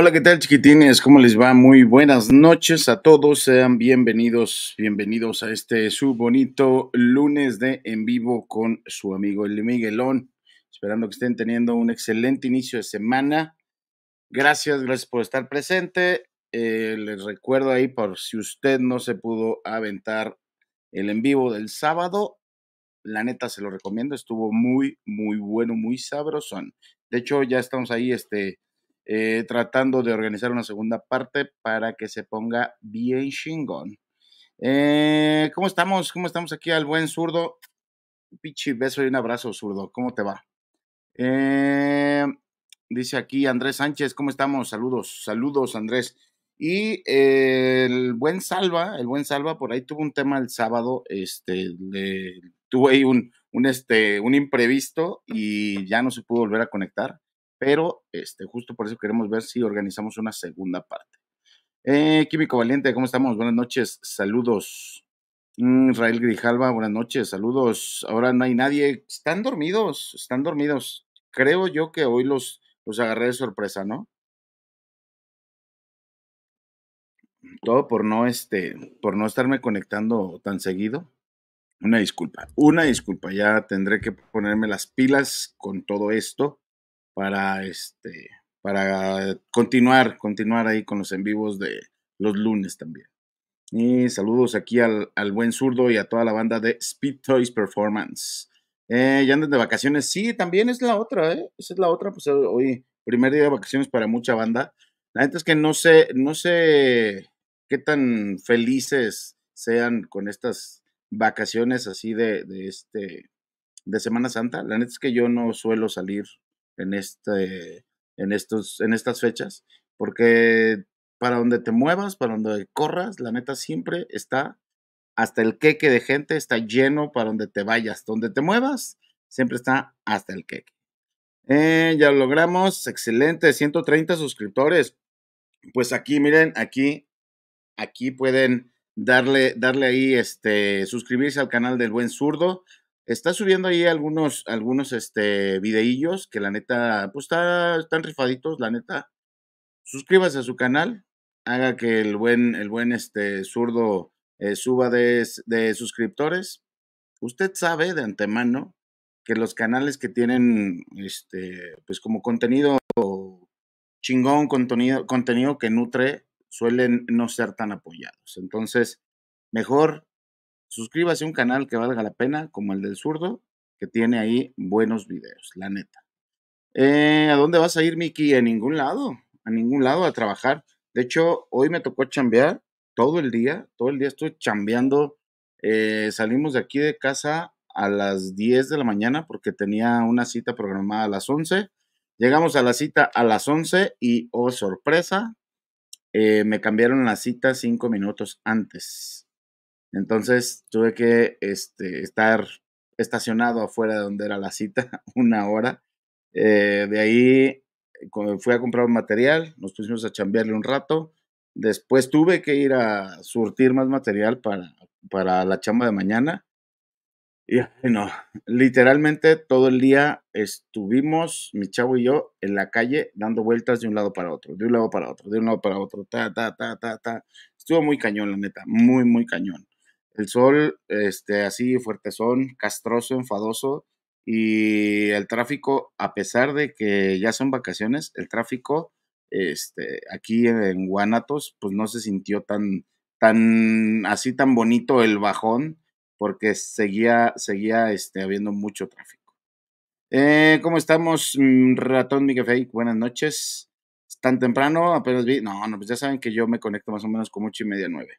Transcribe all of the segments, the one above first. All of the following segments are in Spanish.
Hola, ¿qué tal chiquitines? ¿Cómo les va? Muy buenas noches a todos. Sean bienvenidos, bienvenidos a este su bonito lunes de en vivo con su amigo El Miguelón. Esperando que estén teniendo un excelente inicio de semana. Gracias, gracias por estar presente. Eh, les recuerdo ahí por si usted no se pudo aventar el en vivo del sábado. La neta se lo recomiendo, estuvo muy, muy bueno, muy sabrosón. De hecho, ya estamos ahí, este, eh, tratando de organizar una segunda parte para que se ponga bien chingón. Eh, ¿Cómo estamos? ¿Cómo estamos aquí al buen zurdo? Pichi, beso y un abrazo, zurdo. ¿Cómo te va? Eh, dice aquí Andrés Sánchez, ¿cómo estamos? Saludos, saludos Andrés. Y el buen Salva, el buen Salva, por ahí tuvo un tema el sábado, este, tuvo ahí un, un, este, un imprevisto y ya no se pudo volver a conectar pero este, justo por eso queremos ver si organizamos una segunda parte. Eh, Químico Valiente, ¿cómo estamos? Buenas noches, saludos. Mm, Israel Grijalva, buenas noches, saludos. Ahora no hay nadie, están dormidos, están dormidos. Creo yo que hoy los, los agarré de sorpresa, ¿no? Todo por no, este, por no estarme conectando tan seguido. Una disculpa, una disculpa, ya tendré que ponerme las pilas con todo esto para este para continuar, continuar ahí con los en vivos de los lunes también. Y saludos aquí al, buen zurdo y a toda la banda de Speed Toys Performance. Eh, ya andan de vacaciones, sí, también es la otra, ¿eh? Esa es la otra, pues hoy, primer día de vacaciones para mucha banda. La neta es que no sé, no sé qué tan felices sean con estas vacaciones así de, este, de Semana Santa. La neta es que yo no suelo salir en, este, en, estos, en estas fechas, porque para donde te muevas, para donde corras, la meta siempre está hasta el queque de gente, está lleno para donde te vayas, donde te muevas, siempre está hasta el queque. Eh, ya lo logramos, excelente, 130 suscriptores. Pues aquí, miren, aquí, aquí pueden darle, darle ahí, este, suscribirse al canal del Buen Zurdo está subiendo ahí algunos, algunos este, videillos que la neta, pues están rifaditos, la neta. Suscríbase a su canal, haga que el buen, el buen este, zurdo eh, suba de, suscriptores. Usted sabe de antemano que los canales que tienen, este, pues como contenido chingón, contenido, contenido que nutre, suelen no ser tan apoyados. Entonces, mejor suscríbase a un canal que valga la pena, como el del zurdo, que tiene ahí buenos videos, la neta. Eh, ¿A dónde vas a ir, Miki? A ningún lado, a ningún lado a trabajar. De hecho, hoy me tocó chambear todo el día, todo el día estoy chambeando. Eh, salimos de aquí de casa a las 10 de la mañana porque tenía una cita programada a las 11. Llegamos a la cita a las 11 y, oh sorpresa, eh, me cambiaron la cita cinco minutos antes. Entonces tuve que este, estar estacionado afuera de donde era la cita una hora. Eh, de ahí eh, fui a comprar un material, nos pusimos a chambearle un rato. Después tuve que ir a surtir más material para, para la chamba de mañana. Y no, literalmente todo el día estuvimos, mi chavo y yo, en la calle dando vueltas de un lado para otro, de un lado para otro, de un lado para otro, ta, ta, ta, ta, ta. Estuvo muy cañón, la neta, muy, muy cañón. El sol, este, así fuertezón, castroso, enfadoso. Y el tráfico, a pesar de que ya son vacaciones, el tráfico este, aquí en Guanatos, pues no se sintió tan, tan, así tan bonito el bajón, porque seguía, seguía este, habiendo mucho tráfico. Eh, ¿Cómo estamos, mm, ratón Miguel Fake? Buenas noches. Tan temprano, apenas vi. No, no, pues ya saben que yo me conecto más o menos con ocho y media, nueve.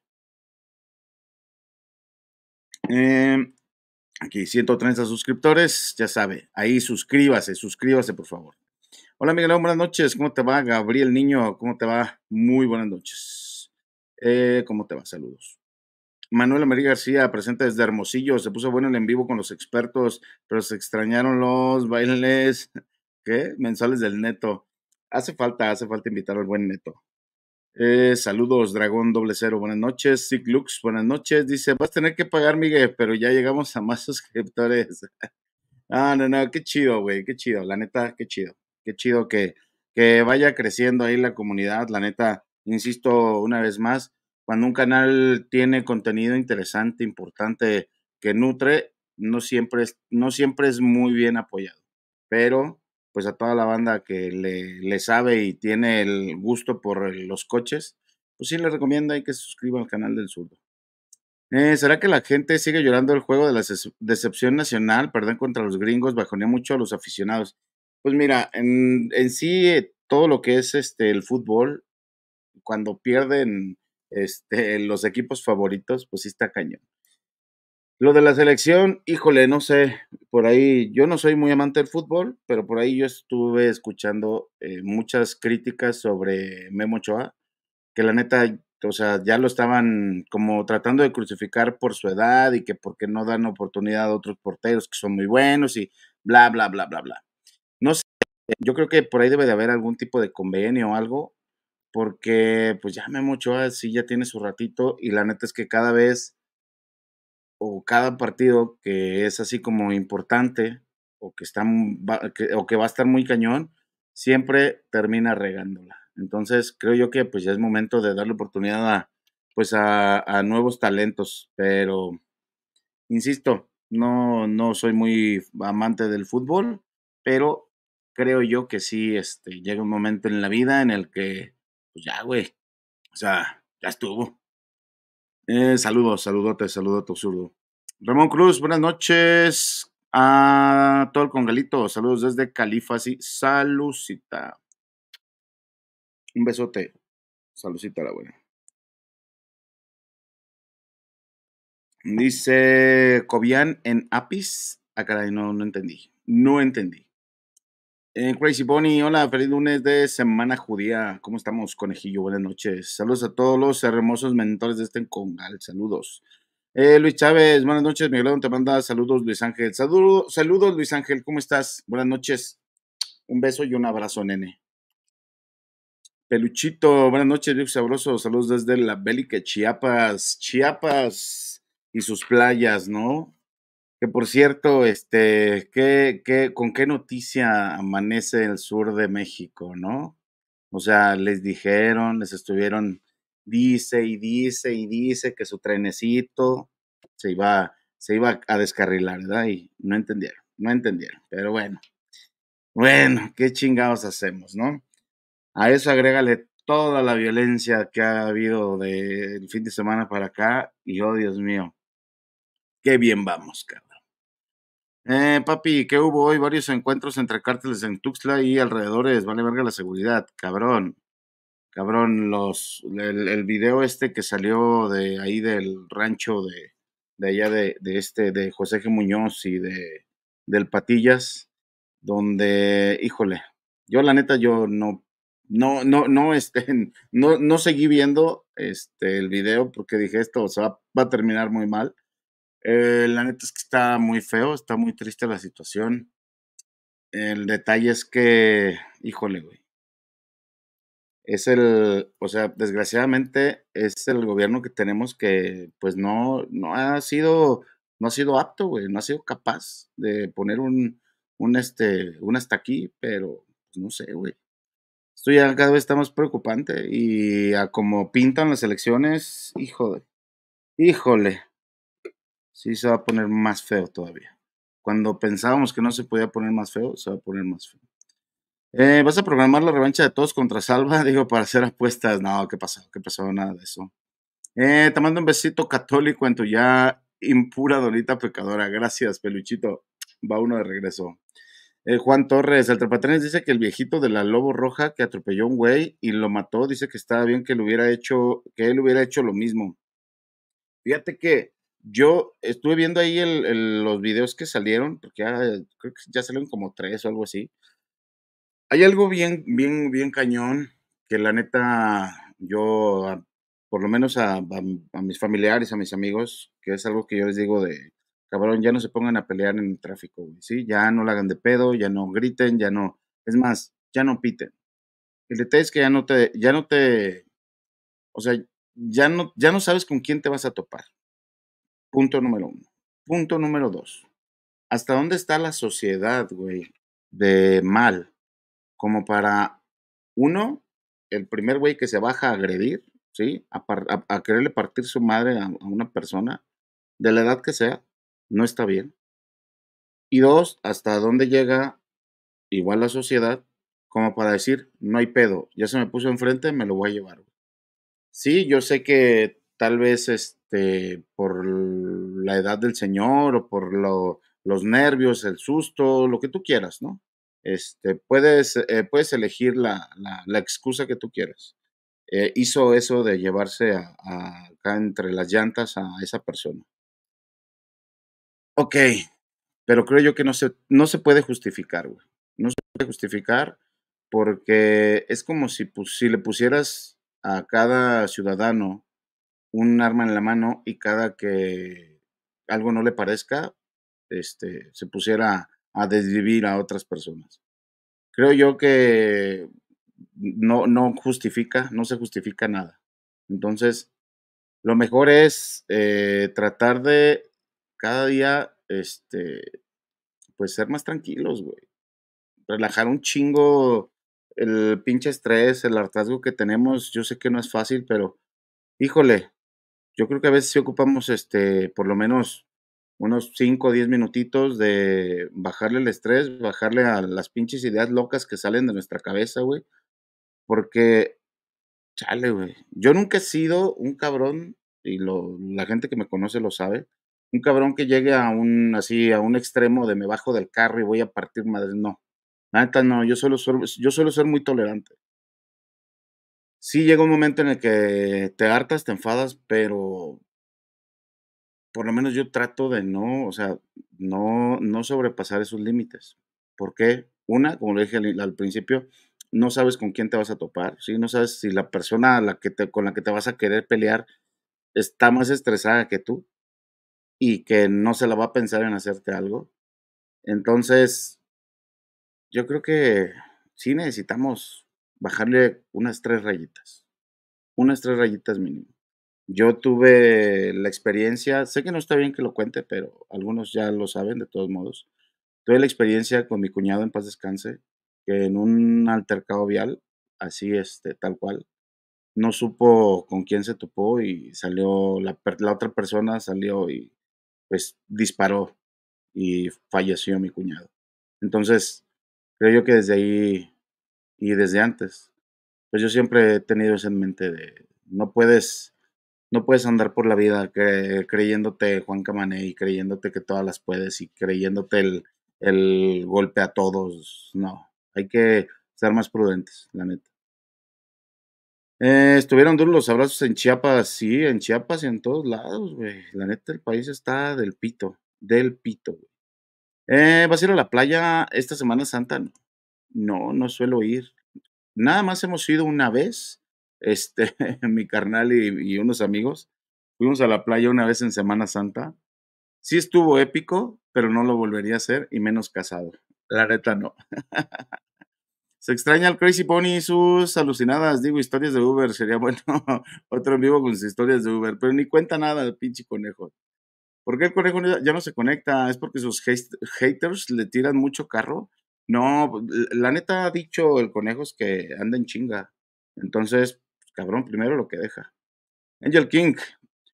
Eh, aquí, 130 suscriptores, ya sabe, ahí suscríbase, suscríbase por favor. Hola Miguel, buenas noches, ¿cómo te va? Gabriel Niño, ¿cómo te va? Muy buenas noches. Eh, ¿Cómo te va? Saludos. Manuel María García, presente desde Hermosillo, se puso bueno en vivo con los expertos, pero se extrañaron los bailes, ¿qué? Mensales del neto. Hace falta, hace falta invitar al buen neto. Eh, saludos, Dragón Doble Cero, buenas noches. Siglux. buenas noches. Dice, vas a tener que pagar, Miguel, pero ya llegamos a más suscriptores. ah, no, no, qué chido, güey, qué chido, la neta, qué chido. Qué chido que, que vaya creciendo ahí la comunidad, la neta, insisto una vez más, cuando un canal tiene contenido interesante, importante, que nutre, no siempre es, no siempre es muy bien apoyado, pero pues a toda la banda que le, sabe y tiene el gusto por los coches, pues sí les recomiendo ahí que se suscriban al canal del zurdo. Eh, ¿Será que la gente sigue llorando el juego de la decepción nacional? Perdón, contra los gringos, bajonea mucho a los aficionados. Pues mira, en, sí eh, todo lo que es este el fútbol, cuando pierden este, los equipos favoritos, pues sí está cañón. Lo de la selección, híjole, no sé, por ahí yo no soy muy amante del fútbol, pero por ahí yo estuve escuchando eh, muchas críticas sobre Memo Ochoa, que la neta, o sea, ya lo estaban como tratando de crucificar por su edad y que porque no dan oportunidad a otros porteros que son muy buenos y bla, bla, bla, bla, bla. No sé, yo creo que por ahí debe de haber algún tipo de convenio o algo, porque pues ya Memo Ochoa sí ya tiene su ratito y la neta es que cada vez o cada partido que es así como importante o que, está, o que va a estar muy cañón, siempre termina regándola. Entonces creo yo que pues ya es momento de darle oportunidad a, pues a, nuevos talentos, pero insisto, no, no soy muy amante del fútbol, pero creo yo que sí, este, llega un momento en la vida en el que, pues ya, güey, o sea, ya estuvo. Eh, saludos, saludote, saludote, zurdo. Ramón Cruz, buenas noches a ah, todo el congalito. Saludos desde Califasi. Salucita. Un besote. Salucita la buena. Dice Cobian en Apis. Acá ah, no, no entendí. No entendí. Eh, Crazy Bonnie, hola, feliz lunes de Semana Judía. ¿Cómo estamos, conejillo? Buenas noches. Saludos a todos los hermosos mentores de este Congal. Saludos. Eh, Luis Chávez, buenas noches. Miguel te manda saludos, Luis Ángel. saludos, Luis Ángel. ¿Cómo estás? Buenas noches. Un beso y un abrazo, nene. Peluchito, buenas noches, Luis Sabroso. Saludos desde la Bélica Chiapas. Chiapas y sus playas, ¿no? Que por cierto, este, ¿qué, qué, con qué noticia amanece el sur de México, no? O sea, les dijeron, les estuvieron, dice y dice y dice que su trenecito se iba, se iba a descarrilar, ¿verdad? Y no entendieron, no entendieron, pero bueno. Bueno, qué chingados hacemos, ¿no? A eso agrégale toda la violencia que ha habido del fin de semana para acá y, oh Dios mío, qué bien vamos, cabrón. Eh, papi, ¿qué hubo hoy? Varios encuentros entre cárteles en Tuxtla y alrededores. Vale verga la seguridad, cabrón. Cabrón, los, el, el video este que salió de ahí del rancho de, de allá de, de, este, de José G. Muñoz y de del Patillas, donde, híjole, yo la neta, yo no, no, no, no, este, no, no seguí viendo este el video porque dije esto o sea, va a terminar muy mal eh, la neta es que está muy feo, está muy triste la situación. El detalle es que, híjole, güey. Es el, o sea, desgraciadamente es el gobierno que tenemos que, pues no, no ha sido, no ha sido apto, güey, no ha sido capaz de poner un, un este, un hasta aquí, pero pues, no sé, güey. Esto ya cada vez está más preocupante y a como pintan las elecciones, híjole, híjole sí se va a poner más feo todavía. Cuando pensábamos que no se podía poner más feo, se va a poner más feo. Eh, ¿Vas a programar la revancha de todos contra Salva? Digo, para hacer apuestas. No, ¿qué pasó? ¿Qué pasó? Nada de eso. Eh, te mando un besito católico en tu ya impura dolita pecadora. Gracias, peluchito. Va uno de regreso. Eh, Juan Torres, el dice que el viejito de la Lobo Roja que atropelló a un güey y lo mató, dice que estaba bien que hubiera hecho, que él hubiera hecho lo mismo. Fíjate que yo estuve viendo ahí los videos que salieron, porque ya, ah, creo que ya salieron como tres o algo así. Hay algo bien, bien, bien cañón que la neta yo, por lo menos a, mis familiares, a mis amigos, que es algo que yo les digo de, cabrón, ya no se pongan a pelear en el tráfico, ¿sí? Ya no la hagan de pedo, ya no griten, ya no, es más, ya no piten. El detalle es que ya no te, ya no te, o sea, ya no, ya no sabes con quién te vas a topar. Punto número uno. Punto número dos. ¿Hasta dónde está la sociedad, güey, de mal? Como para, uno, el primer güey que se baja a agredir, ¿sí? A, quererle partir su madre a, una persona, de la edad que sea, no está bien. Y dos, hasta dónde llega igual la sociedad como para decir, no hay pedo, ya se me puso enfrente, me lo voy a llevar. Sí, yo sé que tal vez este, por la edad del señor o por los nervios, el susto, lo que tú quieras, ¿no? Este, puedes, eh, puedes elegir la, excusa que tú quieras. Eh, hizo eso de llevarse acá entre las llantas a esa persona. Ok, pero creo yo que no se, no se puede justificar, güey. No se puede justificar porque es como si le pusieras a cada ciudadano un arma en la mano y cada que algo no le parezca, este, se pusiera a desvivir a otras personas. Creo yo que no, no justifica, no se justifica nada. Entonces, lo mejor es eh, tratar de cada día, este, pues ser más tranquilos, güey. Relajar un chingo el pinche estrés, el hartazgo que tenemos. Yo sé que no es fácil, pero híjole, yo creo que a veces sí ocupamos este, por lo menos unos 5 o 10 minutitos de bajarle el estrés, bajarle a las pinches ideas locas que salen de nuestra cabeza, güey. Porque, chale, güey. Yo nunca he sido un cabrón, y lo, la gente que me conoce lo sabe, un cabrón que llegue a un, así, a un extremo de me bajo del carro y voy a partir madre. No. neta, no. Yo suelo, yo suelo ser muy tolerante sí llega un momento en el que te hartas, te enfadas, pero por lo menos yo trato de no, o sea, no, no sobrepasar esos límites. Porque una, como le dije al, principio, no sabes con quién te vas a topar, ¿sí? No sabes si la persona a la que te, con la que te vas a querer pelear está más estresada que tú y que no se la va a pensar en hacerte algo. Entonces, yo creo que sí necesitamos bajarle unas tres rayitas, unas tres rayitas mínimo. Yo tuve la experiencia, sé que no está bien que lo cuente, pero algunos ya lo saben de todos modos. Tuve la experiencia con mi cuñado en paz descanse, que en un altercado vial, así este, tal cual, no supo con quién se topó y salió, la, otra persona salió y pues disparó y falleció mi cuñado. Entonces, creo yo que desde ahí y desde antes. Pues yo siempre he tenido eso en mente de no puedes, no puedes andar por la vida creyéndote Juan Camané y creyéndote que todas las puedes y creyéndote el, golpe a todos. No, hay que ser más prudentes, la neta. Eh, estuvieron duros los abrazos en Chiapas, sí, en Chiapas y en todos lados, güey. La neta, el país está del pito, del pito, Eh, ¿Vas a ir a la playa esta Semana Santa? No, no suelo ir. Nada más hemos ido una vez, este, mi carnal y, unos amigos. Fuimos a la playa una vez en Semana Santa. Sí estuvo épico, pero no lo volvería a hacer y menos casado. La reta no. Se extraña al Crazy Pony y sus alucinadas, digo, historias de Uber. Sería bueno otro en vivo con sus historias de Uber, pero ni cuenta nada el pinche conejo. ¿Por qué el conejo ya no se conecta? Es porque sus haters le tiran mucho carro no, pues, la neta ha dicho el conejo es que anda en chinga. Entonces, cabrón, primero lo que deja. Angel King,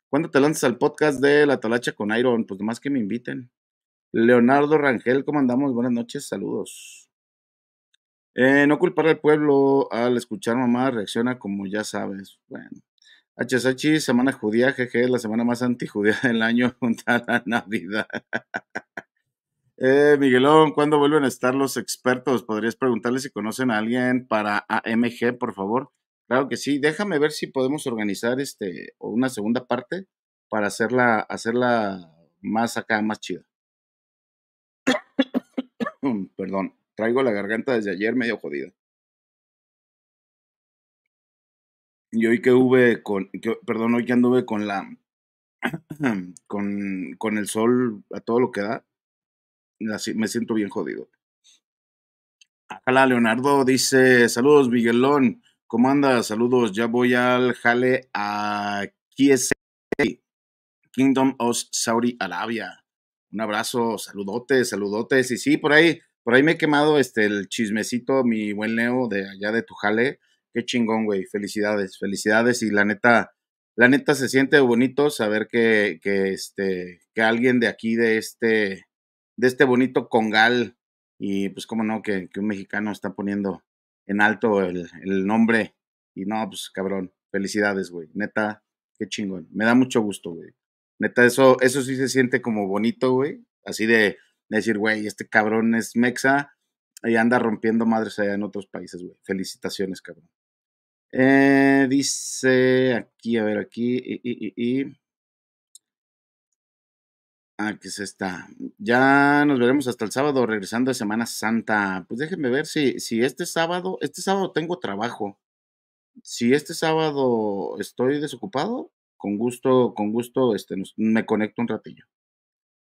¿cuándo te lanzas al podcast de La Talacha con Iron? Pues más que me inviten. Leonardo Rangel, ¿cómo andamos? Buenas noches, saludos. Eh, no culpar al pueblo al escuchar mamá reacciona como ya sabes. Bueno. HSH, semana judía, jeje, la semana más antijudía del año junto a la Navidad. Eh, Miguelón, ¿cuándo vuelven a estar los expertos? Podrías preguntarle si conocen a alguien para AMG, por favor. Claro que sí. Déjame ver si podemos organizar este una segunda parte para hacerla, hacerla más acá, más chida. Perdón, traigo la garganta desde ayer medio jodida. Y hoy que hube con, perdón, hoy que anduve con la, con, con el sol a todo lo que da, me siento bien jodido. Acá Leonardo dice, saludos Miguelón, ¿cómo andas? Saludos, ya voy al jale a QSA, Kingdom of Saudi Arabia. Un abrazo, saludotes, saludotes. Y sí, por ahí, por ahí me he quemado este, el chismecito, mi buen Leo, de allá de tu jale. Qué chingón, güey. Felicidades, felicidades. Y la neta, la neta se siente bonito saber que, que, este, que alguien de aquí, de este, de este bonito congal. Y pues cómo no, que, un mexicano está poniendo en alto el, nombre. Y no, pues cabrón, felicidades, güey. Neta, qué chingón. Me da mucho gusto, güey. Neta, eso, eso sí se siente como bonito, güey. Así de, decir, güey, este cabrón es mexa y anda rompiendo madres allá en otros países, güey. Felicitaciones, cabrón. Eh, dice aquí, a ver, aquí. y, Ah, se está, Ya nos veremos hasta el sábado, regresando a Semana Santa. Pues déjenme ver si, si este sábado, este sábado tengo trabajo. Si este sábado estoy desocupado, con gusto, con gusto, este, me conecto un ratillo.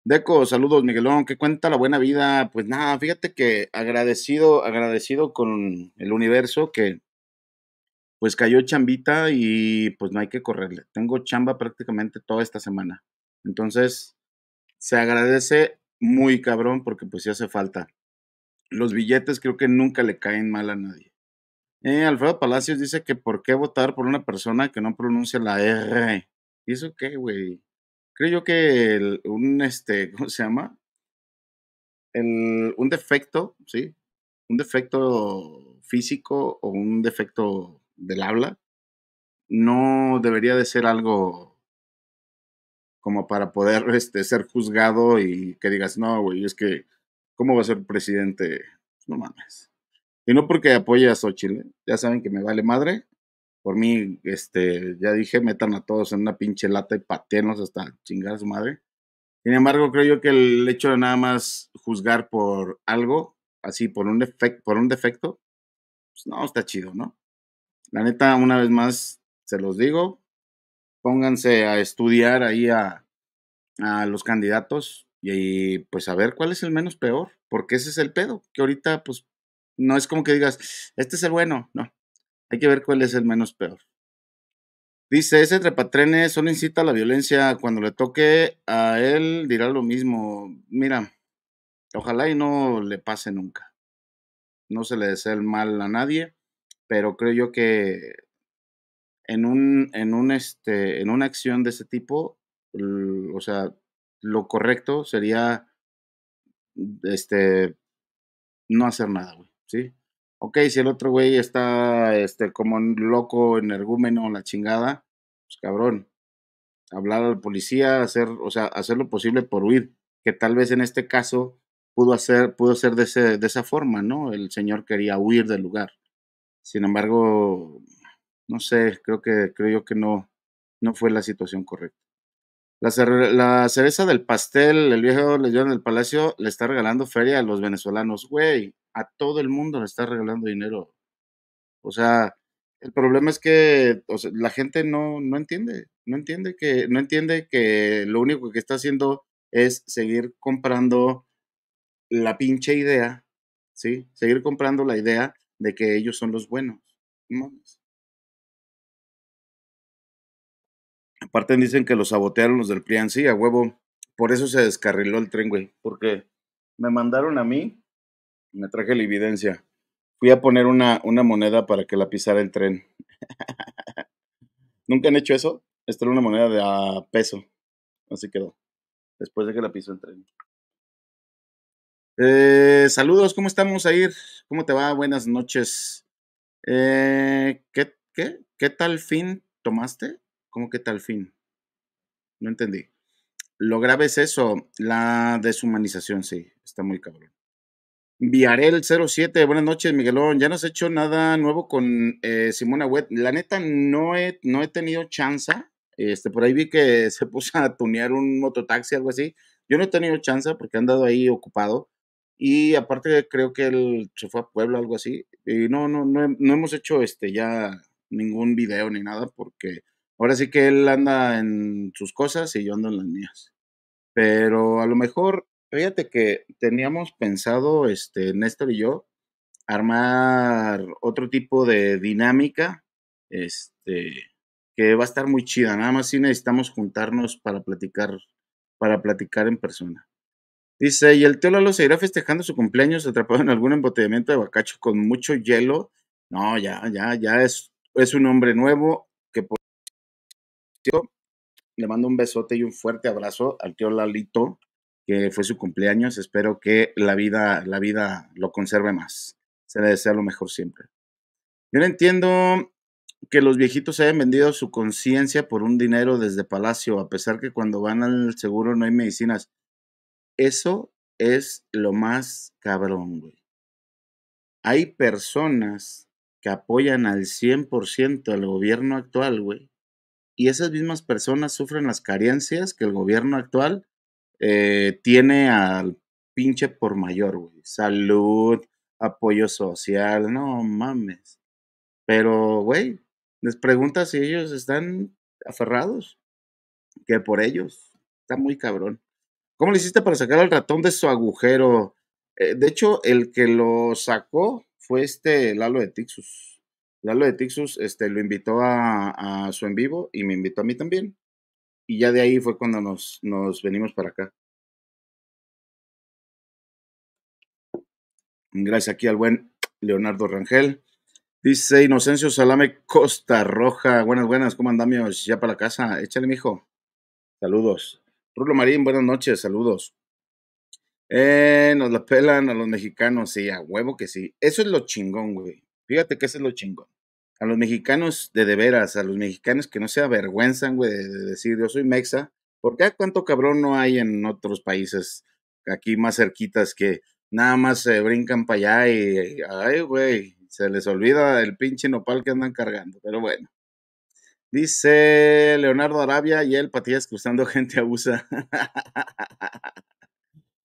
Deco, saludos, Miguelón, ¿qué cuenta la buena vida? Pues nada, fíjate que agradecido, agradecido con el universo que pues cayó chambita y pues no hay que correrle. Tengo chamba prácticamente toda esta semana. Entonces, se agradece muy cabrón porque pues sí hace falta. Los billetes creo que nunca le caen mal a nadie. Eh, Alfredo Palacios dice que por qué votar por una persona que no pronuncia la R. ¿Y eso qué, güey? Creo yo que un, este, ¿cómo se llama? El, un defecto, ¿sí? Un defecto físico o un defecto del habla no debería de ser algo como para poder este, ser juzgado y que digas, no, güey, es que, ¿cómo va a ser presidente? Pues, no mames. Y no porque apoye a Xochitl, ¿eh? ya saben que me vale madre. Por mí, este, ya dije, metan a todos en una pinche lata y patenos hasta chingar su madre. Sin embargo, creo yo que el hecho de nada más juzgar por algo, así, por un, defecto, por un defecto, pues no, está chido, ¿no? La neta, una vez más, se los digo, pónganse a estudiar ahí a, a los candidatos y pues a ver cuál es el menos peor, porque ese es el pedo, que ahorita pues no es como que digas, este es el bueno, no, hay que ver cuál es el menos peor. Dice, ese trepatrenes solo incita a la violencia, cuando le toque a él dirá lo mismo, mira, ojalá y no le pase nunca, no se le desea el mal a nadie, pero creo yo que en un, en un este, en una acción de ese tipo o sea, lo correcto sería este no hacer nada, güey, ¿sí? Ok, si el otro güey está este como loco, energúmeno, la chingada, pues cabrón, hablar al policía, hacer, o sea, hacer lo posible por huir, que tal vez en este caso pudo hacer pudo ser de, de esa forma, ¿no? El señor quería huir del lugar. Sin embargo, no sé, creo que creo yo que no no fue la situación correcta. La, cereza del pastel, el viejo leyón del palacio, le está regalando feria a los venezolanos. Güey, a todo el mundo le está regalando dinero. O sea, el problema es que la gente no, no entiende. No entiende, que, no entiende que lo único que está haciendo es seguir comprando la pinche idea, ¿sí? Seguir comprando la idea de que ellos son los buenos. ¿no? Aparte dicen que los sabotearon los del PRIAN. Sí, a huevo. Por eso se descarriló el tren, güey. Porque me mandaron a mí, me traje la evidencia. Fui a poner una, una moneda para que la pisara el tren. ¿Nunca han hecho eso? Esta era una moneda de a peso. Así quedó. Después de que la pisó el tren. Eh, saludos, ¿cómo estamos, ir ¿Cómo te va? Buenas noches. Eh, ¿qué, ¿Qué tal fin tomaste? ¿Cómo que tal fin? No entendí. Lo grave es eso, la deshumanización, sí, está muy cabrón. Viarel 07, buenas noches, Miguelón. Ya no has hecho nada nuevo con eh, Simona Wet. La neta, no he, no he tenido chance. Este, por ahí vi que se puso a tunear un mototaxi, algo así. Yo no he tenido chance porque he andado ahí ocupado. Y aparte creo que él se fue a Puebla, algo así. Y no, no, no, hemos hecho este ya ningún video ni nada porque Ahora sí que él anda en sus cosas y yo ando en las mías. Pero a lo mejor, fíjate que teníamos pensado, este, Néstor y yo, armar otro tipo de dinámica, este, que va a estar muy chida. Nada más si necesitamos juntarnos para platicar, para platicar en persona. Dice, y el tío Lalo seguirá festejando su cumpleaños atrapado en algún embotellamiento de bacacho con mucho hielo. No, ya, ya, ya es, es un hombre nuevo, le mando un besote y un fuerte abrazo al tío Lalito, que fue su cumpleaños. Espero que la vida, la vida lo conserve más. Se le desea lo mejor siempre. Yo no entiendo que los viejitos hayan vendido su conciencia por un dinero desde Palacio, a pesar que cuando van al seguro no hay medicinas. Eso es lo más cabrón, güey. Hay personas que apoyan al 100% al gobierno actual, güey, y esas mismas personas sufren las carencias que el gobierno actual eh, tiene al pinche por mayor, güey. Salud, apoyo social, no mames. Pero, güey, les pregunta si ellos están aferrados, que por ellos. Está muy cabrón. ¿Cómo le hiciste para sacar al ratón de su agujero? Eh, de hecho, el que lo sacó fue este Lalo de Tixus. Lalo de Tixus este, lo invitó a, su en vivo y me invitó a mí también. Y ya de ahí fue cuando nos, venimos para acá. Gracias aquí al buen Leonardo Rangel. Dice Inocencio Salame Costa Roja. Buenas, buenas, ¿cómo andamos? Ya para casa. Échale, mijo. Saludos. Rulo Marín, buenas noches, saludos. Eh, nos la pelan a los mexicanos, sí, a huevo que sí. Eso es lo chingón, güey. Fíjate que eso es lo chingón a los mexicanos de de veras, a los mexicanos que no se avergüenzan, güey, de, decir yo soy mexa, porque cuánto cabrón no hay en otros países aquí más cerquitas que nada más se brincan para allá y, ay, güey, se les olvida el pinche nopal que andan cargando, pero bueno. Dice Leonardo Arabia y él patillas cruzando gente abusa.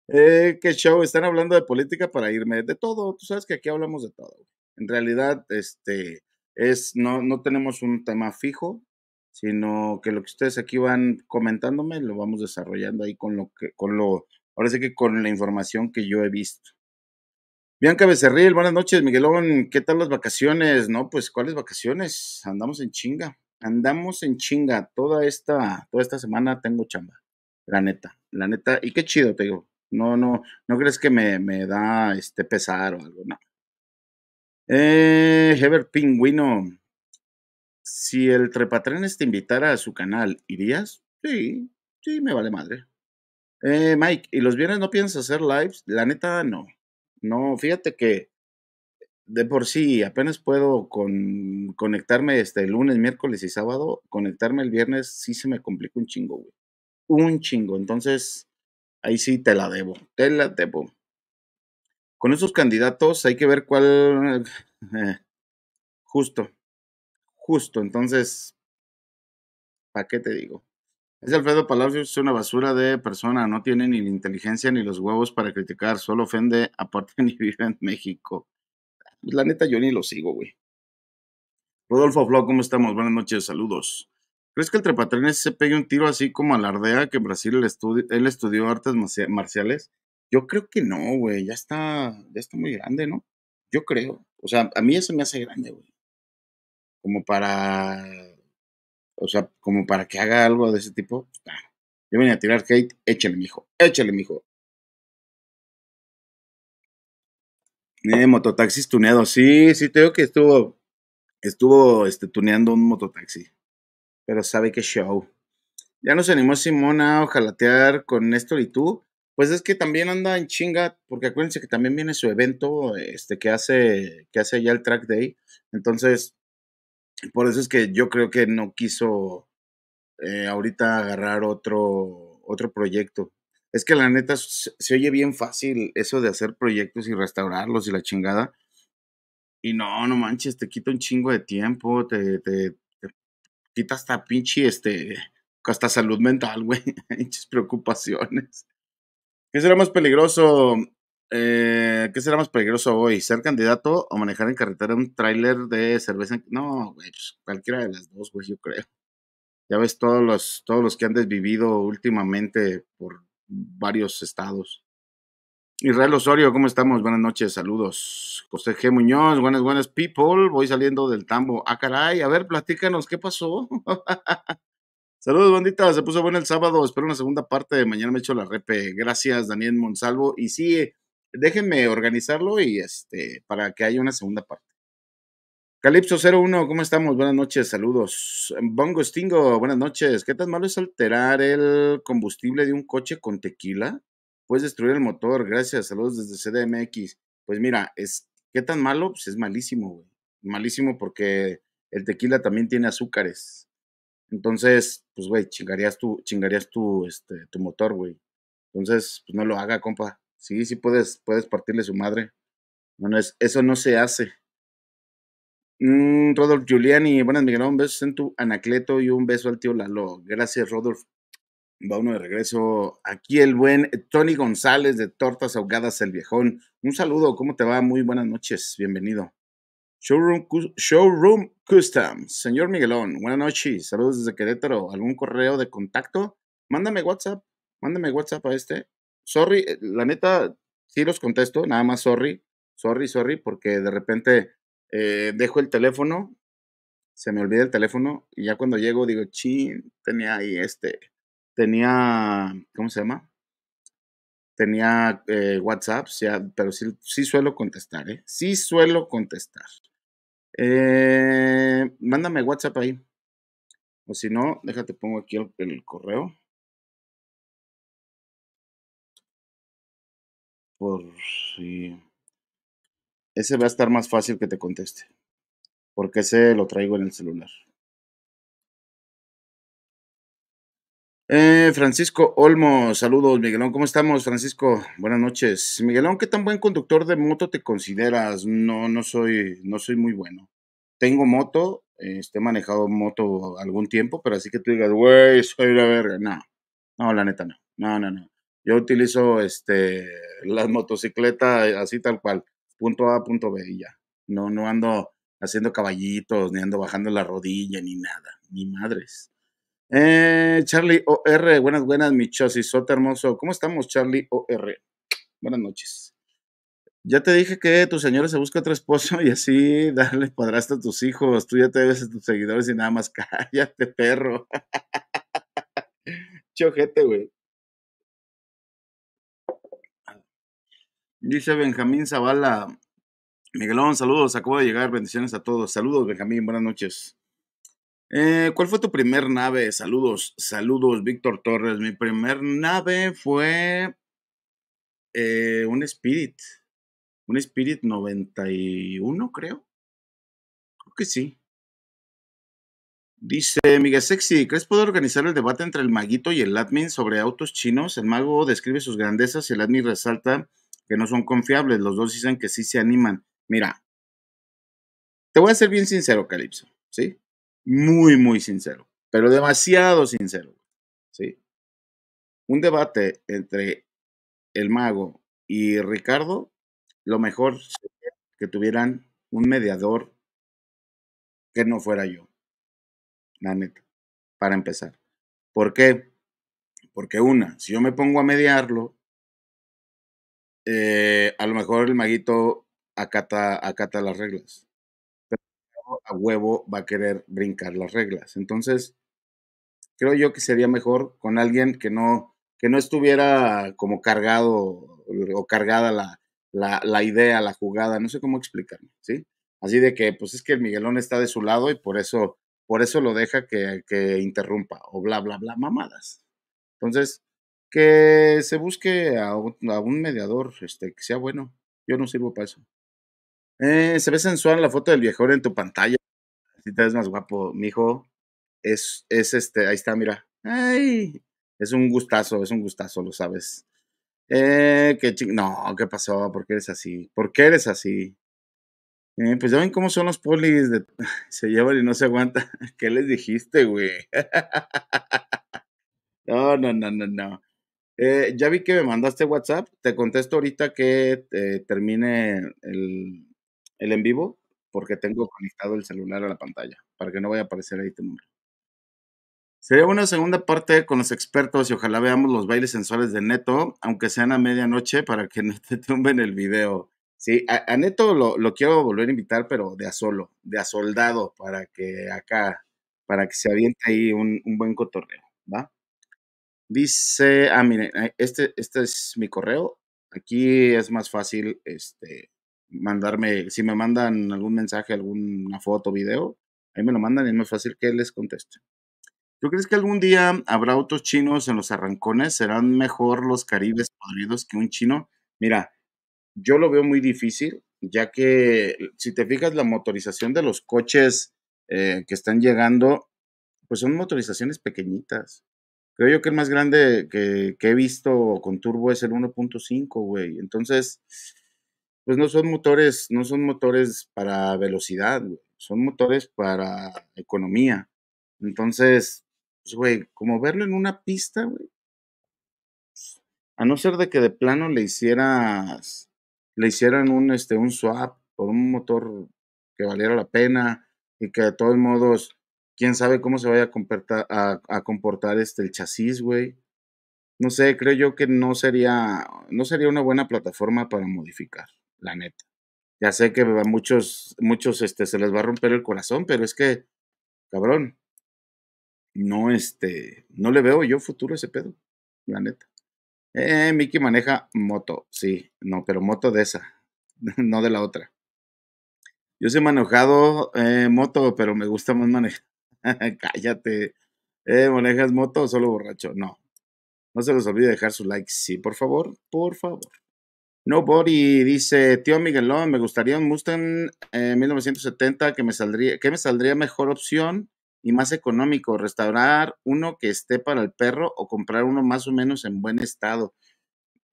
eh, qué show, están hablando de política para irme, de todo, tú sabes que aquí hablamos de todo. En realidad, este, es, no, no tenemos un tema fijo, sino que lo que ustedes aquí van comentándome lo vamos desarrollando ahí con lo que, con lo, ahora sí que con la información que yo he visto. Bianca Becerril, buenas noches, Miguelón, ¿qué tal las vacaciones? No, pues, ¿cuáles vacaciones? Andamos en chinga, andamos en chinga, toda esta, toda esta semana tengo chamba, la neta, la neta, y qué chido, te digo, no, no, no crees que me, me da este pesar o algo, no, eh, Heber Pingüino, si el Trepatrenes te invitara a su canal, ¿irías? Sí, sí, me vale madre. Eh, Mike, ¿y los viernes no piensas hacer lives? La neta, no. No, fíjate que de por sí apenas puedo con, conectarme este lunes, miércoles y sábado. Conectarme el viernes sí se me complica un chingo, güey. Un chingo. Entonces, ahí sí te la debo. Te la debo con esos candidatos hay que ver cuál... Eh, justo, justo, entonces, ¿para qué te digo? Es Alfredo Palacios es una basura de persona, no tiene ni la inteligencia ni los huevos para criticar, solo ofende, aparte ni vive en México. La neta, yo ni lo sigo, güey. Rodolfo Flo, ¿cómo estamos? Buenas noches, saludos. ¿Crees que el Trepatrines se pegue un tiro así como alardea que en Brasil él estudió artes marciales? Yo creo que no, güey, ya está, ya está muy grande, ¿no? Yo creo. O sea, a mí eso me hace grande, güey. Como para, o sea, como para que haga algo de ese tipo. Pues, Yo venía a tirar hate, échale, mijo, échale, mijo. Eh, mototaxis tuneado. sí, sí, te que estuvo, estuvo este, tuneando un mototaxi. Pero sabe qué show. Ya nos animó Simona a ojalatear con Néstor y tú. Pues es que también anda en chinga, porque acuérdense que también viene su evento este, que, hace, que hace ya el track day. Entonces, por eso es que yo creo que no quiso eh, ahorita agarrar otro, otro proyecto. Es que la neta se, oye bien fácil eso de hacer proyectos y restaurarlos y la chingada. Y no, no manches, te quita un chingo de tiempo, te, te, te quita hasta pinche, este, hasta salud mental, güey, pinches preocupaciones. ¿Qué será más peligroso? Eh, ¿Qué será más peligroso hoy? ¿Ser candidato o manejar en carretera un tráiler de cerveza? No, pues, cualquiera de las dos, güey, yo creo. Ya ves todos los, todos los que han desvivido últimamente por varios estados. Israel Osorio, ¿cómo estamos? Buenas noches, saludos. José G. Muñoz, buenas, buenas people. Voy saliendo del tambo. Ah, caray, a ver, platícanos, ¿qué pasó? Saludos, bandita. Se puso bueno el sábado. Espero una segunda parte. Mañana me echo la repe. Gracias, Daniel Monsalvo. Y sí, déjenme organizarlo y este, para que haya una segunda parte. Calipso01, ¿cómo estamos? Buenas noches, saludos. Bongo Stingo, buenas noches. ¿Qué tan malo es alterar el combustible de un coche con tequila? Puedes destruir el motor, gracias. Saludos desde CDMX. Pues mira, es, ¿qué tan malo? Pues es malísimo, güey. Malísimo porque el tequila también tiene azúcares entonces, pues, güey, chingarías tu, chingarías tu, este, tu motor, güey. Entonces, pues no lo haga, compa. Sí, sí puedes, puedes partirle su madre. Bueno, es, eso no se hace. Mm, Rodolf Giuliani, buenas, Miguel. Un beso en tu Anacleto y un beso al tío Lalo. Gracias, Rodolf. Va uno de regreso. Aquí el buen Tony González de Tortas Ahogadas, el Viejón. Un saludo, ¿cómo te va? Muy buenas noches, bienvenido. Showroom, Showroom Custom. Señor Miguelón, buenas noches. Saludos desde Querétaro. ¿Algún correo de contacto? Mándame WhatsApp. Mándame WhatsApp a este. Sorry, eh, la neta, sí los contesto. Nada más sorry. Sorry, sorry, porque de repente eh, dejo el teléfono. Se me olvida el teléfono. Y ya cuando llego digo, chin, tenía ahí este. Tenía, ¿cómo se llama? tenía eh, WhatsApp, ah, pero sí, sí, suelo contestar, ¿eh? Sí suelo contestar. Eh, mándame WhatsApp ahí. O si no, déjate, pongo aquí el, el correo. Por si. Ese va a estar más fácil que te conteste. Porque ese lo traigo en el celular. Eh, Francisco Olmo, saludos Miguelón, ¿cómo estamos Francisco? Buenas noches. Miguelón, ¿qué tan buen conductor de moto te consideras? No, no soy, no soy muy bueno. Tengo moto, este, he manejado moto algún tiempo, pero así que tú digas, güey, soy la verga. No, no, la neta no, no, no, no. Yo utilizo este, las motocicletas eh, así tal cual, punto A, punto B y ya. No, no ando haciendo caballitos, ni ando bajando la rodilla, ni nada, ni madres. Eh, Charlie OR, buenas, buenas, mi sota hermoso. ¿Cómo estamos, Charlie OR? Buenas noches. Ya te dije que tu señora se busca otro esposo y así darle padrastro a tus hijos. Tú ya te ves a tus seguidores y nada más cállate, perro. Chojete, güey. Dice Benjamín Zavala. Miguelón, saludos, acabo de llegar, bendiciones a todos. Saludos, Benjamín, buenas noches. Eh, ¿Cuál fue tu primer nave? Saludos, saludos, Víctor Torres. Mi primer nave fue eh, un Spirit. Un Spirit 91, creo. Creo que sí. Dice Miguel Sexy, ¿crees poder organizar el debate entre el maguito y el admin sobre autos chinos? El mago describe sus grandezas y el admin resalta que no son confiables. Los dos dicen que sí se animan. Mira, te voy a ser bien sincero, Calypso, ¿sí? muy, muy sincero, pero demasiado sincero. ¿sí? Un debate entre el mago y Ricardo, lo mejor sería que tuvieran un mediador que no fuera yo, la neta, para empezar. ¿Por qué? Porque una, si yo me pongo a mediarlo, eh, a lo mejor el maguito acata, acata las reglas a huevo va a querer brincar las reglas. Entonces, creo yo que sería mejor con alguien que no, que no estuviera como cargado o cargada la, la, idea, la jugada, no sé cómo explicarme, ¿sí? Así de que, pues es que el Miguelón está de su lado y por eso, por eso lo deja que, interrumpa o bla, bla, bla, mamadas. Entonces, que se busque a, un mediador este, que sea bueno. Yo no sirvo para eso. Eh, se ve sensual la foto del viejón en tu pantalla. Así te ves más guapo, mijo. Es, es este, ahí está, mira. Ay, es un gustazo, es un gustazo, lo sabes. Eh, qué ching... No, ¿qué pasó? ¿Por qué eres así? ¿Por qué eres así? Eh, pues ya ven cómo son los polis, se llevan y no se aguanta. ¿Qué les dijiste, güey? no, no, no, no, no. Eh, ya vi que me mandaste WhatsApp, te contesto ahorita que eh, termine el, el en vivo porque tengo conectado el celular a la pantalla para que no vaya a aparecer ahí tu nombre. Sería una segunda parte con los expertos y ojalá veamos los bailes sensuales de Neto, aunque sean a medianoche para que no te tumben el video. Sí, a, Neto lo, quiero volver a invitar, pero de a solo, de a soldado, para que acá, para que se aviente ahí un, buen cotorreo, ¿va? Dice, ah, miren, eh, este, este es mi correo. Aquí es más fácil, este, mandarme, si me mandan algún mensaje, alguna foto, video, ahí me lo mandan y es más fácil que les conteste. ¿Tú crees que algún día habrá autos chinos en los arrancones? ¿Serán mejor los caribes podridos que un chino? Mira, yo lo veo muy difícil, ya que si te fijas la motorización de los coches eh, que están llegando, pues son motorizaciones pequeñitas. Creo yo que el más grande que, que he visto con turbo es el 1.5, güey. Entonces, pues no son motores, no son motores para velocidad, son motores para economía. Entonces, pues, güey, como verlo en una pista, güey, a no ser de que de plano le hicieras, le hicieran un, este, un swap por un motor que valiera la pena y que de todos modos, quién sabe cómo se vaya a comportar, a comportar este, el chasis, güey no sé, creo yo que no sería, no sería una buena plataforma para modificar la neta. Ya sé que a muchos, muchos este, se les va a romper el corazón, pero es que, cabrón, no, este, no le veo yo futuro a ese pedo, la neta. Eh, Mickey maneja moto, sí, no, pero moto de esa, no de la otra. Yo sí he manejado eh, moto, pero me gusta más manejar. Cállate. Eh, ¿Manejas moto solo borracho? No. No se les olvide dejar su like, sí, por favor, por favor. Nobody dice, tío Miguelón, me gustaría un Mustang eh, 1970 que me saldría, que me saldría mejor opción y más económico, restaurar uno que esté para el perro o comprar uno más o menos en buen estado.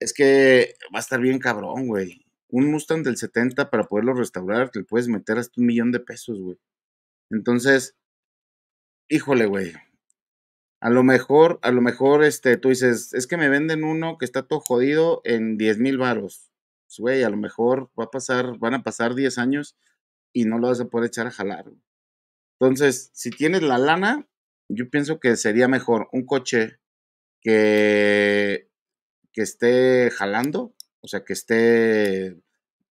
Es que va a estar bien cabrón, güey. Un Mustang del 70 para poderlo restaurar, te puedes meter hasta un millón de pesos, güey. Entonces, híjole, güey. A lo mejor, a lo mejor, este, tú dices, es que me venden uno que está todo jodido en 10 mil varos. Pues, güey, a lo mejor va a pasar, van a pasar 10 años y no lo vas a poder echar a jalar. Entonces, si tienes la lana, yo pienso que sería mejor un coche que, que esté jalando, o sea, que esté,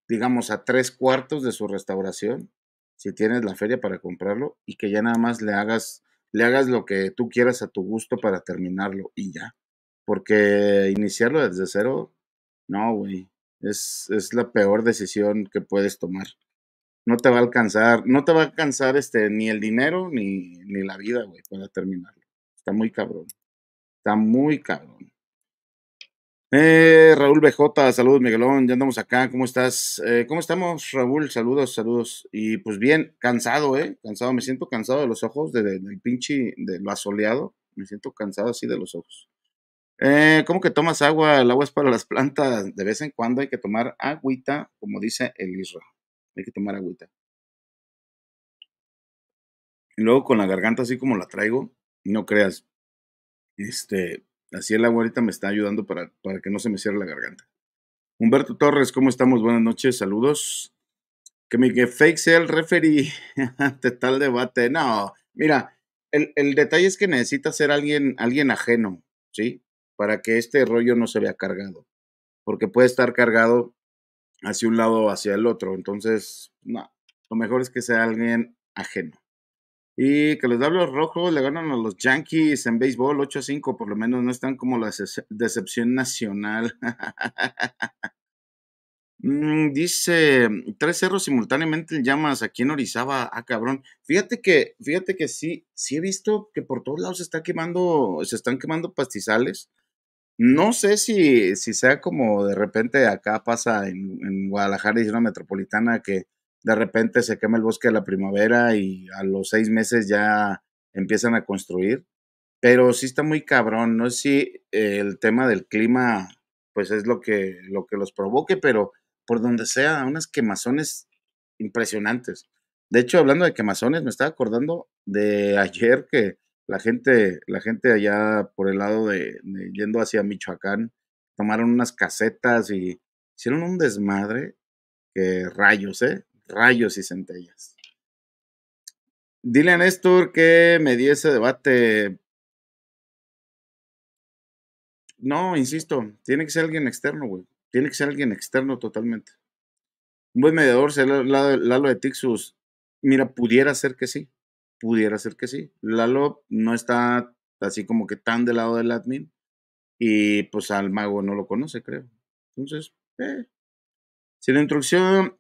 digamos, a tres cuartos de su restauración, si tienes la feria para comprarlo, y que ya nada más le hagas le hagas lo que tú quieras a tu gusto para terminarlo y ya. Porque iniciarlo desde cero, no, güey. Es, es la peor decisión que puedes tomar. No te va a alcanzar, no te va a alcanzar este, ni el dinero ni, ni la vida, güey, para terminarlo. Está muy cabrón. Está muy cabrón. Eh, Raúl BJ, saludos Miguelón, ya andamos acá, ¿cómo estás? Eh, ¿Cómo estamos, Raúl? Saludos, saludos. Y pues bien, cansado, ¿eh? Cansado, me siento cansado de los ojos, del pinche, de lo asoleado, me siento cansado así de los ojos. Eh, ¿Cómo que tomas agua? El agua es para las plantas, de vez en cuando hay que tomar agüita, como dice el Isra, hay que tomar agüita. Y luego con la garganta así como la traigo, no creas, este, Así el agua me está ayudando para, para que no se me cierre la garganta. Humberto Torres, ¿cómo estamos? Buenas noches, saludos. Que me que fake sea el referee ante tal debate. No, mira, el, el, detalle es que necesita ser alguien, alguien ajeno, ¿sí? Para que este rollo no se vea cargado. Porque puede estar cargado hacia un lado o hacia el otro. Entonces, no, lo mejor es que sea alguien ajeno. Y que los Diablos Rojos le ganan a los Yankees en béisbol 8-5, por lo menos no están como la decepción nacional. Mm, dice tres cerros simultáneamente llamas aquí en Orizaba, a ah, cabrón. Fíjate que, fíjate que sí, sí he visto que por todos lados se está quemando, se están quemando pastizales. No sé si, si sea como de repente acá pasa en, en Guadalajara y una metropolitana que de repente se quema el bosque de la primavera y a los seis meses ya empiezan a construir. Pero sí está muy cabrón, no sé si eh, el tema del clima pues es lo que, lo que los provoque, pero por donde sea, unas quemazones impresionantes. De hecho, hablando de quemazones, me estaba acordando de ayer que la gente, la gente allá por el lado de, de yendo hacia Michoacán, tomaron unas casetas y hicieron un desmadre que rayos, ¿eh? rayos y centellas. Dile a Néstor que me dio ese debate. No, insisto, tiene que ser alguien externo, güey. Tiene que ser alguien externo totalmente. Un buen mediador será Lalo de Tixus. Mira, pudiera ser que sí. Pudiera ser que sí. Lalo no está así como que tan del lado del admin. Y pues al mago no lo conoce, creo. Entonces, eh. Si la instrucción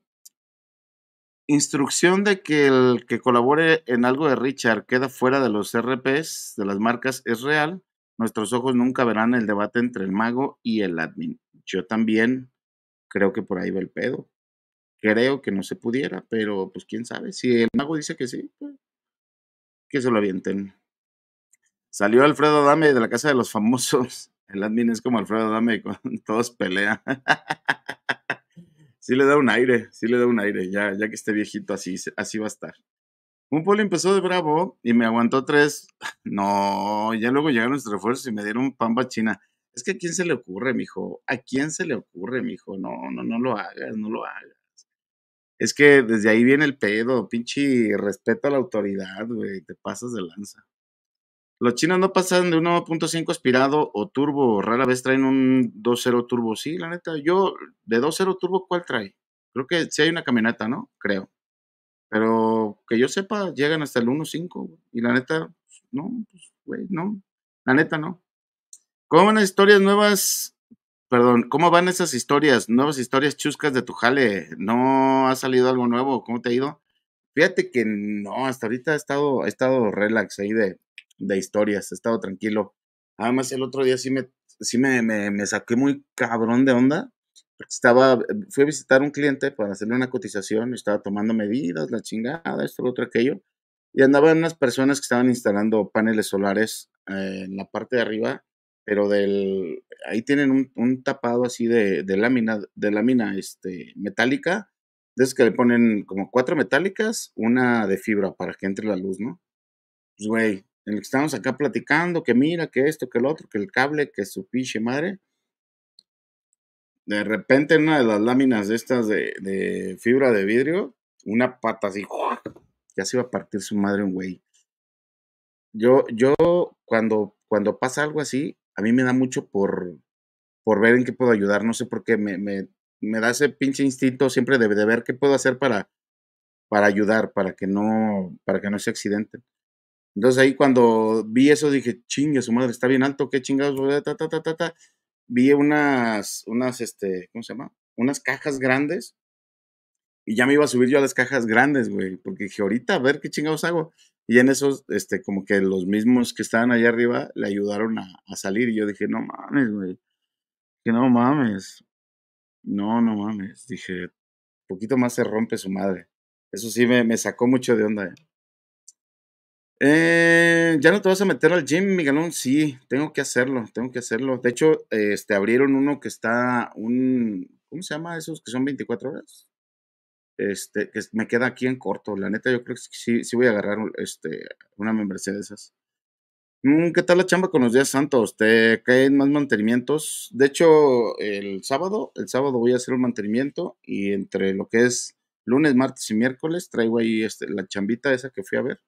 Instrucción de que el que colabore en algo de Richard queda fuera de los RPs de las marcas es real. Nuestros ojos nunca verán el debate entre el mago y el admin. Yo también creo que por ahí va el pedo. Creo que no se pudiera, pero pues quién sabe. Si el mago dice que sí, pues, que se lo avienten. Salió Alfredo Adame de la casa de los famosos. El admin es como Alfredo Adame, con todos pelea. Sí le da un aire, sí le da un aire, ya, ya que esté viejito así, así va a estar. Un poli empezó de bravo y me aguantó tres. No, ya luego llegaron los refuerzos y me dieron pamba china. Es que a quién se le ocurre, mijo. ¿A quién se le ocurre, mijo? No, no, no lo hagas, no lo hagas. Es que desde ahí viene el pedo, pinche respeto a la autoridad, güey. Te pasas de lanza. Los chinos no pasan de 1.5 aspirado o turbo, rara vez traen un 2.0 turbo. Sí, la neta, yo de 2.0 turbo, ¿cuál trae? Creo que sí hay una camioneta, ¿no? Creo. Pero que yo sepa, llegan hasta el 1.5 y la neta, pues, no, pues, güey, no. La neta, no. ¿Cómo van las historias nuevas? Perdón, ¿cómo van esas historias? Nuevas historias chuscas de tu jale. ¿No ha salido algo nuevo? ¿Cómo te ha ido? Fíjate que no, hasta ahorita ha estado, ha estado relax ahí de, de historias, he estado tranquilo. Además, el otro día sí me, sí me, me, saqué muy cabrón de onda. Estaba, eh, fui a visitar un cliente para hacerle una cotización, estaba tomando medidas, la chingada, esto, lo otro, aquello. Y andaban unas personas que estaban instalando paneles solares eh, en la parte de arriba, pero del, ahí tienen un, tapado así de, de, lámina, de lámina este, metálica, Entonces que le ponen como cuatro metálicas, una de fibra para que entre la luz, ¿no? Pues, güey, en el que estamos acá platicando, que mira, que esto, que el otro, que el cable, que su pinche madre. De repente en una de las láminas de estas de, fibra de vidrio, una pata así, ya se iba a partir su madre un güey. Yo, yo cuando, cuando pasa algo así, a mí me da mucho por, por ver en qué puedo ayudar, no sé por qué, me, me, da ese pinche instinto siempre de, de, ver qué puedo hacer para, para ayudar, para que no, para que no sea accidente. Entonces ahí cuando vi eso dije, chingue, su madre está bien alto, qué chingados, ta, ta, ta, ta, ta. Vi unas, unas, este, ¿cómo se llama? Unas cajas grandes. Y ya me iba a subir yo a las cajas grandes, güey, porque dije, ahorita a ver qué chingados hago. Y en esos, este, como que los mismos que estaban allá arriba le ayudaron a, salir. Y yo dije, no mames, güey. Que no mames. No, no mames. Dije, poquito más se rompe su madre. Eso sí me, me sacó mucho de onda. Eh. Eh, ya no te vas a meter al gym, Miguelón. Sí, tengo que hacerlo, tengo que hacerlo. De hecho, este abrieron uno que está un. ¿Cómo se llama esos que son 24 horas? Este, que me queda aquí en corto. La neta, yo creo que sí, sí voy a agarrar este, una membresía de esas. Mm, ¿Qué tal la chamba con los días santos? ¿Te caen más mantenimientos? De hecho, el sábado, el sábado voy a hacer un mantenimiento y entre lo que es lunes, martes y miércoles traigo ahí este, la chambita esa que fui a ver.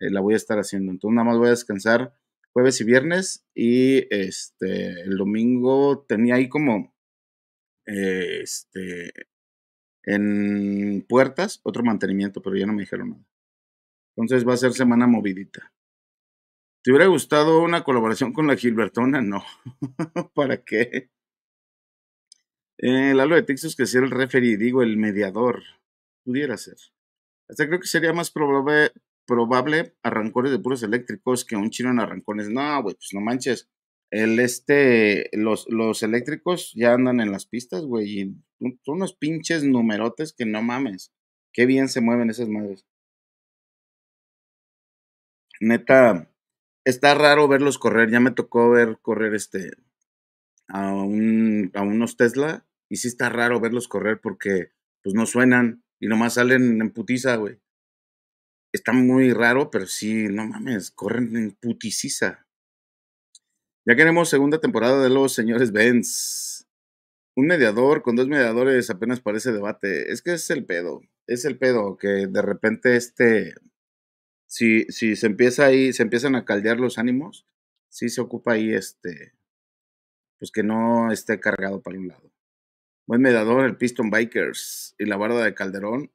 Eh, la voy a estar haciendo. Entonces nada más voy a descansar jueves y viernes y este, el domingo tenía ahí como eh, este, en puertas otro mantenimiento, pero ya no me dijeron nada. Entonces va a ser semana movidita. ¿Te hubiera gustado una colaboración con la Gilbertona? No. ¿Para qué? Eh, el Halo de Texas que sea el referee, digo, el mediador. Pudiera ser. Hasta creo que sería más probable, probable arrancones de puros eléctricos que un chino en arrancones. No, güey, pues no manches. El este, los, los eléctricos ya andan en las pistas, güey, y son unos pinches numerotes que no mames. Qué bien se mueven esas madres. Neta, está raro verlos correr. Ya me tocó ver correr este a, un, a unos Tesla y sí está raro verlos correr porque pues no suenan y nomás salen en putiza, güey está muy raro, pero sí, no mames, corren en puticiza. Ya queremos segunda temporada de los señores Benz. Un mediador con dos mediadores apenas parece debate. Es que es el pedo. Es el pedo que de repente este. Si, si se empieza ahí, se empiezan a caldear los ánimos, si se ocupa ahí este. Pues que no esté cargado para un lado. Buen mediador, el Piston Bikers y la barda de Calderón.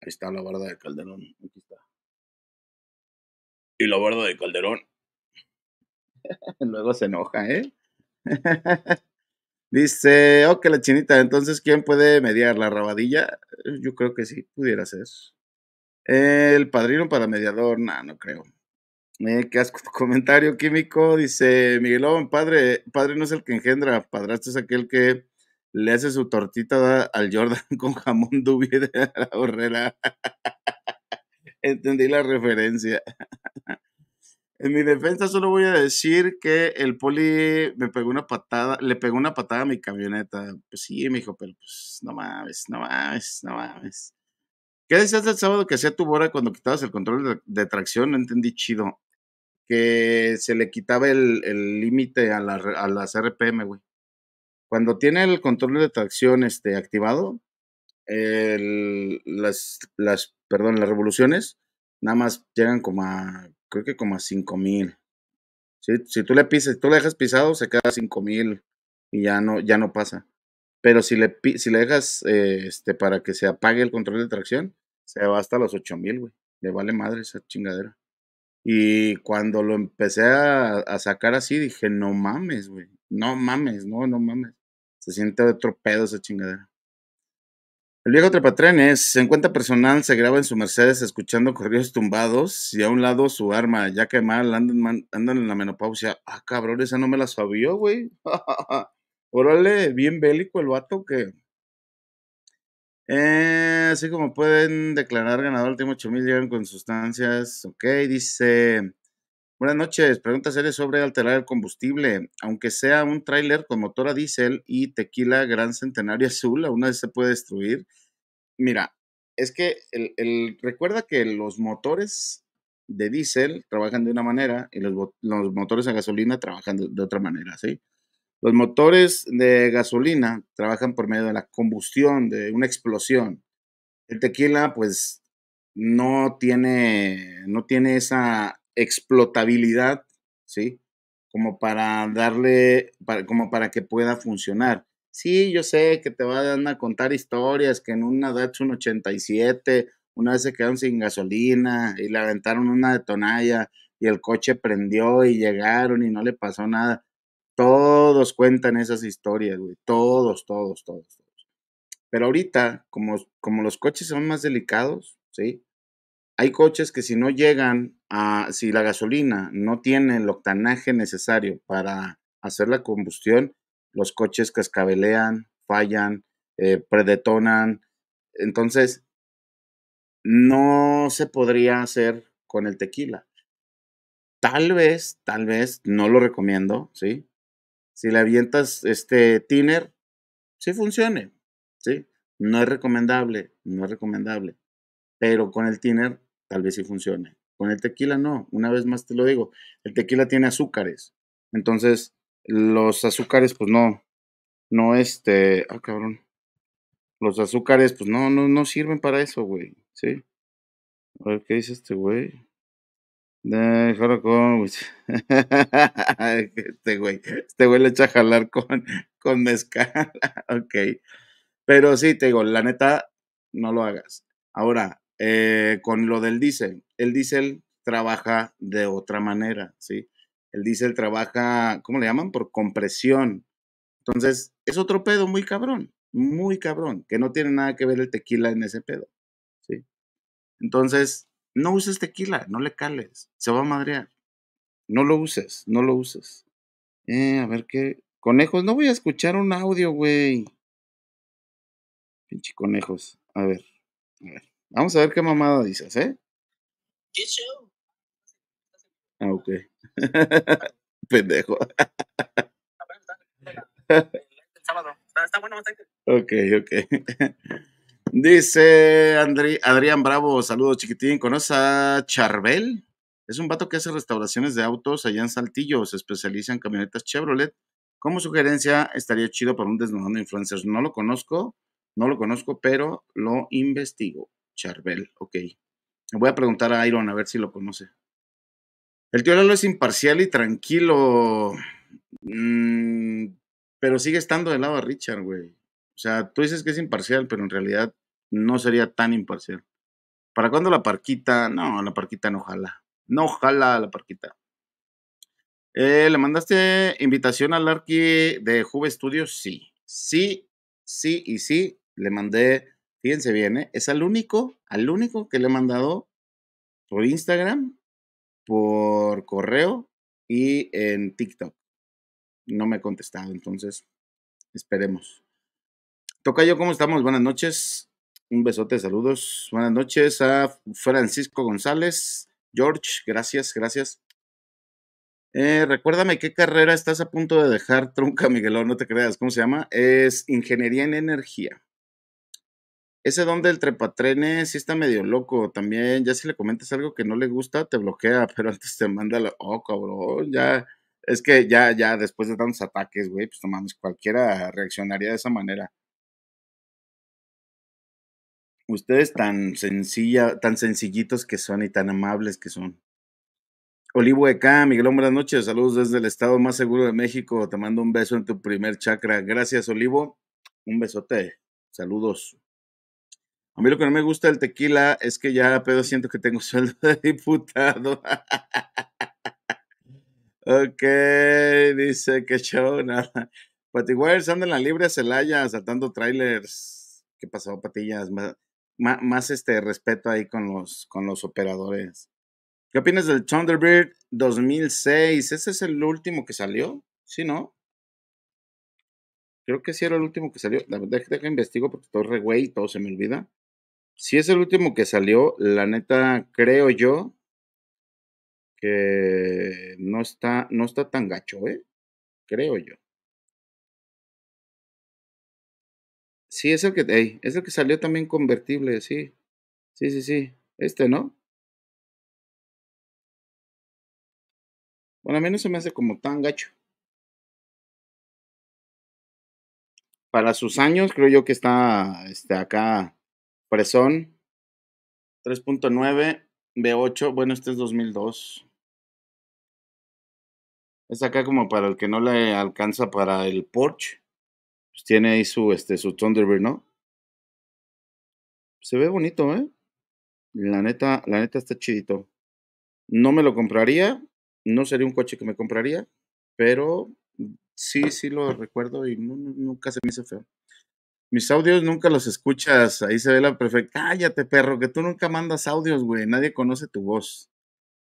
Ahí está la barda de Calderón y lo guardo de Calderón. Luego se enoja, ¿eh? Dice, ok, oh, la chinita, entonces, ¿quién puede mediar la rabadilla? Yo creo que sí, pudiera ser. El padrino para mediador, no, no creo. Eh, qué asco tu comentario químico, dice Miguelón, padre, padre no es el que engendra, padrastro es aquel que le hace su tortita al Jordan con jamón dubie de la horrera. Entendí la referencia. En mi defensa solo voy a decir que el poli me pegó una patada, le pegó una patada a mi camioneta. Pues sí, me dijo, pero pues no mames, no mames, no mames. ¿Qué decías el sábado que hacía tu bora cuando quitabas el control de, tracción? No entendí chido. Que se le quitaba el límite a, a las RPM, güey. Cuando tiene el control de tracción este, activado, las, las, perdón, las revoluciones nada más llegan como a creo que como a cinco mil. Si, tú le pisas, tú le dejas pisado, se queda a 5 mil y ya no, ya no pasa. Pero si le, si le dejas eh, este, para que se apague el control de tracción, se va hasta los ocho mil, güey. Le vale madre esa chingadera. Y cuando lo empecé a, a sacar así, dije, no mames, güey. No mames, no, no mames. Se siente otro pedo esa chingadera. El viejo trepatrenes en cuenta personal, se graba en su Mercedes escuchando corridos tumbados y a un lado su arma, ya que mal andan, en la menopausia. Ah, cabrón, esa no me la sabía, güey. Órale, bien bélico el vato que. Eh, así como pueden declarar ganador el último 8000, llegan con sustancias. Ok, dice. Buenas noches. Pregunta seria sobre alterar el combustible. Aunque sea un tráiler con motor a diésel y tequila Gran Centenario Azul, aún así se puede destruir. Mira, es que el, recuerda que los motores de diésel trabajan de una manera y los, motores a gasolina trabajan de, otra manera, ¿sí? Los motores de gasolina trabajan por medio de la combustión, de una explosión. El tequila, pues, no tiene, no tiene esa, explotabilidad, ¿sí? Como para darle, como para que pueda funcionar. Sí, yo sé que te van a contar historias que en una Datsun 87 una vez se quedaron sin gasolina y le aventaron una detonalla y el coche prendió y llegaron y no le pasó nada. Todos cuentan esas historias, güey. Todos, todos, todos, todos. Pero ahorita, como, como los coches son más delicados, ¿sí? Hay coches que si no llegan a, si la gasolina no tiene el octanaje necesario para hacer la combustión, los coches cascabelean, fallan, eh, predetonan. Entonces, no se podría hacer con el tequila. Tal vez, tal vez, no lo recomiendo, ¿sí? Si le avientas este tiner, sí funcione, ¿sí? No es recomendable, no es recomendable. Pero con el tiner tal vez sí funcione. Con el tequila no, una vez más te lo digo, el tequila tiene azúcares. Entonces, los azúcares, pues no, no este, ah, cabrón. Los azúcares, pues no, no, no sirven para eso, güey, ¿sí? A ver, ¿qué dice este güey? De con, Este güey, este güey le echa a jalar con, con mezcal, ok. Pero sí, te digo, la neta, no lo hagas. Ahora, eh, con lo del diésel. El diésel trabaja de otra manera, ¿sí? El diésel trabaja, ¿cómo le llaman? Por compresión. Entonces, es otro pedo muy cabrón, muy cabrón, que no tiene nada que ver el tequila en ese pedo, ¿sí? Entonces, no uses tequila, no le cales, se va a madrear. No lo uses, no lo uses. Eh, a ver qué. Conejos, no voy a escuchar un audio, güey. Pinche conejos. A ver, a ver. Vamos a ver qué mamada dices, ¿eh? ¿Qué show? Ah, ok. Pendejo. Ah, está bueno, Ok, ok. Dice Adrián Bravo, saludos chiquitín. ¿Conoces a Charbel? Es un vato que hace restauraciones de autos allá en Saltillo. Se especializa en camionetas Chevrolet. Como sugerencia, estaría chido para un desnudando influencers. No lo conozco, no lo conozco, pero lo investigo. Charbel, ok. voy a preguntar a Iron a ver si lo conoce. El tío Lalo es imparcial y tranquilo. Mm, pero sigue estando del lado de Richard, güey. O sea, tú dices que es imparcial, pero en realidad no sería tan imparcial. ¿Para cuándo la parquita? No, la parquita no jala. No jala la parquita. Eh, ¿Le mandaste invitación al Arqui de Juve Studios? Sí. Sí, sí y sí. Le mandé fíjense bien, ¿eh? es al único, al único que le he mandado por Instagram, por correo y en TikTok. No me ha contestado, entonces esperemos. Toca yo. ¿cómo estamos? Buenas noches. Un besote, saludos. Buenas noches a Francisco González. George, gracias, gracias. Eh, recuérdame qué carrera estás a punto de dejar, trunca Miguelón, no te creas, ¿cómo se llama? Es Ingeniería en Energía. Ese don del trepatrenes sí está medio loco. También, ya si le comentas algo que no le gusta, te bloquea, pero antes te manda la. Oh, cabrón, ya. Es que ya, ya, después de tantos ataques, güey, pues tomamos. cualquiera reaccionaría de esa manera. Ustedes tan sencilla, tan sencillitos que son y tan amables que son. Olivo de Miguel Miguel, buenas noches. Saludos desde el estado más seguro de México. Te mando un beso en tu primer chakra. Gracias, Olivo. Un besote. Saludos. A mí lo que no me gusta del tequila es que ya pedo siento que tengo sueldo de diputado. ok, dice que show, nada. anda en la libre a Celaya saltando trailers. ¿Qué pasó, Patillas? Más, más, este respeto ahí con los, con los operadores. ¿Qué opinas del Thunderbird 2006? ¿Ese es el último que salió? ¿Sí, no? Creo que sí era el último que salió. Deja que investigo porque todo re güey y todo se me olvida. Si es el último que salió, la neta creo yo que no está, no está tan gacho, ¿eh? Creo yo. Sí, es el que, es el que salió también convertible, sí. Sí, sí, sí. Este, ¿no? Bueno, a mí no se me hace como tan gacho. Para sus años, creo yo que está este, acá Presón, 3.9, B8, bueno, este es 2002. Es acá como para el que no le alcanza para el Porsche. Pues tiene ahí su, este, su Thunderbird, ¿no? Se ve bonito, ¿eh? La neta, la neta está chidito. No me lo compraría, no sería un coche que me compraría, pero sí, sí lo recuerdo y nunca se me hizo feo mis audios nunca los escuchas. Ahí se ve la perfecta. Cállate, perro, que tú nunca mandas audios, güey. Nadie conoce tu voz.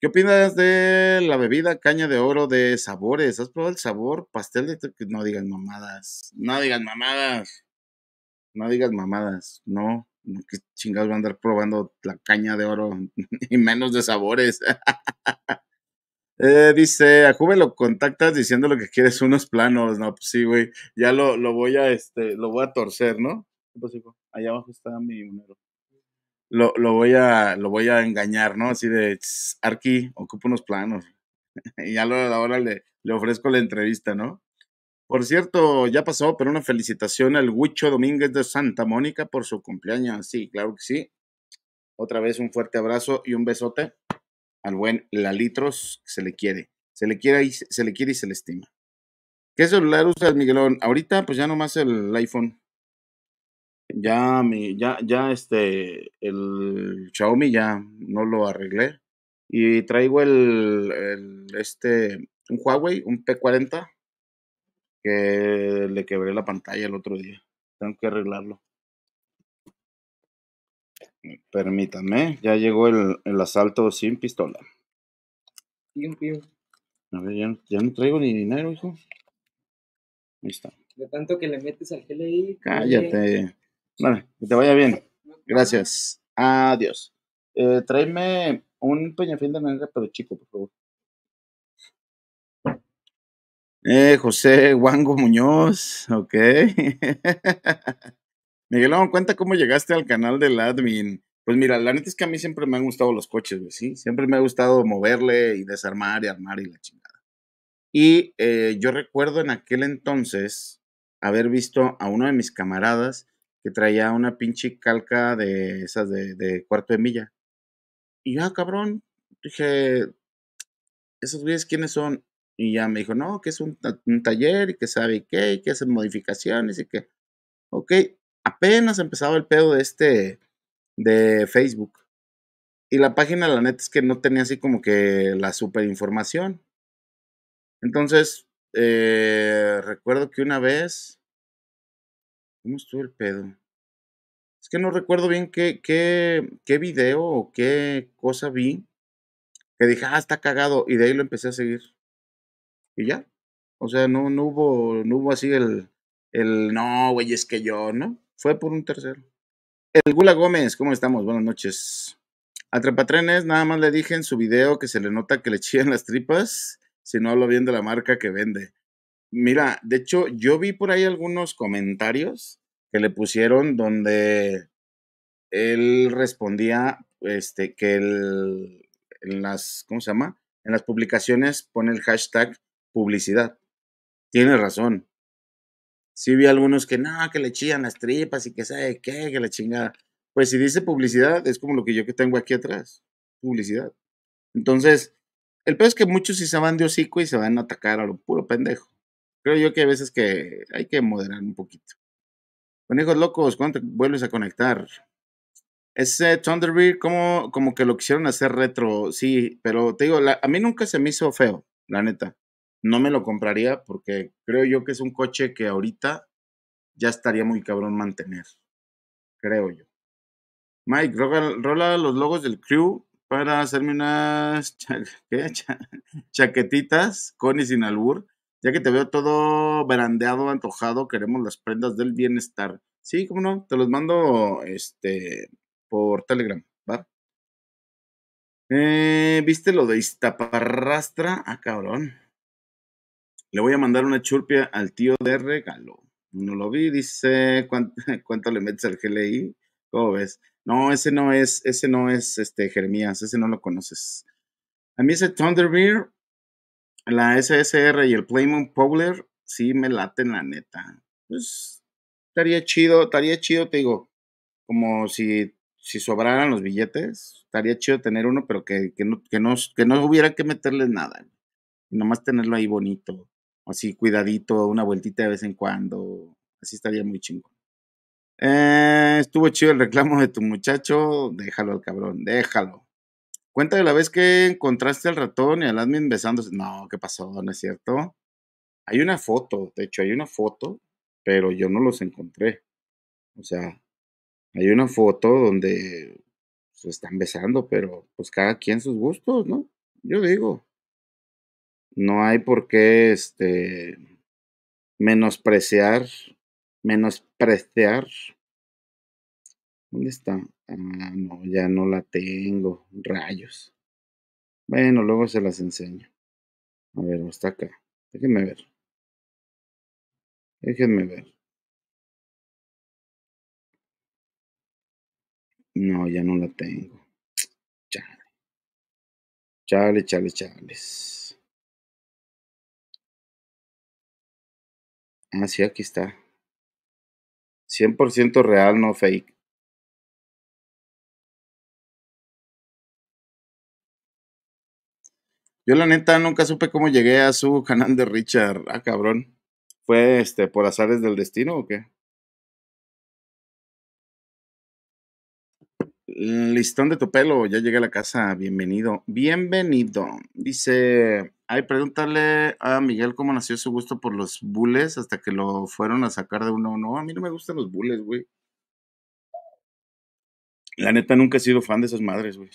¿Qué opinas de la bebida caña de oro de sabores? ¿Has probado el sabor? Pastel de... No digas mamadas. No digas mamadas. No digas mamadas. No. ¿Qué chingados va a andar probando la caña de oro? y menos de sabores. Eh, dice, a Juve lo contactas diciendo lo que quieres, unos planos. No, pues sí, güey. Ya lo, lo, voy a este, lo voy a torcer, ¿no? Allá abajo está mi número. Lo, voy a, lo voy a engañar, ¿no? Así de Arki, ocupo unos planos. y ya lo, ahora le, le ofrezco la entrevista, ¿no? Por cierto, ya pasó, pero una felicitación al Huicho Domínguez de Santa Mónica por su cumpleaños. Sí, claro que sí. Otra vez un fuerte abrazo y un besote al buen Lalitros, se le quiere. Se le quiere y se le quiere y se le estima. ¿Qué celular usas, Miguelón? Ahorita, pues ya nomás el iPhone. Ya mi, ya, ya este, el Xiaomi ya no lo arreglé. Y traigo el, el este, un Huawei, un P40, que le quebré la pantalla el otro día. Tengo que arreglarlo. Permítame, ya llegó el, asalto sin pistola. A ver, ya, no traigo ni dinero, hijo. Ahí está. De tanto que le metes al gel ahí. Cállate. Vale, que te vaya bien. Gracias. Adiós. Eh, tráeme un peñafil de naranja, pero chico, por favor. Eh, José Wango Muñoz, ok. Miguel, cuenta cómo llegaste al canal del admin. Pues mira, la neta es que a mí siempre me han gustado los coches, güey, ¿sí? Siempre me ha gustado moverle y desarmar y armar y la chingada. Y eh, yo recuerdo en aquel entonces haber visto a uno de mis camaradas que traía una pinche calca de esas de, cuarto de milla. Y ya, ah, cabrón, dije, ¿esos güeyes quiénes son? Y ya me dijo, no, que es un, taller y que sabe qué, y que hacen modificaciones y que, ok, apenas empezaba el pedo de este, de Facebook. Y la página, la neta, es que no tenía así como que la super información. Entonces, eh, recuerdo que una vez. ¿Cómo estuvo el pedo? Es que no recuerdo bien qué, qué, qué video o qué cosa vi que dije, ah, está cagado, y de ahí lo empecé a seguir. Y ya. O sea, no, no, hubo, no hubo así el, el, no, güey, es que yo, ¿no? Fue por un tercero. El Gula Gómez, ¿cómo estamos? Buenas noches. A trepatrenes, nada más le dije en su video que se le nota que le chían las tripas si no hablo bien de la marca que vende. Mira, de hecho, yo vi por ahí algunos comentarios que le pusieron donde él respondía este, que el, en las, ¿cómo se llama? En las publicaciones pone el hashtag publicidad. Tiene razón si vi algunos que no, que le chillan las tripas y que sabe qué, que la chingada. Pues si dice publicidad, es como lo que yo que tengo aquí atrás, publicidad. Entonces, el peor es que muchos sí se van de hocico y se van a atacar a lo puro pendejo. Creo yo que a veces que hay que moderar un poquito. hijos locos, ¿cuándo te vuelves a conectar? Ese Thunderbird, como, como que lo quisieron hacer retro, sí, pero te digo, a mí nunca se me hizo feo, la neta no me lo compraría porque creo yo que es un coche que ahorita ya estaría muy cabrón mantener. Creo yo. Mike, rola, los logos del crew para hacerme unas chaquetitas con y sin albur. Ya que te veo todo verandeado, antojado, queremos las prendas del bienestar. Sí, cómo no, te los mando este por Telegram, ¿va? Eh, ¿Viste lo de Iztaparrastra? Ah, cabrón. Le voy a mandar una churpia al tío de regalo. No lo vi, dice, ¿cuánto, le metes al GLI? ¿Cómo ves? No, ese no es, ese no es este Jeremías, ese no lo conoces. A mí ese Thunderbird, la SSR y el Playmon Powler sí me laten la neta. Pues estaría chido, estaría chido, te digo, como si, si sobraran los billetes, estaría chido tener uno, pero que, no, que, no, que no hubiera que meterle nada. Nomás tenerlo ahí bonito así cuidadito, una vueltita de vez en cuando. Así estaría muy chingo. Eh, estuvo chido el reclamo de tu muchacho. Déjalo al cabrón, déjalo. Cuenta de la vez que encontraste al ratón y al admin besándose. No, ¿qué pasó? ¿No es cierto? Hay una foto, de hecho, hay una foto, pero yo no los encontré. O sea, hay una foto donde se están besando, pero pues cada quien sus gustos, ¿no? Yo digo. No hay por qué este, menospreciar, menospreciar. ¿Dónde está? Ah, no, ya no la tengo. Rayos. Bueno, luego se las enseño. A ver, está acá. Déjenme ver. Déjenme ver. No, ya no la tengo. Chale. Chale, chale, chales. Ah, aquí está. 100% real, no fake. Yo la neta nunca supe cómo llegué a su canal de Richard. Ah, cabrón. ¿Fue este por azares del destino o qué? Listón de tu pelo, ya llegué a la casa. Bienvenido. Bienvenido. Dice Ay, pregúntale a Miguel cómo nació su gusto por los bules hasta que lo fueron a sacar de uno No, A mí no me gustan los bules, güey. La neta nunca he sido fan de esas madres, güey.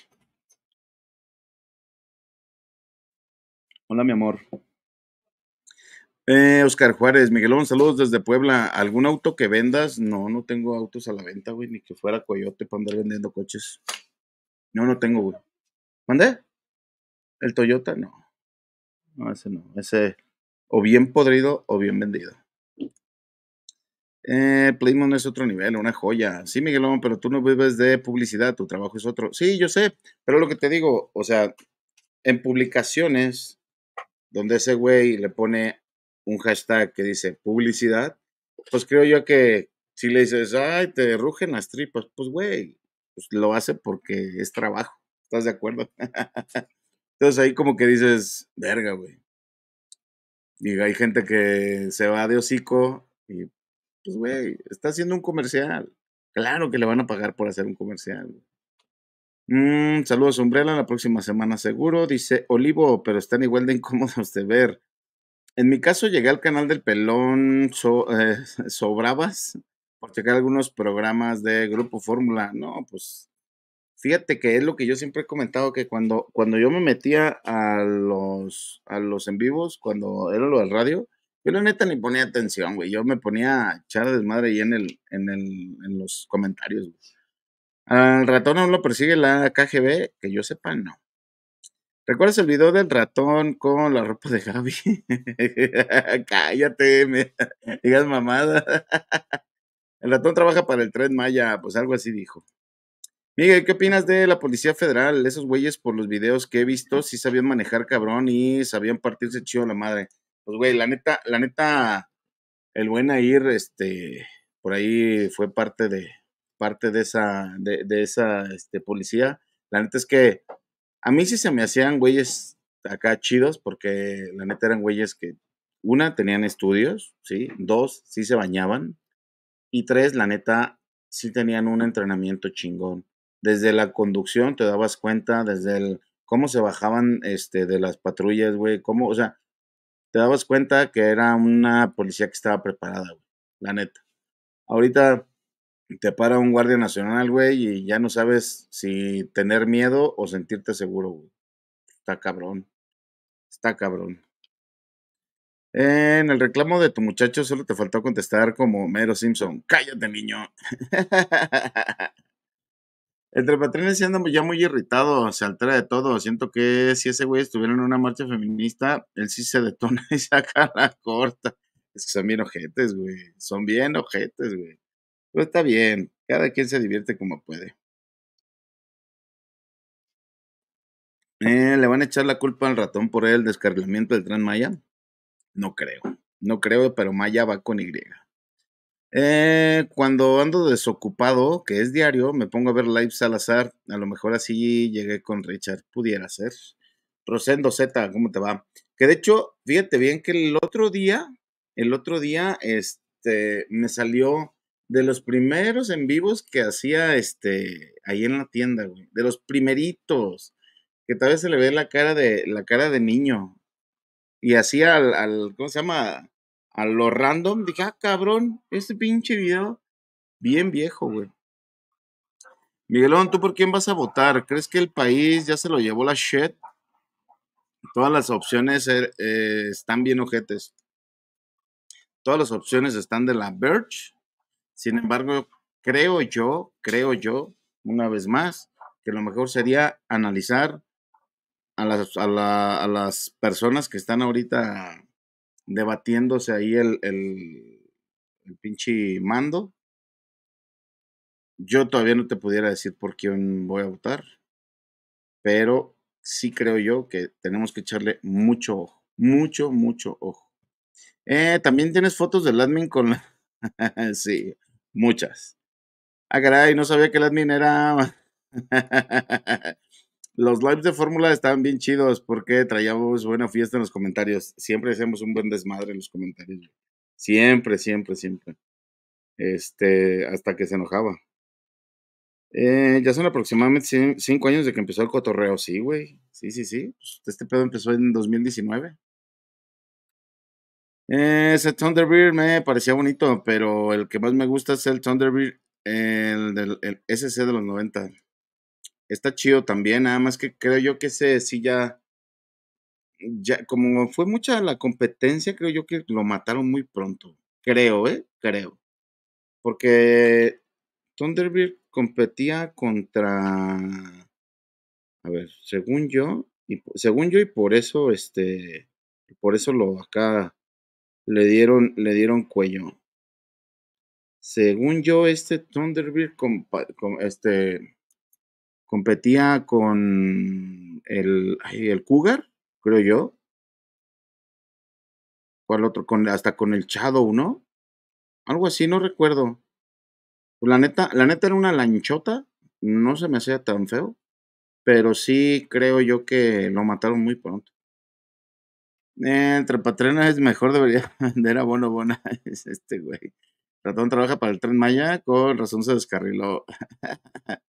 Hola, mi amor. Eh, Oscar Juárez, Miguelón, saludos desde Puebla. ¿Algún auto que vendas? No, no tengo autos a la venta, güey, ni que fuera coyote para andar vendiendo coches. No, no tengo, güey. ¿Mande? ¿El Toyota? No. No, ese no. Ese o bien podrido o bien vendido. Eh, Playmon es otro nivel, una joya. Sí, Miguel, pero tú no vives de publicidad, tu trabajo es otro. Sí, yo sé, pero lo que te digo, o sea, en publicaciones donde ese güey le pone un hashtag que dice publicidad, pues creo yo que si le dices, ay, te rugen las tripas, pues güey, pues lo hace porque es trabajo. ¿Estás de acuerdo? Entonces ahí como que dices, verga, güey. Y hay gente que se va de hocico y, pues, güey, está haciendo un comercial. Claro que le van a pagar por hacer un comercial. Mm, saludos, Umbrella, la próxima semana seguro. Dice Olivo, pero están igual de incómodos de ver. En mi caso llegué al canal del pelón Sobravas eh, Sobrabas por checar algunos programas de Grupo Fórmula. No, pues Fíjate que es lo que yo siempre he comentado, que cuando, cuando yo me metía a los, a los en vivos, cuando era lo del radio, yo la neta ni ponía atención, güey. Yo me ponía a echar desmadre ahí en, el, en, el, en los comentarios, Al ratón aún lo persigue la KGB, que yo sepa, no. ¿Recuerdas el video del ratón con la ropa de Javi? Cállate, digas mamada. el ratón trabaja para el Tren Maya, pues algo así dijo. Miguel, ¿qué opinas de la Policía Federal? Esos güeyes, por los videos que he visto, sí sabían manejar cabrón y sabían partirse chido la madre. Pues, güey, la neta, la neta, el buen Air, este, por ahí fue parte de, parte de esa, de, de esa, este, policía. La neta es que a mí sí se me hacían güeyes acá chidos, porque la neta eran güeyes que, una, tenían estudios, ¿sí? Dos, sí se bañaban. Y tres, la neta, sí tenían un entrenamiento chingón desde la conducción te dabas cuenta, desde el cómo se bajaban este, de las patrullas, güey, cómo, o sea, te dabas cuenta que era una policía que estaba preparada, güey, la neta. Ahorita te para un guardia nacional, güey, y ya no sabes si tener miedo o sentirte seguro, güey. Está cabrón. Está cabrón. En el reclamo de tu muchacho solo te faltó contestar como Mero Simpson. Cállate, niño. Entre patrones se anda ya muy irritado, se altera de todo. Siento que si ese güey estuviera en una marcha feminista, él sí se detona y saca la corta. Es que son bien ojetes, güey. Son bien ojetes, güey. Pero está bien. Cada quien se divierte como puede. Eh, ¿Le van a echar la culpa al ratón por el descargamiento del tren Maya? No creo. No creo, pero Maya va con Y. Eh, cuando ando desocupado, que es diario, me pongo a ver Live Salazar. A lo mejor así llegué con Richard. Pudiera ser. Rosendo Z, ¿cómo te va? Que de hecho, fíjate bien que el otro día, el otro día, este, me salió de los primeros en vivos que hacía, este, ahí en la tienda, De los primeritos. Que tal vez se le ve la cara de, la cara de niño. Y hacía al ¿cómo se llama? a lo random, dije, ah, cabrón, este pinche video, bien viejo, güey. Miguelón, ¿tú por quién vas a votar? ¿Crees que el país ya se lo llevó la shit? Todas las opciones er, eh, están bien ojetes. Todas las opciones están de la Birch. Sin embargo, creo yo, creo yo, una vez más, que lo mejor sería analizar a las, a las personas que están ahorita debatiéndose ahí el, el, pinche mando. Yo todavía no te pudiera decir por quién voy a votar, pero sí creo yo que tenemos que echarle mucho ojo, mucho, mucho ojo. Eh, También tienes fotos del admin con la... sí, muchas. Ah, caray, no sabía que el admin era... Los lives de Fórmula estaban bien chidos porque traíamos buena fiesta en los comentarios. Siempre hacemos un buen desmadre en los comentarios. Siempre, siempre, siempre. Este, hasta que se enojaba. Eh, ya son aproximadamente cinco años de que empezó el cotorreo, sí, güey. Sí, sí, sí. Pues, este pedo empezó en 2019. Eh, ese Thunderbird me parecía bonito, pero el que más me gusta es el Thunderbird, el, del el SC de los 90 está chido también, nada más que creo yo que ese sí ya, ya, como fue mucha la competencia, creo yo que lo mataron muy pronto. Creo, ¿eh? Creo. Porque Thunderbird competía contra, a ver, según yo, y, según yo y por eso, este, por eso lo acá le dieron, le dieron cuello. Según yo, este Thunderbird, este, competía con el, el Cougar, creo yo. ¿Cuál otro? Con, hasta con el chado ¿no? Algo así, no recuerdo. la neta, la neta era una lanchota, no se me hacía tan feo, pero sí creo yo que lo mataron muy pronto. Eh, entre Patrena es mejor, debería vender a bueno Bona, es este güey. Ratón trabaja para el Tren Maya, con razón se descarriló.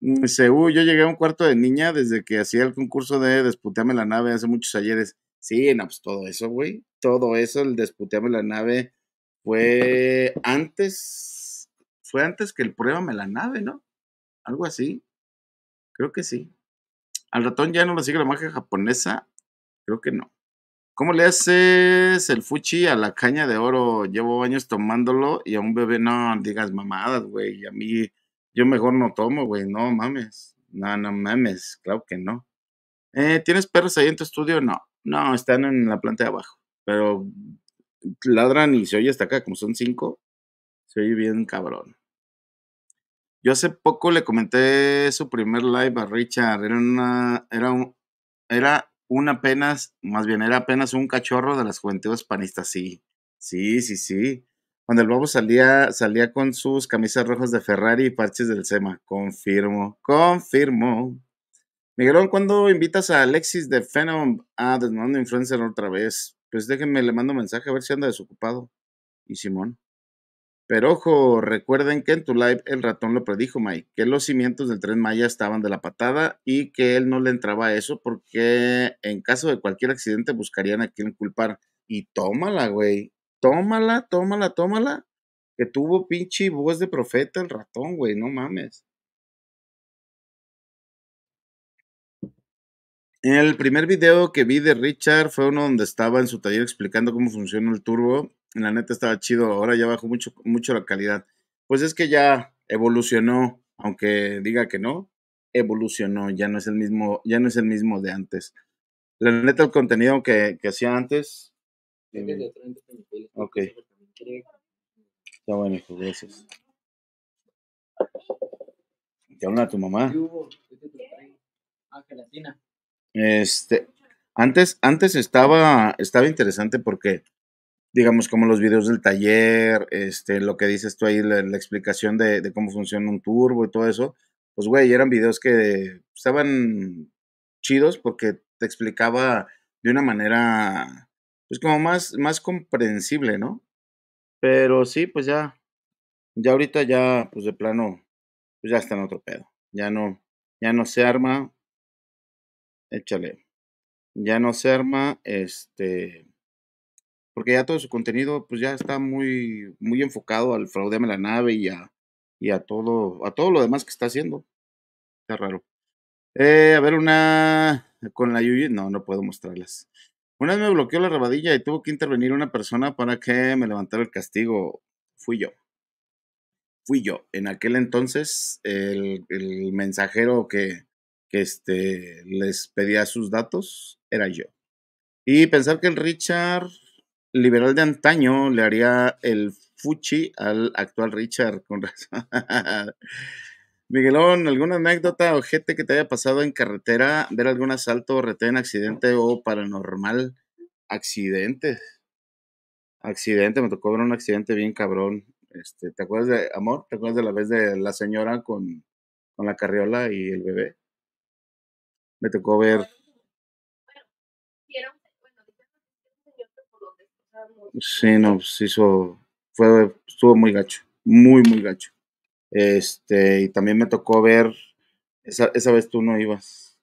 Mm, según yo llegué a un cuarto de niña desde que hacía el concurso de Desputeame la nave hace muchos ayeres. Sí, no, pues todo eso, güey. Todo eso, el Desputeame la nave fue antes, fue antes que el Pruébame la nave, ¿no? Algo así. Creo que sí. Al ratón ya no le sigue la magia japonesa. Creo que no. ¿Cómo le haces el fuchi a la caña de oro? Llevo años tomándolo y a un bebé no digas mamadas, güey. A mí yo mejor no tomo, güey, no mames, no, no mames, claro que no. Eh, ¿Tienes perros ahí en tu estudio? No, no, están en la planta de abajo, pero ladran y se oye hasta acá, como son cinco, se oye bien cabrón. Yo hace poco le comenté su primer live a Richard, era una, era un, era un apenas, más bien era apenas un cachorro de las juventudes panistas, sí, sí, sí, sí. Cuando el bobo salía, salía con sus camisas rojas de Ferrari y parches del SEMA. Confirmo, confirmo. Miguelón, ¿cuándo invitas a Alexis de Phenom a Desmond Influencer otra vez? Pues déjenme, le mando mensaje a ver si anda desocupado. Y Simón. Pero ojo, recuerden que en tu live el ratón lo predijo, Mike, que los cimientos del tren Maya estaban de la patada y que él no le entraba a eso porque en caso de cualquier accidente buscarían a quien culpar. Y tómala, güey tómala, tómala, tómala, que tuvo pinche voz de profeta el ratón, güey, no mames. El primer video que vi de Richard fue uno donde estaba en su taller explicando cómo funciona el turbo. La neta estaba chido, ahora ya bajó mucho, mucho la calidad. Pues es que ya evolucionó, aunque diga que no, evolucionó, ya no es el mismo, ya no es el mismo de antes. La neta, el contenido que, que hacía antes ok. Está bueno, hijo, gracias. ¿Te este habla tu mamá? Este, ah, este, antes, antes estaba, estaba interesante porque, digamos, como los videos del taller, este, lo que dices tú ahí, la, explicación de, de, cómo funciona un turbo y todo eso, pues, güey, eran videos que estaban chidos porque te explicaba de una manera pues como más, más comprensible, ¿no? Pero sí, pues ya, ya ahorita ya, pues de plano, pues ya está en otro pedo. Ya no, ya no se arma, échale, ya no se arma, este, porque ya todo su contenido, pues ya está muy, muy enfocado al fraudeame la nave y a, y a todo, a todo lo demás que está haciendo. Está raro. Eh, a ver, una, con la Yuyu, no, no puedo mostrarlas. Una vez me bloqueó la rabadilla y tuvo que intervenir una persona para que me levantara el castigo. Fui yo. Fui yo. En aquel entonces, el, mensajero que, este, les pedía sus datos era yo. Y pensar que el Richard liberal de antaño le haría el fuchi al actual Richard con razón. Miguelón, ¿alguna anécdota o gente que te haya pasado en carretera, ver algún asalto, retén, accidente o paranormal? Accidente. Accidente, me tocó ver un accidente bien cabrón. Este, ¿Te acuerdas de, amor? ¿Te acuerdas de la vez de la señora con, con la carriola y el bebé? Me tocó ver. Sí, no, pues hizo, fue, estuvo muy gacho, muy, muy gacho. Este, y también me tocó ver, esa, esa vez tú no ibas.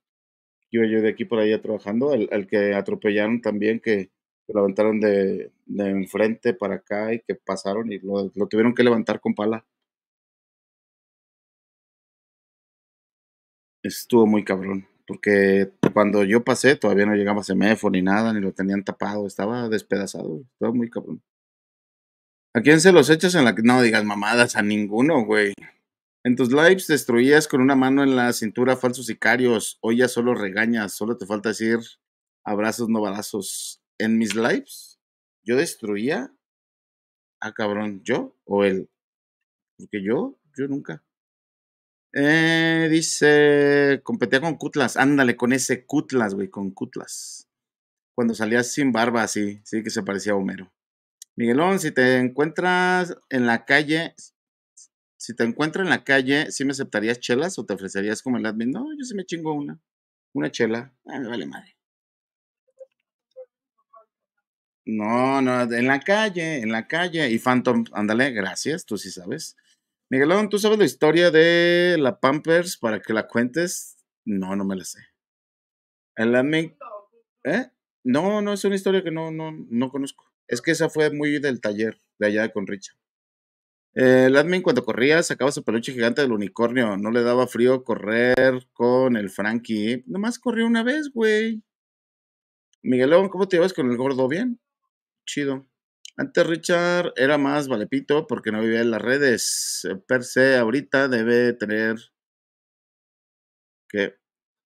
Iba yo de aquí por allá trabajando, el, que atropellaron también, que, lo levantaron de, de, enfrente para acá y que pasaron y lo, tuvieron que levantar con pala. Estuvo muy cabrón, porque cuando yo pasé todavía no llegaba semáforo ni nada, ni lo tenían tapado, estaba despedazado, estaba muy cabrón. ¿A quién se los echas en la que no digas mamadas? A ninguno, güey. En tus lives destruías con una mano en la cintura falsos sicarios. Hoy ya solo regañas, solo te falta decir abrazos, no balazos. En mis lives, yo destruía. a cabrón, ¿yo o él? Porque yo, yo nunca. Eh, dice, competía con Cutlas. Ándale, con ese Cutlas, güey, con Cutlas. Cuando salías sin barba, así, sí que se parecía a Homero. Miguelón, si te encuentras en la calle, si te encuentras en la calle, ¿sí me aceptarías chelas o te ofrecerías como el admin? No, yo sí me chingo una. Una chela. Ah, me vale madre. No, no, en la calle, en la calle. Y Phantom, ándale, gracias, tú sí sabes. Miguelón, ¿tú sabes la historia de la Pampers para que la cuentes? No, no me la sé. El admin. ¿Eh? No, no, es una historia que no, no, no conozco. Es que esa fue muy del taller, de allá con Richard El admin cuando corría sacaba su peluche gigante del unicornio. No le daba frío correr con el Frankie. Nomás corrió una vez, güey. Miguelón, ¿cómo te llevas con el gordo? Bien. Chido. Antes Richard era más valepito porque no vivía en las redes. Eh, per se, ahorita debe tener... que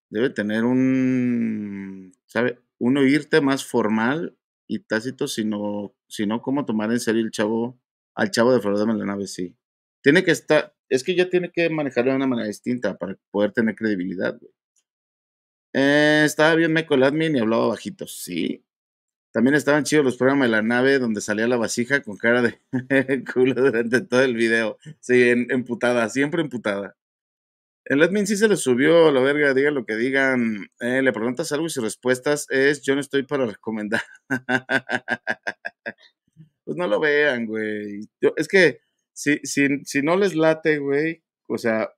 Debe tener un... ¿Sabe? Un oírte más formal y Tácito, sino, sino cómo tomar en serio el chavo, al chavo de Flor de nave? sí. Tiene que estar, es que ya tiene que manejarlo de una manera distinta para poder tener credibilidad, eh, estaba bien meco el admin y hablaba bajito, sí. También estaban chidos los programas de la nave donde salía la vasija con cara de culo durante todo el video. Sí, emputada, siempre emputada. El admin sí se le subió la verga, diga lo que digan. Eh, le preguntas algo y sus respuestas es: Yo no estoy para recomendar. pues no lo vean, güey. es que si, si no les late, güey, o sea,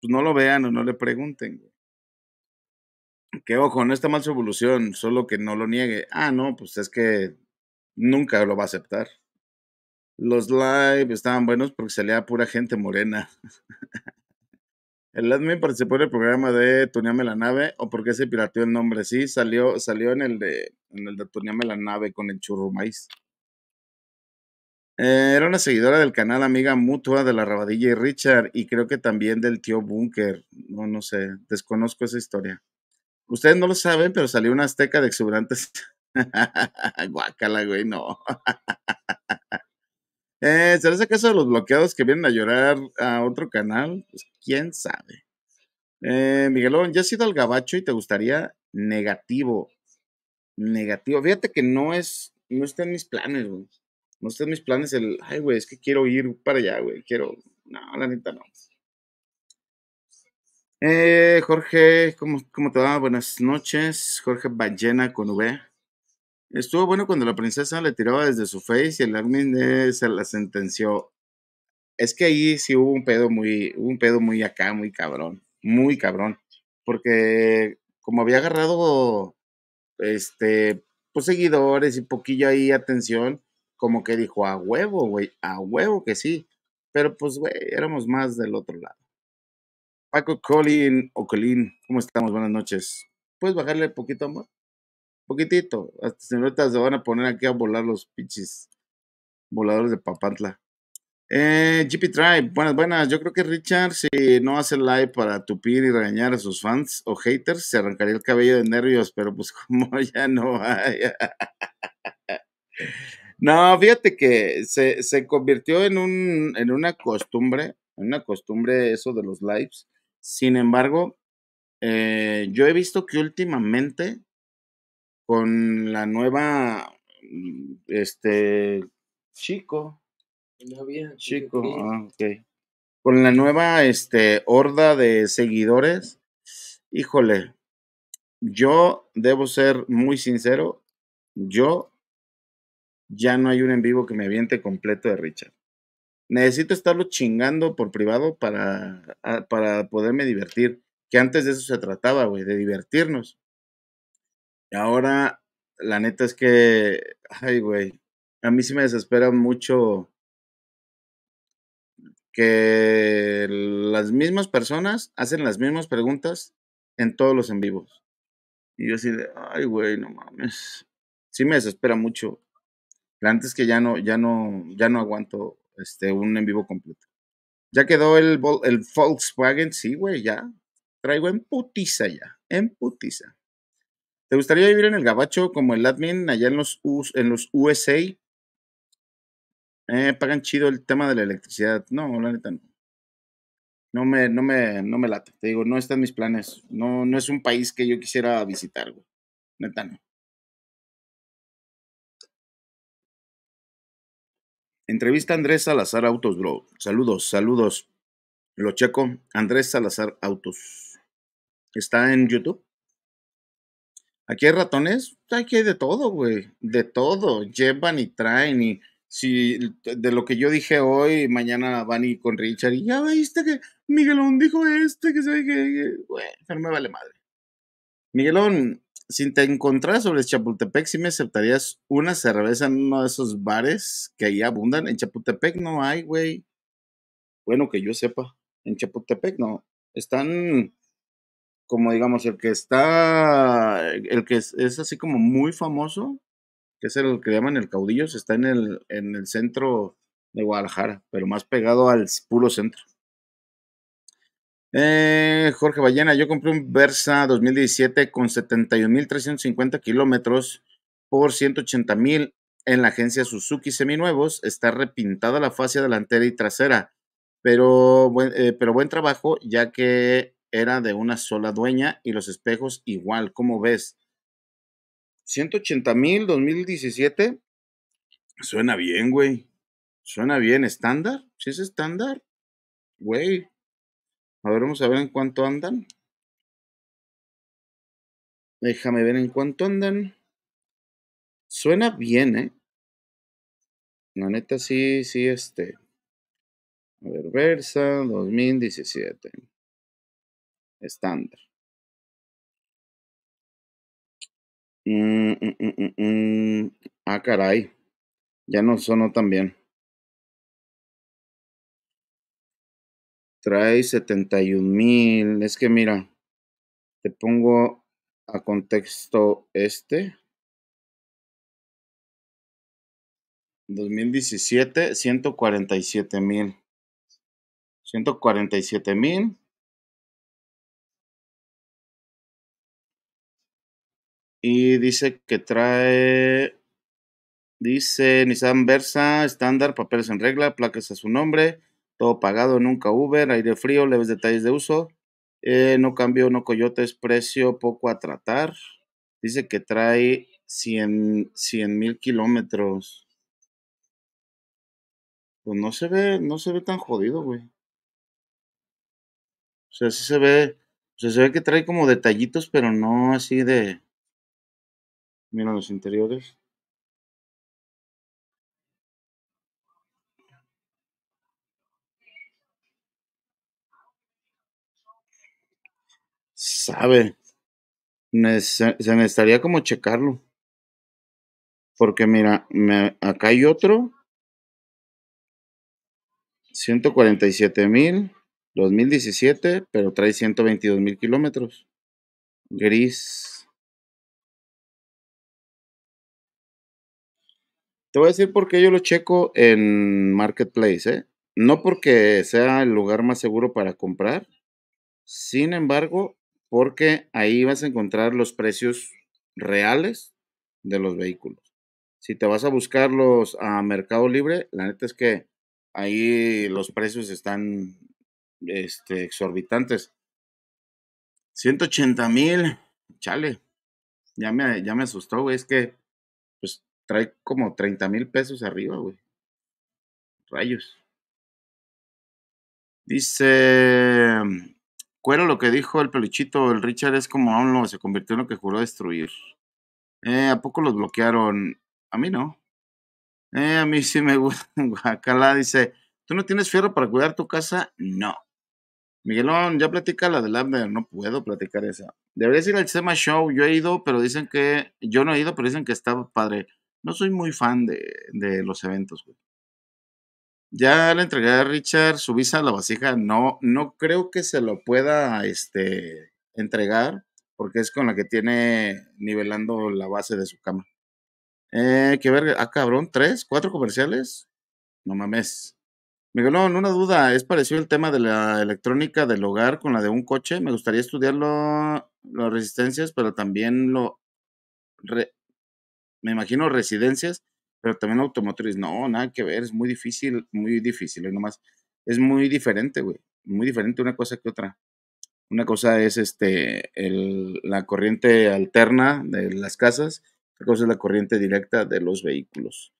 pues no lo vean o no le pregunten, güey. Que ojo, no está mal su evolución, solo que no lo niegue. Ah, no, pues es que nunca lo va a aceptar. Los live estaban buenos porque salía pura gente morena. El admin participó en el programa de Tuneame la nave, o por qué se pirateó el nombre. Sí, salió, salió en el de, en el de Tuneame la nave con el churro maíz. Eh, era una seguidora del canal Amiga Mutua de la Rabadilla y Richard, y creo que también del tío Bunker. No, no sé, desconozco esa historia. Ustedes no lo saben, pero salió una azteca de exuberantes. Guácala, güey, no. Eh, ¿Será ese caso de los bloqueados que vienen a llorar a otro canal? Pues quién sabe. Eh, Miguelón, ¿ya has sido al gabacho y te gustaría negativo? Negativo. Fíjate que no es, no está en mis planes, güey. No está en mis planes el, ay, güey, es que quiero ir para allá, güey. Quiero, no, la neta no. Eh, Jorge, ¿cómo, ¿cómo te va? Buenas noches. Jorge Ballena con V. Estuvo bueno cuando la princesa le tiraba desde su face y el Armin se la sentenció. Es que ahí sí hubo un pedo muy, un pedo muy acá, muy cabrón, muy cabrón. Porque como había agarrado este pues seguidores y poquillo ahí atención, como que dijo a huevo, güey, a huevo que sí. Pero pues, güey, éramos más del otro lado. Paco Colin o ¿cómo estamos? Buenas noches. ¿Puedes bajarle un poquito, más? Poquitito. Hasta ahorita se van a poner aquí a volar los pinches voladores de Papantla. Eh, GP Tribe, buenas, buenas. Yo creo que Richard, si no hace live para tupir y regañar a sus fans o haters, se arrancaría el cabello de nervios, pero pues como ya no hay. no, fíjate que se, se convirtió en, un, en una costumbre, en una costumbre eso de los lives. Sin embargo, eh, yo he visto que últimamente con la nueva, mm, este, chico. No chico, ah, Con la nueva, este, horda de seguidores, híjole, yo debo ser muy sincero, yo ya no hay un en vivo que me aviente completo de Richard. Necesito estarlo chingando por privado para, ah, para poderme divertir, que antes de eso se trataba, güey, de divertirnos. Ahora, la neta es que, ay, güey, a mí sí me desespera mucho que las mismas personas hacen las mismas preguntas en todos los en vivos. Y yo así de, ay, güey, no mames. Sí me desespera mucho. La neta que ya no, ya no, ya no aguanto este, un en vivo completo. Ya quedó el, el Volkswagen, sí, güey, ya. Traigo en putiza ya, en putiza. ¿Te gustaría vivir en el gabacho como el admin allá en los, en los USA? Eh, pagan chido el tema de la electricidad. No, la neta no. me, no me, no me late. Te digo, no están mis planes. No, no es un país que yo quisiera visitar, güey. Neta no. Entrevista Andrés Salazar Autos, bro. Saludos, saludos. Lo checo. Andrés Salazar Autos. Está en YouTube. Aquí hay ratones, aquí hay de todo, güey, de todo. Llevan y traen y si de lo que yo dije hoy, mañana van y con Richard y ya viste que Miguelón dijo este, que sabe que, güey, pero vale madre. Miguelón, si te encontrás sobre Chapultepec, ¿sí me aceptarías una cerveza en uno de esos bares que ahí abundan? En Chapultepec no hay, güey. Bueno, que yo sepa. En Chapultepec no. Están como digamos, el que está, el que es, así como muy famoso, que es el que llaman el se está en el, en el centro de Guadalajara, pero más pegado al puro centro. Eh, Jorge Ballena, yo compré un Versa 2017 con 71.350 kilómetros por 180.000 en la agencia Suzuki Seminuevos. Está repintada la fascia delantera y trasera, pero, eh, pero buen trabajo ya que era de una sola dueña y los espejos igual. ¿Cómo ves? 180 mil 2017. Suena bien, güey. Suena bien. ¿Estándar? ¿Sí es estándar, güey. A ver, vamos a ver en cuánto andan. Déjame ver en cuánto andan. Suena bien, ¿eh? La neta sí, sí, este. A ver, Versa 2017 estándar. Mm, mm, mm, mm, ah, caray. Ya no sonó tan bien. Trae 71 mil. Es que mira, te pongo a contexto este. 2017, siete mil. siete mil. Y dice que trae, dice Nissan Versa, estándar, papeles en regla, placas a su nombre, todo pagado, nunca Uber, aire frío, leves detalles de uso. Eh, no cambio, no coyotes, precio poco a tratar. Dice que trae 100 mil kilómetros. Pues no se ve, no se ve tan jodido, güey. O sea, sí se ve, o se ve que trae como detallitos, pero no así de, Mira los interiores. Sabe. Se, me necesitaría como checarlo. Porque mira, me, acá hay otro. 147 mil, 2017, pero trae 122 mil kilómetros. Gris. Te voy a decir por qué yo lo checo en Marketplace, ¿eh? No porque sea el lugar más seguro para comprar, sin embargo, porque ahí vas a encontrar los precios reales de los vehículos. Si te vas a buscarlos a Mercado Libre, la neta es que ahí los precios están este, exorbitantes. 180 mil, chale, ya me, ya me asustó, güey, es que trae como 30 mil pesos arriba, güey. Rayos. Dice, mm, cuero lo que dijo el peluchito, el Richard es como no se convirtió en lo que juró destruir. Eh, ¿A poco los bloquearon? A mí no. Eh, a mí sí me gusta. la dice, ¿tú no tienes fierro para cuidar tu casa? No. Miguelón, ya platica la de Lambert, no puedo platicar esa. Deberías ir al SEMA Show, yo he ido, pero dicen que, yo no he ido, pero dicen que está padre. No soy muy fan de, los eventos, güey. Ya le entregué a Richard su visa a la vasija. No, no creo que se lo pueda este, entregar porque es con la que tiene nivelando la base de su cama. Eh, qué verga. Ah, cabrón, ¿tres? ¿Cuatro comerciales? No mames. Miguelón, una duda. ¿Es parecido el tema de la electrónica del hogar con la de un coche? Me gustaría estudiarlo, las resistencias, pero también lo, me imagino residencias, pero también automotriz. No, nada que ver, es muy difícil, muy difícil, es nomás, es muy diferente, güey, muy diferente una cosa que otra. Una cosa es este, la corriente alterna de las casas, otra cosa es la corriente directa de los vehículos.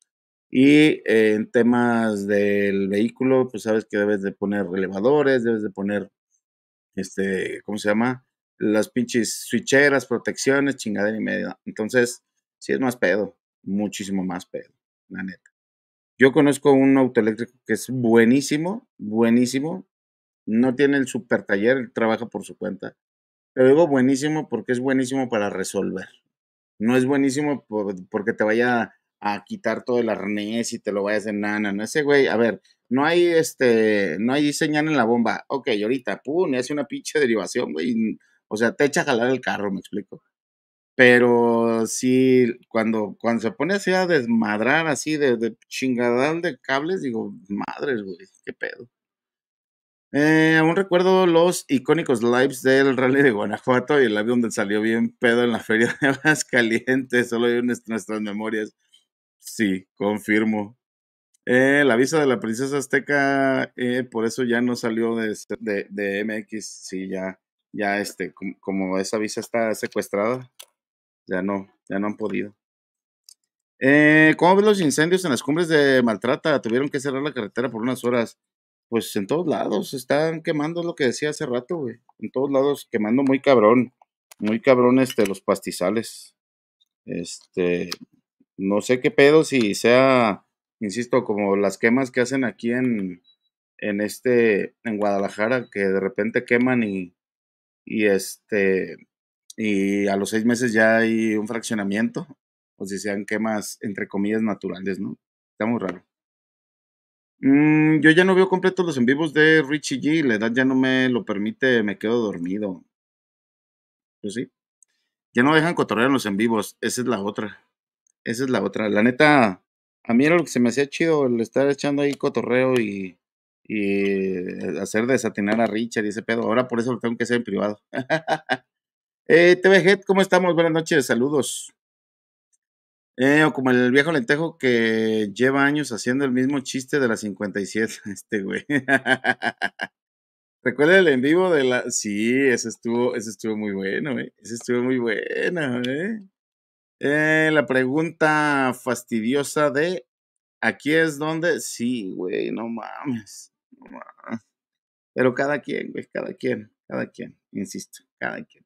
Y en temas del vehículo, pues sabes que debes de poner relevadores, debes de poner, este, ¿cómo se llama? Las pinches switcheras, protecciones, chingadera y media. Entonces, sí es más pedo, muchísimo más pedo, la neta. Yo conozco un auto eléctrico que es buenísimo, buenísimo. No tiene el super taller, trabaja por su cuenta. Pero digo buenísimo porque es buenísimo para resolver. No es buenísimo porque te vaya a quitar todo el arnés y te lo vayas en nana. No, ese güey, a ver, no hay este, no hay señal en la bomba. Ok, ahorita, pum, y hace una pinche derivación, güey. O sea, te echa a jalar el carro, me explico. Pero sí, cuando, cuando se pone así a desmadrar, así de, de de cables, digo, madres, güey, qué pedo. Eh, aún recuerdo los icónicos lives del Rally de Guanajuato y el live donde salió bien pedo en la feria de calientes. solo hay nuestras memorias. Sí, confirmo. Eh, la visa de la princesa azteca, eh, por eso ya no salió de, de, MX, sí, ya, ya este, como esa visa está secuestrada, ya no, ya no han podido. Eh, ¿Cómo ves los incendios en las cumbres de Maltrata? Tuvieron que cerrar la carretera por unas horas. Pues en todos lados, están quemando lo que decía hace rato, güey. En todos lados, quemando muy cabrón. Muy cabrón, este, los pastizales. Este, no sé qué pedo si sea, insisto, como las quemas que hacen aquí en, en este, en Guadalajara, que de repente queman y, y este, y a los seis meses ya hay un fraccionamiento, o si sean quemas, entre comillas, naturales, ¿no? Está muy raro. Mm, yo ya no veo completos los en vivos de Richie G, la edad ya no me lo permite, me quedo dormido. Pues sí. Ya no dejan cotorrear en los en vivos, esa es la otra. Esa es la otra. La neta, a mí era lo que se me hacía chido, el estar echando ahí cotorreo y, y eh, hacer desatinar a Richard y ese pedo. Ahora por eso lo tengo que hacer en privado. Eh, TV Head, ¿cómo estamos? Buenas noches, saludos. Eh, o como el viejo lentejo que lleva años haciendo el mismo chiste de la 57, este güey. Recuerda el en vivo de la. Sí, ese estuvo, ese estuvo muy bueno, eh. Ese estuvo muy bueno, eh. eh la pregunta fastidiosa de. ¿Aquí es donde? Sí, güey, No mames. Pero cada quien, güey, cada quien, cada quien, insisto, cada quien.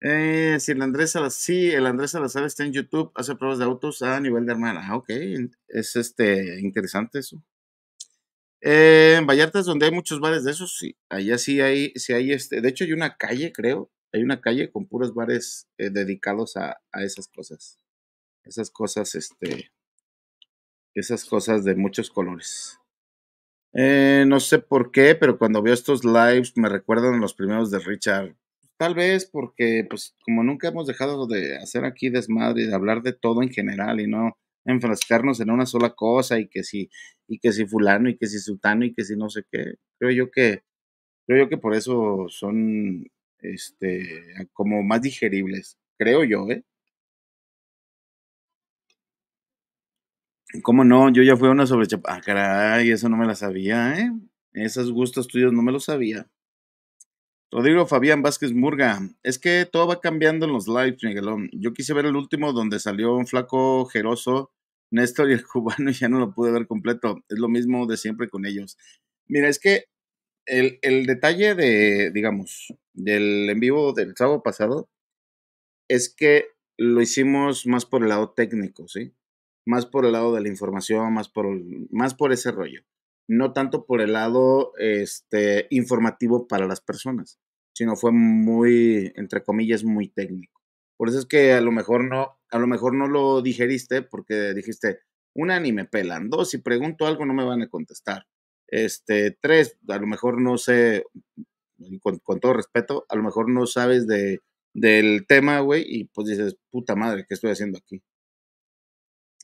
Eh, si el Andrés Salazar, sí, el Andrés Salazar está en YouTube, hace pruebas de autos a nivel de hermana. Ah, ok, es este interesante eso. Eh, en Vallarta es donde hay muchos bares de esos, sí. Allá sí hay, sí hay este. De hecho, hay una calle, creo. Hay una calle con puros bares eh, dedicados a, esas cosas. Esas cosas, este. Esas cosas de muchos colores. no sé por qué, pero cuando veo estos lives me recuerdan los primeros de Richard Tal vez porque, pues, como nunca hemos dejado de hacer aquí desmadre y de hablar de todo en general y no enfrascarnos en una sola cosa y que si, y que si fulano y que si sutano y que si no sé qué. Creo yo que, creo yo que por eso son, este, como más digeribles. Creo yo, ¿eh? ¿Cómo no? Yo ya fui a una sobrechapa. Ah, caray, eso no me la sabía, ¿eh? Esos gustos tuyos no me los sabía. Rodrigo Fabián Vázquez Murga, es que todo va cambiando en los lives, Miguelón. Yo quise ver el último donde salió un flaco jeroso, Néstor y el cubano, y ya no lo pude ver completo. Es lo mismo de siempre con ellos. Mira, es que el, el detalle de, digamos, del en vivo del sábado pasado es que lo hicimos más por el lado técnico, ¿sí? Más por el lado de la información, más por, más por ese rollo no tanto por el lado este, informativo para las personas, sino fue muy, entre comillas, muy técnico. Por eso es que a lo mejor no, a lo mejor no lo digeriste porque dijiste, una, ni me pelan. Dos, si pregunto algo no me van a contestar. Este, tres, a lo mejor no sé, con, con todo respeto, a lo mejor no sabes de, del tema, güey, y pues dices, puta madre, ¿qué estoy haciendo aquí?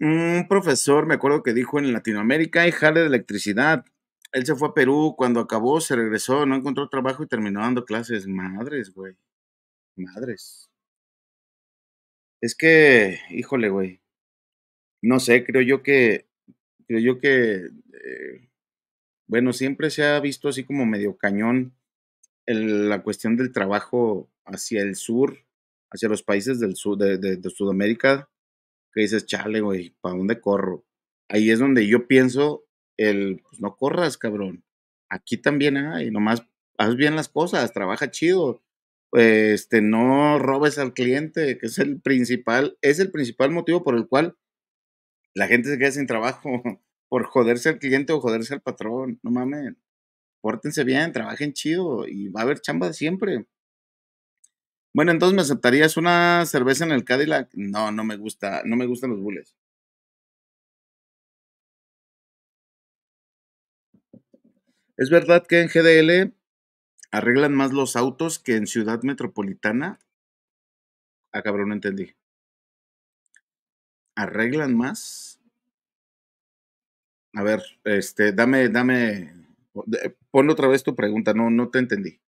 Un profesor, me acuerdo que dijo en Latinoamérica hay jale de electricidad. Él se fue a Perú, cuando acabó se regresó, no encontró trabajo y terminó dando clases. Madres, güey. Madres. Es que, híjole, güey. No sé, creo yo que, creo yo que, eh, bueno, siempre se ha visto así como medio cañón la cuestión del trabajo hacia el sur, hacia los países del sur, de Sudamérica, que dices, chale, güey, ¿para dónde corro? Ahí es donde yo pienso el, pues no corras, cabrón. Aquí también hay, nomás haz bien las cosas, trabaja chido. Este, no robes al cliente, que es el principal, es el principal motivo por el cual la gente se queda sin trabajo, por joderse al cliente o joderse al patrón, no mames. Pórtense bien, trabajen chido y va a haber chamba siempre. Bueno, entonces me aceptarías una cerveza en el Cadillac. No, no me gusta, no me gustan los bules. Es verdad que en GDL arreglan más los autos que en Ciudad Metropolitana. Ah, cabrón, no entendí. ¿Arreglan más? A ver, este, dame, dame, pon otra vez tu pregunta, no, no te entendí.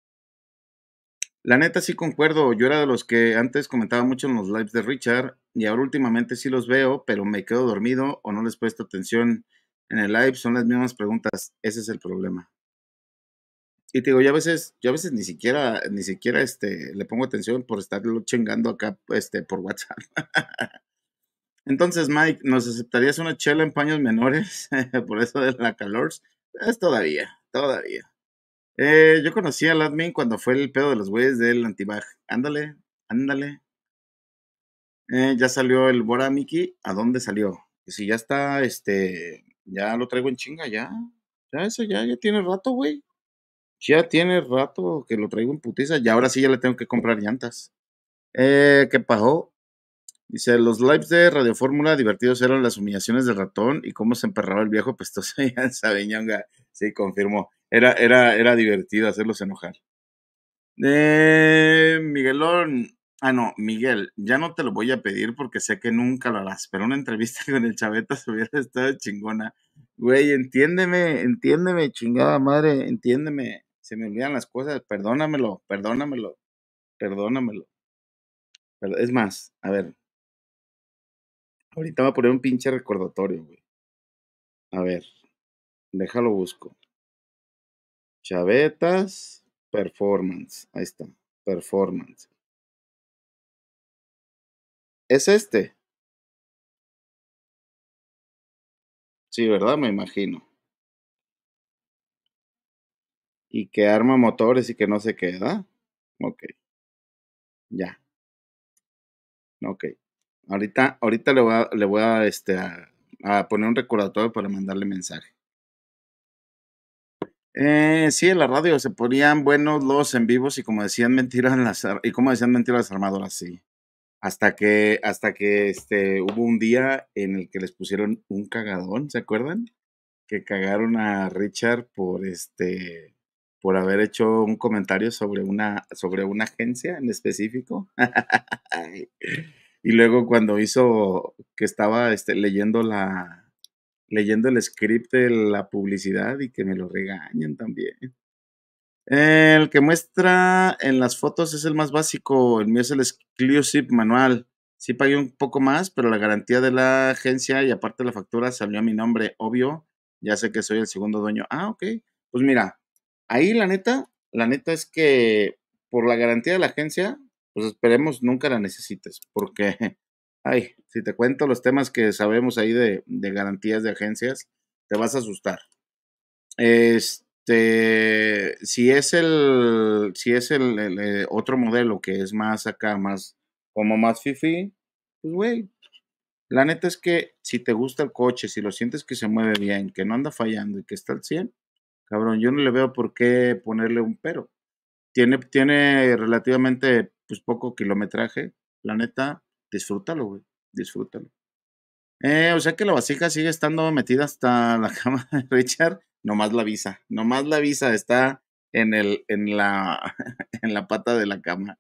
La neta sí concuerdo, yo era de los que antes comentaba mucho en los lives de Richard y ahora últimamente sí los veo, pero me quedo dormido o no les presto atención en el live, son las mismas preguntas, ese es el problema. Y te digo, yo a veces, yo a veces ni siquiera, ni siquiera este, le pongo atención por estarlo chingando acá este, por WhatsApp. Entonces, Mike, ¿nos aceptarías una chela en paños menores por eso de la calor? Es todavía, todavía. Eh, yo conocí al admin cuando fue el pedo de los güeyes del antibag. Ándale, ándale. Eh, ya salió el Bora ¿A dónde salió? Si ya está, este, ya lo traigo en chinga, ya. Ya eso, ya, ya tiene rato, güey. Ya tiene rato que lo traigo en putiza. Y ahora sí ya le tengo que comprar llantas. Eh, ¿Qué pasó? Dice, los lives de Radio Fórmula divertidos eran las humillaciones del ratón y cómo se emperraba el viejo pestoso y Sabeñonga. Sí, confirmó. Era, era, era divertido hacerlos enojar. Eh, Miguelón. Ah, no, Miguel, ya no te lo voy a pedir porque sé que nunca lo harás, pero una entrevista con el Chaveta se hubiera estado chingona. Güey, entiéndeme, entiéndeme, chingada madre, entiéndeme. Se me olvidan las cosas, perdónamelo, perdónamelo, perdónamelo. Es más, a ver, Ahorita voy a poner un pinche recordatorio, güey. A ver, déjalo busco. Chavetas, performance. Ahí está, performance. ¿Es este? Sí, ¿verdad? Me imagino. Y que arma motores y que no se queda. Ok. Ya. Ok. Ahorita, ahorita le voy a, le voy a, este, a, poner un recordatorio para mandarle mensaje. Eh, sí, en la radio se ponían buenos los en vivos y como decían mentiras las y como decían mentiras armadoras, sí. Hasta que, hasta que este, hubo un día en el que les pusieron un cagadón, ¿se acuerdan? Que cagaron a Richard por este por haber hecho un comentario sobre una, sobre una agencia en específico. Y luego cuando hizo que estaba este, leyendo la leyendo el script de la publicidad y que me lo regañan también. El que muestra en las fotos es el más básico, el mío es el exclusive manual. Sí pagué un poco más, pero la garantía de la agencia y aparte la factura salió a mi nombre, obvio. Ya sé que soy el segundo dueño. Ah, ok. Pues mira, ahí la neta, la neta es que por la garantía de la agencia pues esperemos nunca la necesites, porque, ay, si te cuento los temas que sabemos ahí de, garantías de agencias, te vas a asustar. Este, si es el, si es el, eh, otro modelo que es más acá, más, como más fifi, pues güey, la neta es que si te gusta el coche, si lo sientes que se mueve bien, que no anda fallando y que está al 100, cabrón, yo no le veo por qué ponerle un pero. Tiene, tiene relativamente pues poco kilometraje, la neta, disfrútalo, güey, disfrútalo. Eh, o sea que la vasija sigue estando metida hasta la cama de Richard, nomás la visa, nomás la visa está en, el, en, la, en la pata de la cama.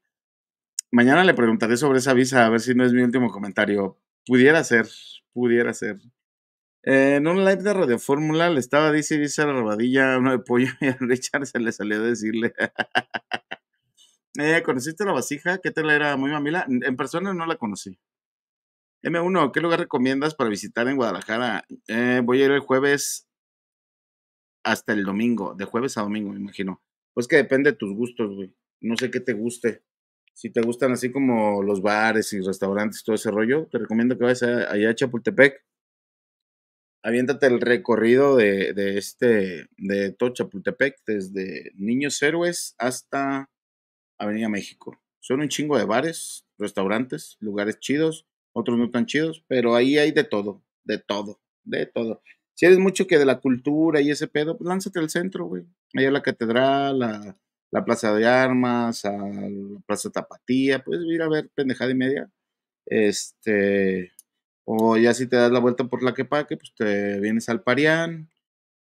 Mañana le preguntaré sobre esa visa, a ver si no es mi último comentario. Pudiera ser, pudiera ser. Eh, en un live de Radio Fórmula le estaba dice dice la rabadilla uno de pollo y a Richard se le salió a decirle. Eh, ¿Conociste la vasija? ¿Qué tal era? ¿Muy mamila? En persona no la conocí. M1, ¿qué lugar recomiendas para visitar en Guadalajara? Eh, voy a ir el jueves hasta el domingo, de jueves a domingo, me imagino. Pues que depende de tus gustos, güey. No sé qué te guste. Si te gustan así como los bares y restaurantes, todo ese rollo, te recomiendo que vayas allá a Chapultepec. Aviéntate el recorrido de, de este, de todo Chapultepec, desde Niños Héroes hasta Avenida México. Son un chingo de bares, restaurantes, lugares chidos, otros no tan chidos, pero ahí hay de todo, de todo, de todo. Si eres mucho que de la cultura y ese pedo, pues lánzate al centro, güey. Allá a la catedral, a la Plaza de Armas, a la Plaza Tapatía, puedes ir a ver pendejada y media. Este, o ya si te das la vuelta por la Quepaque, pues te vienes al Parián,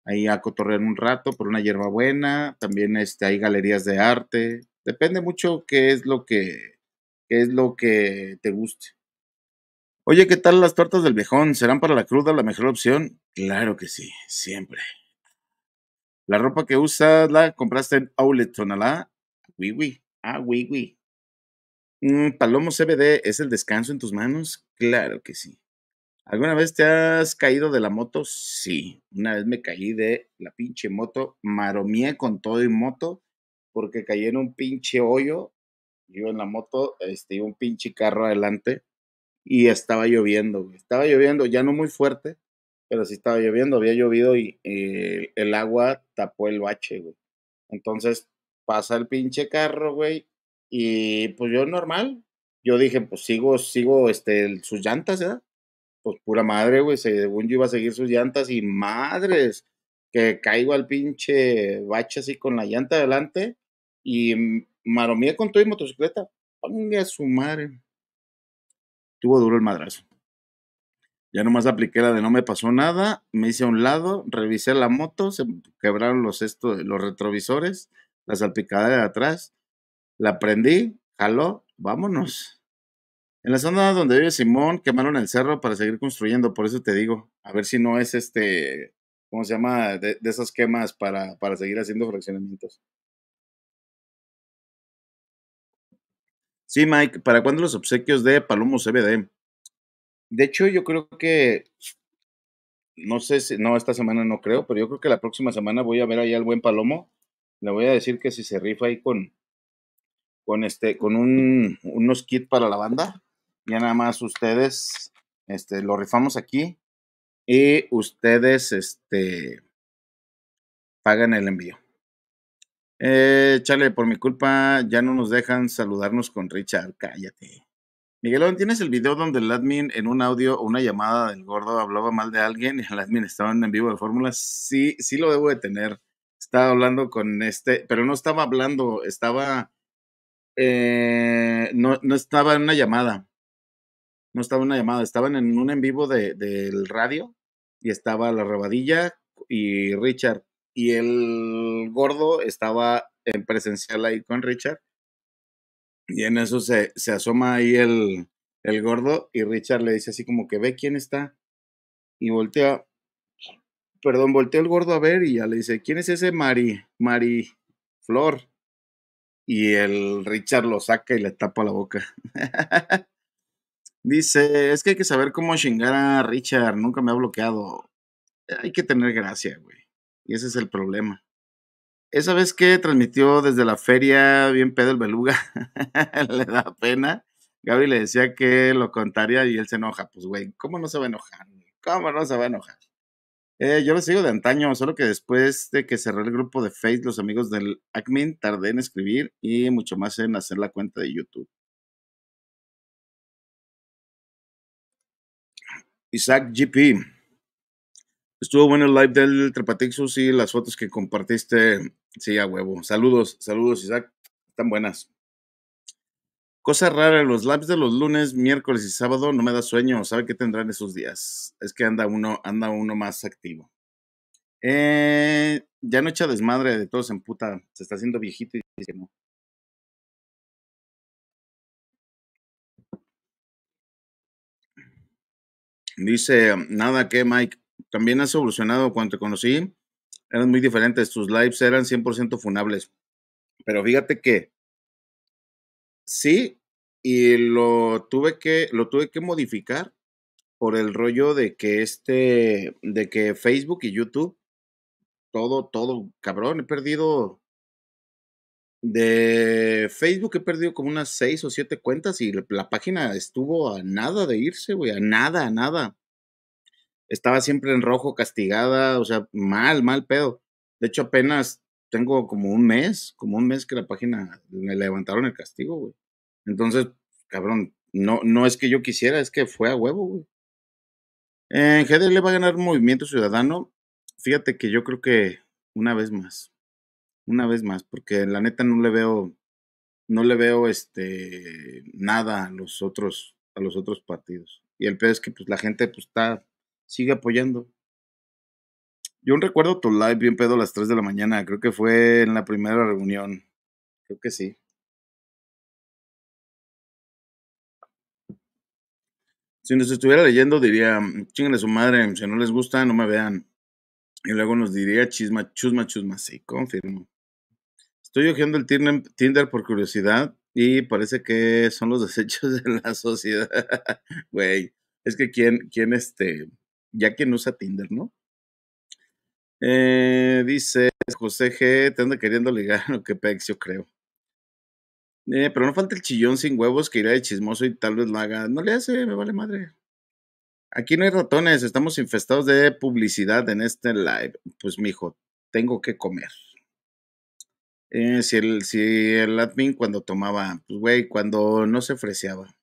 ahí a cotorrear un rato por una hierba buena, también este, hay galerías de arte, Depende mucho qué es lo que, es lo que te guste. Oye, ¿qué tal las tortas del viejón? ¿Serán para la cruda la mejor opción? Claro que sí, siempre. La ropa que usas la compraste en Outlet Tonalá. Oui, oui. Ah, oui, oui. Mm, Palomo CBD, ¿es el descanso en tus manos? Claro que sí. ¿Alguna vez te has caído de la moto? Sí, una vez me caí de la pinche moto, maromía con todo y moto porque caí en un pinche hoyo, yo en la moto, este, un pinche carro adelante y estaba lloviendo, Estaba lloviendo, ya no muy fuerte, pero sí estaba lloviendo, había llovido y eh, el agua tapó el bache, güey. Entonces pasa el pinche carro, güey, y pues yo normal, yo dije, pues sigo, sigo, este, sus llantas, ¿verdad? Pues pura madre, güey, según yo iba a seguir sus llantas y madres, que caigo al pinche bache así con la llanta adelante y mm, maromía con todo y motocicleta. Ponga a su madre. Tuvo duro el madrazo. Ya nomás apliqué la de no me pasó nada, me hice a un lado, revisé la moto, se quebraron los, los retrovisores, la salpicada de atrás, la prendí, jaló, vámonos. En la zona donde vive Simón quemaron el cerro para seguir construyendo, por eso te digo, a ver si no es este, ¿cómo se llama? De, de esas quemas para, para seguir haciendo fraccionamientos. Sí, Mike, ¿para cuándo los obsequios de Palomo CBD? De hecho, yo creo que, no sé si, no, esta semana no creo, pero yo creo que la próxima semana voy a ver ahí al buen Palomo. Le voy a decir que si se rifa ahí con, con este, con un, unos kits para la banda, ya nada más ustedes, este, lo rifamos aquí y ustedes, este, pagan el envío. Eh, chale, por mi culpa ya no nos dejan saludarnos con Richard, cállate. Miguelón, ¿tienes el video donde el admin en un audio o una llamada del gordo hablaba mal de alguien y el admin estaba en vivo de fórmula? Sí, sí lo debo de tener. Estaba hablando con este, pero no estaba hablando, estaba... Eh, no, estaba en una llamada. No estaba en una llamada, estaban en un en vivo del radio y estaba la rabadilla y Richard y el gordo estaba en presencial ahí con Richard. Y en eso se, asoma ahí el, el gordo y Richard le dice así como que ve quién está. Y voltea, perdón, voltea el gordo a ver y ya le dice, ¿quién es ese Mari, Mari Flor? Y el Richard lo saca y le tapa la boca. dice, es que hay que saber cómo chingar a Richard, nunca me ha bloqueado. Hay que tener gracia, güey. Y ese es el problema. Esa vez que transmitió desde la feria, bien pedo el beluga, le da pena. Gaby le decía que lo contaría y él se enoja. Pues, güey, ¿cómo no se va a enojar? ¿Cómo no se va a enojar? Eh, yo lo sigo de antaño, solo que después de que cerré el grupo de Face, los amigos del admin tardé en escribir y mucho más en hacer la cuenta de YouTube. Isaac GP. Estuvo bueno el live del Trepatixus y las fotos que compartiste. Sí, a huevo. Saludos, saludos, Isaac. Están buenas. Cosa rara, los lives de los lunes, miércoles y sábado no me da sueño. ¿Sabe qué tendrán esos días? Es que anda uno, anda uno más activo. Eh, ya no echa desmadre de todos en puta. Se está haciendo viejito y dice no. Dice, nada que Mike, también has solucionado Cuando te conocí, eran muy diferentes. Tus lives eran 100% funables. Pero fíjate que sí, y lo tuve que, lo tuve que modificar por el rollo de que este, de que Facebook y YouTube, todo, todo, cabrón, he perdido de Facebook he perdido como unas seis o siete cuentas y la, la página estuvo a nada de irse, güey, a nada, a nada estaba siempre en rojo, castigada, o sea, mal, mal pedo. De hecho, apenas tengo como un mes, como un mes que la página me levantaron el castigo, güey. Entonces, cabrón, no, no es que yo quisiera, es que fue a huevo, güey. En GDL va a ganar Movimiento Ciudadano. Fíjate que yo creo que una vez más. Una vez más, porque la neta no le veo, no le veo este nada a los otros, a los otros partidos. Y el peor es que pues la gente pues está sigue apoyando. Yo recuerdo tu live bien pedo a las 3 de la mañana, creo que fue en la primera reunión, creo que sí. Si nos estuviera leyendo diría, mm, chingale su madre, si no les gusta, no me vean. Y luego nos diría chisma, chusma, chusma, sí, confirmo. Estoy hojeando el Tinder por curiosidad y parece que son los desechos de la sociedad. Güey, es que quién, quién este, ya quien usa Tinder, ¿no? Eh, dice José G, te anda queriendo ligar lo que pex, yo creo. Eh, pero no falta el chillón sin huevos que irá de chismoso y tal vez lo haga. No le hace, me vale madre. Aquí no hay ratones, estamos infestados de publicidad en este live. Pues mijo, tengo que comer. Eh, si, el, si el admin cuando tomaba, pues güey, cuando no se freseaba.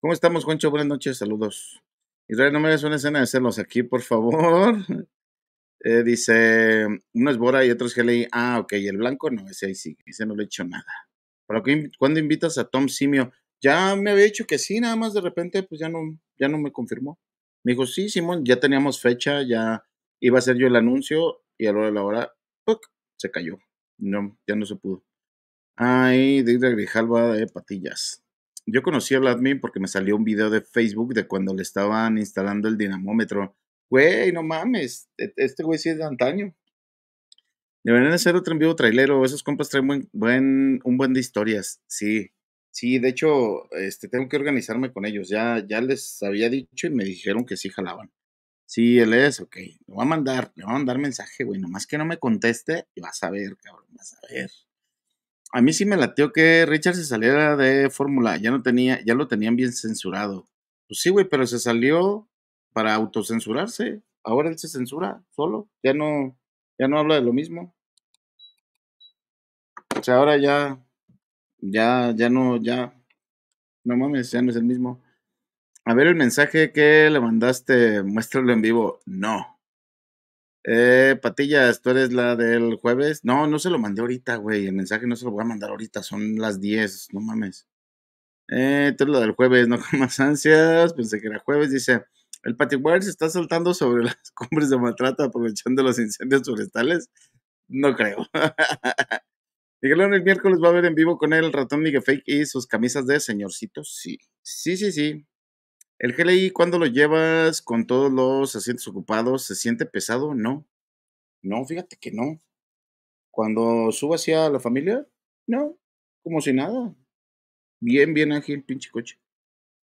¿Cómo estamos, Juancho? Buenas noches, saludos. Israel, no me hagas una escena de celos aquí, por favor. Eh, dice, uno es Bora y otro es leí Ah, ok, el blanco no, ese ahí sí, ese no le he hecho nada. ¿Para qué, cuándo invitas a Tom Simio? Ya me había dicho que sí, nada más de repente, pues ya no, ya no me confirmó. Me dijo, sí, Simón, ya teníamos fecha, ya iba a hacer yo el anuncio y a la hora de la hora, se cayó. No, ya no se pudo. Ay, de Grijalva de eh, Patillas. Yo conocí al admin porque me salió un video de Facebook de cuando le estaban instalando el dinamómetro. Güey, no mames, e-, este güey sí es de antaño. Deberían hacer otro en vivo trailero. Esos compas traen buen, un buen de historias. Sí, sí, de hecho, este, tengo que organizarme con ellos. Ya, ya les había dicho y me dijeron que sí jalaban. Sí, él es, ok. Lo va a mandar, le va a mandar mensaje, güey. Nomás que no me conteste y vas a ver, cabrón, vas a ver. A mí sí me latió que Richard se saliera de fórmula, ya no tenía, ya lo tenían bien censurado. Pues sí, güey, pero se salió para autocensurarse. Ahora él se censura solo, ya no, ya no habla de lo mismo. O sea, ahora ya, ya, ya no, ya, no mames, ya no es el mismo. A ver el mensaje que le mandaste, muéstralo en vivo. No. Eh, Patillas, tú eres la del jueves. No, no se lo mandé ahorita, güey. El mensaje no se lo voy a mandar ahorita. Son las 10, no mames. Eh, tú eres la del jueves, no con más ansias. Pensé que era jueves. Dice: El Patiware se está saltando sobre las cumbres de maltrata aprovechando los incendios forestales. No creo. Miguelón el miércoles va a ver en vivo con él el ratón Miguel Fake y sus camisas de señorcito. Sí, sí, sí, sí. El GLI, cuando lo llevas con todos los asientos ocupados, ¿se siente pesado? No. No, fíjate que no. Cuando subo hacia la familia, no. Como si nada. Bien, bien ágil, pinche coche.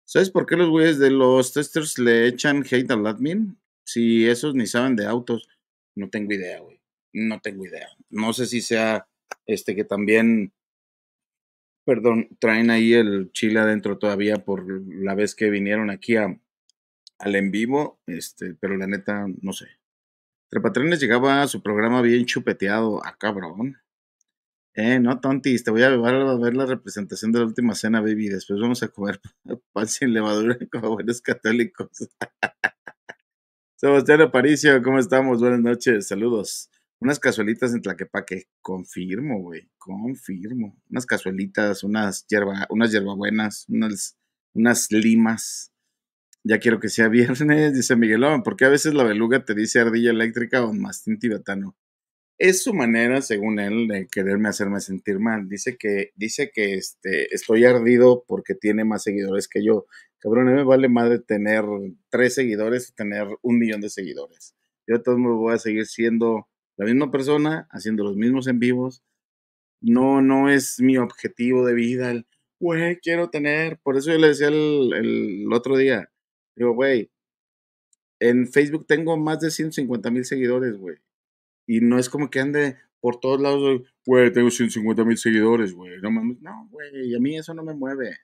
¿Sabes por qué los güeyes de los testers le echan hate al admin? Si esos ni saben de autos. No tengo idea, güey. No tengo idea. No sé si sea este que también perdón, traen ahí el chile adentro todavía por la vez que vinieron aquí a, al en vivo, este, pero la neta, no sé. patrones llegaba a su programa bien chupeteado, a ah, cabrón. Eh, no tontis, te voy a llevar a ver la representación de la última cena, baby. Después vamos a comer pan sin levadura como buenos católicos. Sebastián Aparicio, ¿cómo estamos? Buenas noches, saludos unas cazuelitas en Tlaquepaque, confirmo, güey, confirmo. Unas cazuelitas, unas, hierba, unas hierbabuenas, unas, unas limas. Ya quiero que sea viernes, dice Miguel. Miguelón, porque a veces la beluga te dice ardilla eléctrica o mastín tibetano. Es su manera, según él, de quererme hacerme sentir mal. Dice que, dice que este, estoy ardido porque tiene más seguidores que yo. Cabrón, a mí me vale madre tener tres seguidores y tener un millón de seguidores. Yo todo me voy a seguir siendo la misma persona haciendo los mismos en vivos. No, no es mi objetivo de vida el, güey, quiero tener. Por eso yo le decía el, otro día, digo, güey, en Facebook tengo más de 150 mil seguidores, güey. Y no es como que ande por todos lados, güey, tengo 150 mil seguidores, güey. No no, güey, a mí eso no me mueve.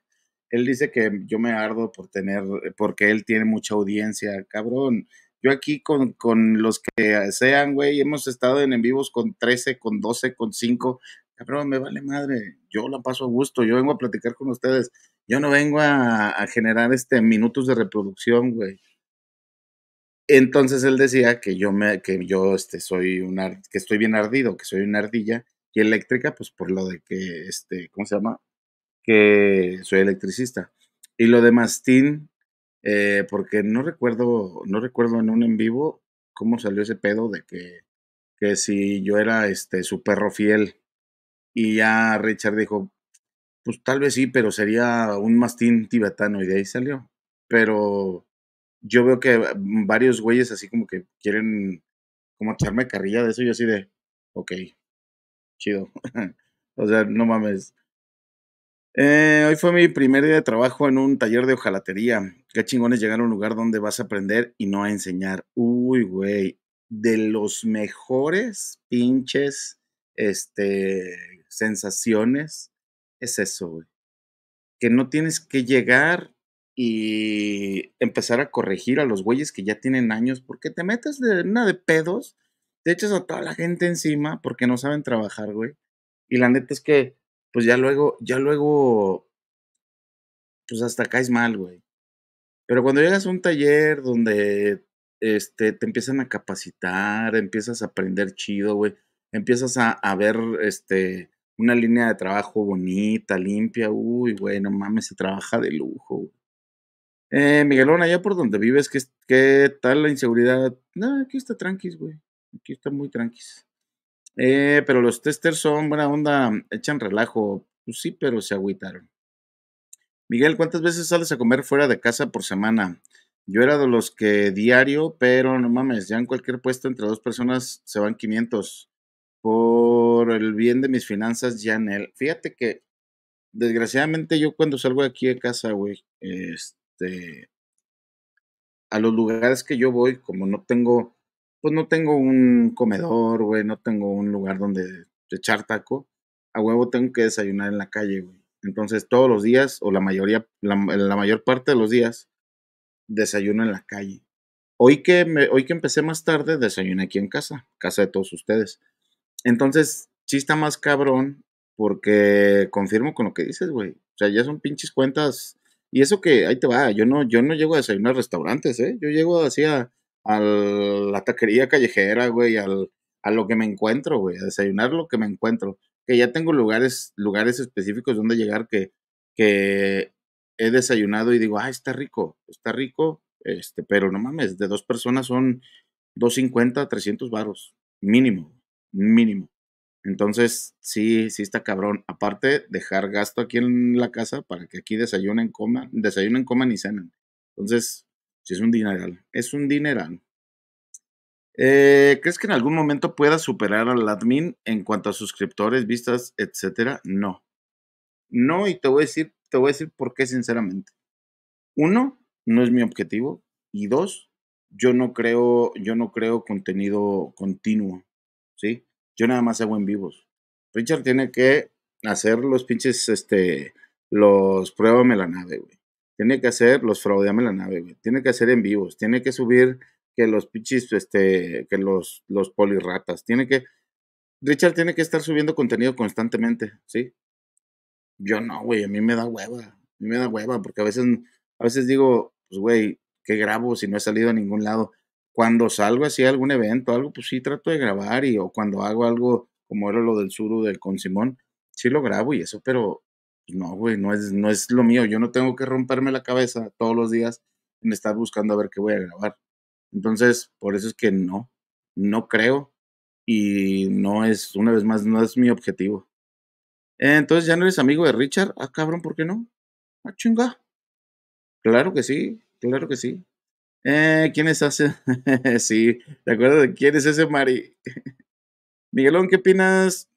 Él dice que yo me ardo por tener, porque él tiene mucha audiencia, cabrón yo aquí con, con los que sean, güey, hemos estado en en vivos con 13, con 12, con 5. prueba me vale madre. Yo la paso a gusto. Yo vengo a platicar con ustedes. Yo no vengo a, a generar este minutos de reproducción, güey. Entonces él decía que yo me, que yo este, soy un que estoy bien ardido, que soy una ardilla y eléctrica, pues por lo de que este, ¿cómo se llama? Que soy electricista. Y lo de Mastín, eh, porque no recuerdo, no recuerdo en un en vivo cómo salió ese pedo de que, que si yo era este su perro fiel y ya Richard dijo, pues tal vez sí, pero sería un mastín tibetano y de ahí salió. Pero yo veo que eh, varios güeyes así como que quieren como echarme carrilla de eso, yo así de, ok, chido. o sea, no mames, eh, hoy fue mi primer día de trabajo en un taller de hojalatería. Qué chingones llegar a un lugar donde vas a aprender y no a enseñar. Uy, güey, de los mejores pinches este, sensaciones es eso, güey. Que no tienes que llegar y empezar a corregir a los güeyes que ya tienen años porque te metes de nada de pedos, te echas a toda la gente encima porque no saben trabajar, güey. Y la neta es que pues ya luego, ya luego, pues hasta caes mal, güey. Pero cuando llegas a un taller donde este, te empiezan a capacitar, empiezas a aprender chido, güey, empiezas a, ver este, una línea de trabajo bonita, limpia, uy, güey, no mames, se trabaja de lujo, güey. Eh, Miguelón, allá por donde vives, ¿qué, qué tal la inseguridad? No, aquí está tranquis, güey. Aquí está muy tranquis. Eh, pero los testers son buena onda, echan relajo. Pues sí, pero se agüitaron. Miguel, ¿cuántas veces sales a comer fuera de casa por semana? Yo era de los que diario, pero no mames, ya en cualquier puesto entre dos personas se van 500. Por el bien de mis finanzas, ya en Fíjate que, desgraciadamente, yo cuando salgo de aquí de casa, güey, este. A los lugares que yo voy, como no tengo pues no tengo un comedor, güey, no tengo un lugar donde echar taco, a huevo tengo que desayunar en la calle, güey. Entonces todos los días, o la mayoría, la, mayor parte de los días, desayuno en la calle. Hoy que, hoy que empecé más tarde, desayuné aquí en casa, casa de todos ustedes. Entonces, chista más cabrón, porque confirmo con lo que dices, güey. O sea, ya son pinches cuentas. Y eso que, ahí te va, yo no, yo no llego a desayunar a restaurantes, ¿eh? Yo llego así a, a la taquería callejera, güey, al, a lo que me encuentro, güey, a desayunar lo que me encuentro. Que ya tengo lugares, lugares específicos donde llegar que, que he desayunado y digo, ah, está rico, está rico, este, pero no mames, de dos personas son 250, 300 varos, mínimo, mínimo. Entonces, sí, sí está cabrón. Aparte, dejar gasto aquí en la casa para que aquí desayunen, coman, desayunen, coman y cenan. Entonces, es un dineral. Es un dineral. Eh, ¿Crees que en algún momento pueda superar al admin en cuanto a suscriptores, vistas, etcétera? No. No, y te voy a decir, te voy a decir por qué, sinceramente. Uno, no es mi objetivo. Y dos, yo no creo, yo no creo contenido continuo. ¿Sí? Yo nada más hago en vivos. Richard tiene que hacer los pinches, este, los pruébame la nave, güey tiene que hacer los fraudeame la nave, güey. Tiene que hacer en vivos, tiene que subir que los pichis, este, que los, los polirratas, tiene que. Richard tiene que estar subiendo contenido constantemente, ¿sí? Yo no, güey, a mí me da hueva, a mí me da hueva, porque a veces, a veces digo, pues, güey, ¿qué grabo si no he salido a ningún lado? Cuando salgo así a algún evento, algo, pues sí trato de grabar, y o cuando hago algo como era lo del suru del con Simón, sí lo grabo y eso, pero pues, no, güey, no es, no es lo mío. Yo no tengo que romperme la cabeza todos los días en estar buscando a ver qué voy a grabar. Entonces, por eso es que no, no creo y no es, una vez más, no es mi objetivo. Entonces, ¿ya no eres amigo de Richard? Ah, cabrón, ¿por qué no? Ah, chinga. Claro que sí, claro que sí. Eh, ¿Quién es ese? sí, ¿te acuerdas de quién es ese Mari? Miguelón, ¿qué opinas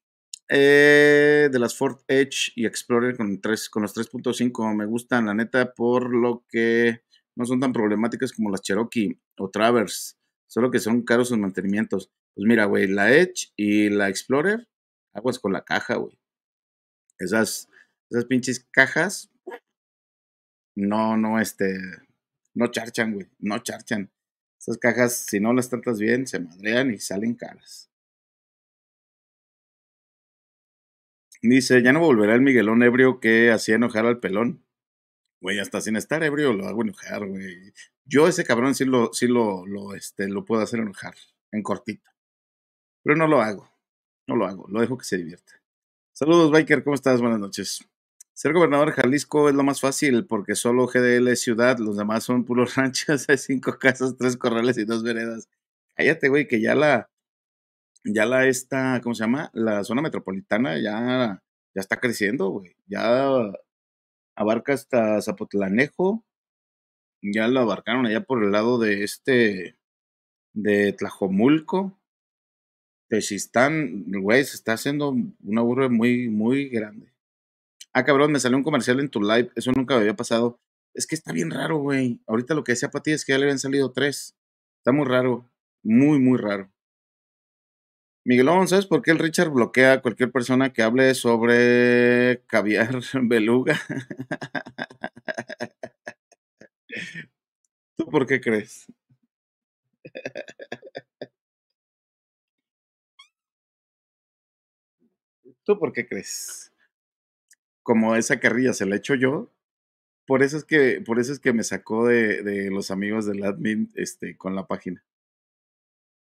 eh, de las Ford Edge y Explorer con, tres con los 3.5 me gustan, la neta, por lo que no son tan problemáticas como las Cherokee o Traverse, solo que son caros sus mantenimientos. Pues mira, güey, la Edge y la Explorer, aguas con la caja, güey. Esas, esas pinches cajas, no, no, este, no charchan, güey, no charchan. Esas cajas, si no las tratas bien, se madrean y salen caras. Dice, ya no volverá el Miguelón ebrio que hacía enojar al pelón. Güey, hasta sin estar ebrio lo hago enojar, güey. Yo ese cabrón sí lo, sí lo, lo, este, lo puedo hacer enojar, en cortito. Pero no lo hago, no lo hago, lo dejo que se divierta. Saludos, Biker, ¿cómo estás? Buenas noches. Ser gobernador de Jalisco es lo más fácil porque solo GDL es ciudad, los demás son puros ranchos, hay cinco casas, tres corrales y dos veredas. Cállate, güey, que ya la, ya la esta, ¿cómo se llama? La zona metropolitana ya, ya está creciendo, güey. Ya abarca hasta Zapotlanejo. Ya lo abarcaron allá por el lado de este, de Tlajomulco. Texistán, güey, se está haciendo una urbe muy, muy grande. Ah, cabrón, me salió un comercial en tu live. Eso nunca me había pasado. Es que está bien raro, güey. Ahorita lo que decía para ti es que ya le habían salido tres. Está muy raro. Muy, muy raro. Miguelón, ¿sabes por qué el Richard bloquea a cualquier persona que hable sobre caviar beluga? ¿Tú por qué crees? ¿Tú por qué crees? Como esa carrilla se la echo yo, por eso es que, por eso es que me sacó de, de los amigos del admin este, con la página.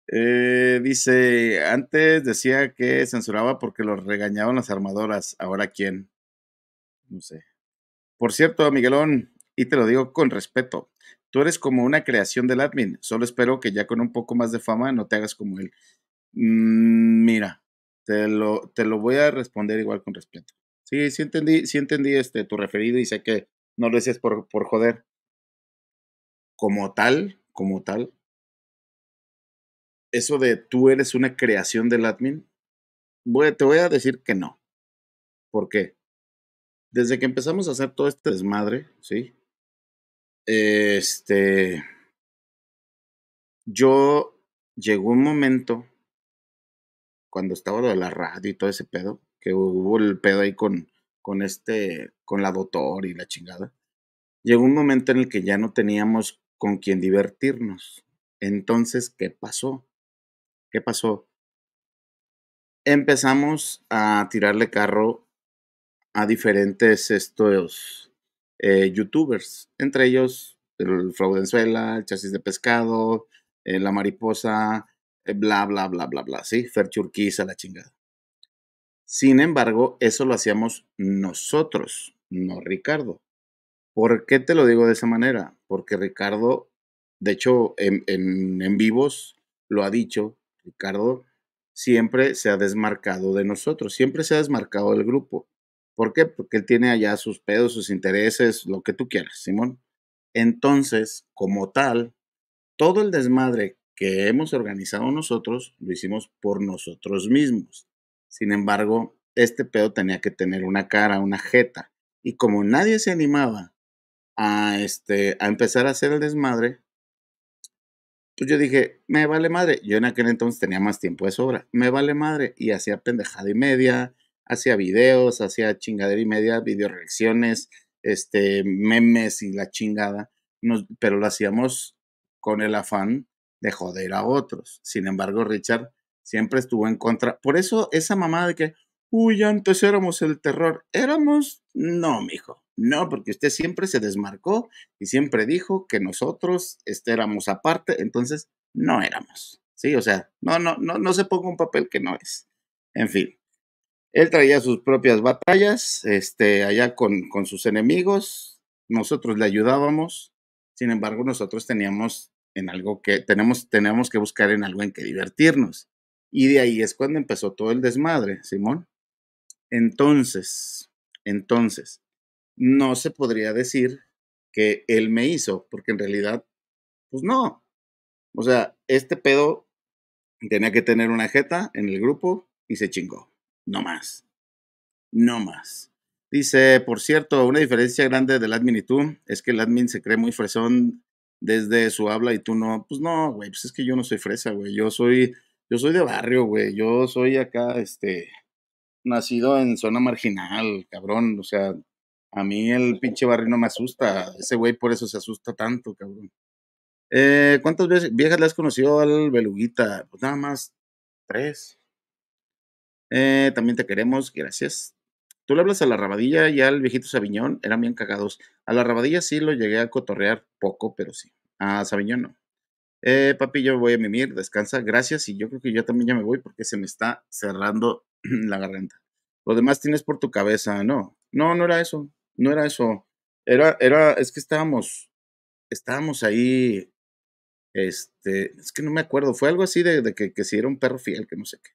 Eh, dice, antes decía que censuraba porque los regañaban las armadoras, ahora quién. No sé. Por cierto, Miguelón, y te lo digo con respeto, tú eres como una creación del admin, solo espero que ya con un poco más de fama no te hagas como él. Mm, mira, te lo, te lo voy a responder igual con respeto. Sí, sí entendí, sí entendí este, tu referido y sé que no lo decías por, por joder. Como tal, como tal, eso de tú eres una creación del admin, voy, te voy a decir que no. ¿Por qué? Desde que empezamos a hacer todo este desmadre, ¿sí? Este. Yo llegó un momento, cuando estaba lo de la radio y todo ese pedo, que hubo el pedo ahí con, con este, con la doctor y la chingada. Llegó un momento en el que ya no teníamos con quién divertirnos. Entonces, ¿qué pasó? ¿Qué pasó? Empezamos a tirarle carro a diferentes estos eh, youtubers, entre ellos el Fraudenzuela, el chasis de pescado, eh, la mariposa, eh, bla, bla, bla, bla, bla, ¿sí? Ferchurquiza, la chingada. Sin embargo, eso lo hacíamos nosotros, no Ricardo. ¿Por qué te lo digo de esa manera? Porque Ricardo, de hecho, en, en vivos lo ha dicho, Ricardo siempre se ha desmarcado de nosotros, siempre se ha desmarcado del grupo. ¿Por qué? Porque él tiene allá sus pedos, sus intereses, lo que tú quieras, Simón. Entonces, como tal, todo el desmadre que hemos organizado nosotros lo hicimos por nosotros mismos. Sin embargo, este pedo tenía que tener una cara, una jeta. Y como nadie se animaba a, este, a empezar a hacer el desmadre, pues yo dije, me vale madre. Yo en aquel entonces tenía más tiempo de sobra. Me vale madre. Y hacía pendejada y media, hacía videos, hacía chingadera y media, video reacciones, este, memes y la chingada. pero lo hacíamos con el afán de joder a otros. Sin embargo, Richard siempre estuvo en contra. Por eso esa mamá de que, uy, antes éramos el terror. Éramos, no, mijo. No, porque usted siempre se desmarcó y siempre dijo que nosotros este, éramos aparte, entonces no éramos. Sí, o sea, no, no, no, no se ponga un papel que no es. En fin, él traía sus propias batallas, este, allá con, con sus enemigos, nosotros le ayudábamos, sin embargo, nosotros teníamos en algo que, tenemos, tenemos que buscar en algo en que divertirnos. Y de ahí es cuando empezó todo el desmadre, Simón. Entonces, entonces, no se podría decir que él me hizo, porque en realidad, pues no. O sea, este pedo tenía que tener una jeta en el grupo y se chingó. No más. No más. Dice, por cierto, una diferencia grande del admin y tú es que el admin se cree muy fresón desde su habla y tú no. Pues no, güey, pues es que yo no soy fresa, güey. Yo soy, yo soy de barrio, güey. Yo soy acá, este, nacido en zona marginal, cabrón. O sea, a mí el pinche barrio no me asusta. Ese güey por eso se asusta tanto, cabrón. Eh, ¿Cuántas veces, viejas le has conocido al Beluguita? Pues nada más tres. Eh, también te queremos, gracias. Tú le hablas a la rabadilla y al viejito Sabiñón, eran bien cagados. A la rabadilla sí lo llegué a cotorrear poco, pero sí. A Sabiñón no. Eh, papi, yo voy a mimir, descansa, gracias. Y yo creo que yo también ya me voy porque se me está cerrando la garganta. Lo demás tienes por tu cabeza, no. No, no era eso no era eso. Era, era, es que estábamos, estábamos ahí, este, es que no me acuerdo, fue algo así de, que, que, si era un perro fiel, que no sé qué.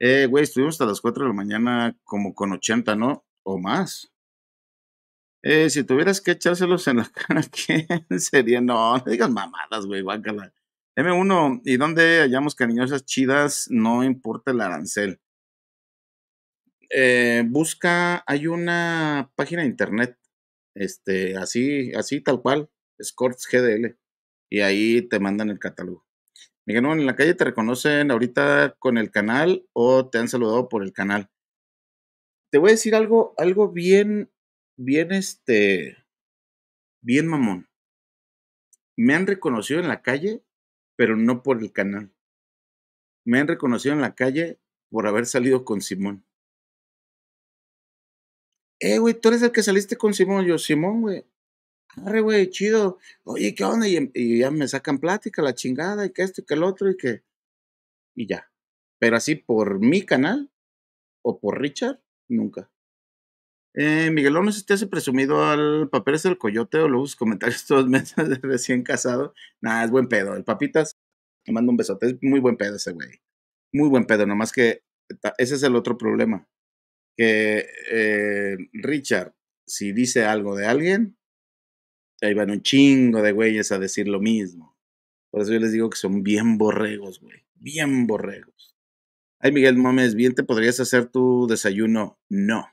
Eh, güey, estuvimos hasta las 4 de la mañana como con 80, ¿no? O más. Eh, si tuvieras que echárselos en la cara, ¿quién sería? No, no digas mamadas, güey, guácala. M1, ¿y dónde hallamos cariñosas chidas? No importa el arancel. Eh, busca, hay una página de internet, este, así, así tal cual, Scorts GDL, y ahí te mandan el catálogo. Miguel, en la calle te reconocen ahorita con el canal o te han saludado por el canal. Te voy a decir algo, algo bien, bien este, bien mamón. Me han reconocido en la calle, pero no por el canal. Me han reconocido en la calle por haber salido con Simón eh, güey, tú eres el que saliste con Simón. Yo, Simón, güey. Arre, güey, chido. Oye, ¿qué onda? Em, y, ya me sacan plática, la chingada, y que esto, y que el otro, y que. Y ya. Pero así por mi canal o por Richard, nunca. Eh, Miguelón, no sé si te hace presumido al papel del coyote o los comentarios todos meses de recién casado. Nada, es buen pedo. El papitas, te mando un besote. Es muy buen pedo ese güey. Muy buen pedo, nomás que ese es el otro problema que eh, Richard, si dice algo de alguien, ahí van un chingo de güeyes a decir lo mismo. Por eso yo les digo que son bien borregos, güey. Bien borregos. Ay, Miguel Mames, bien te podrías hacer tu desayuno. No.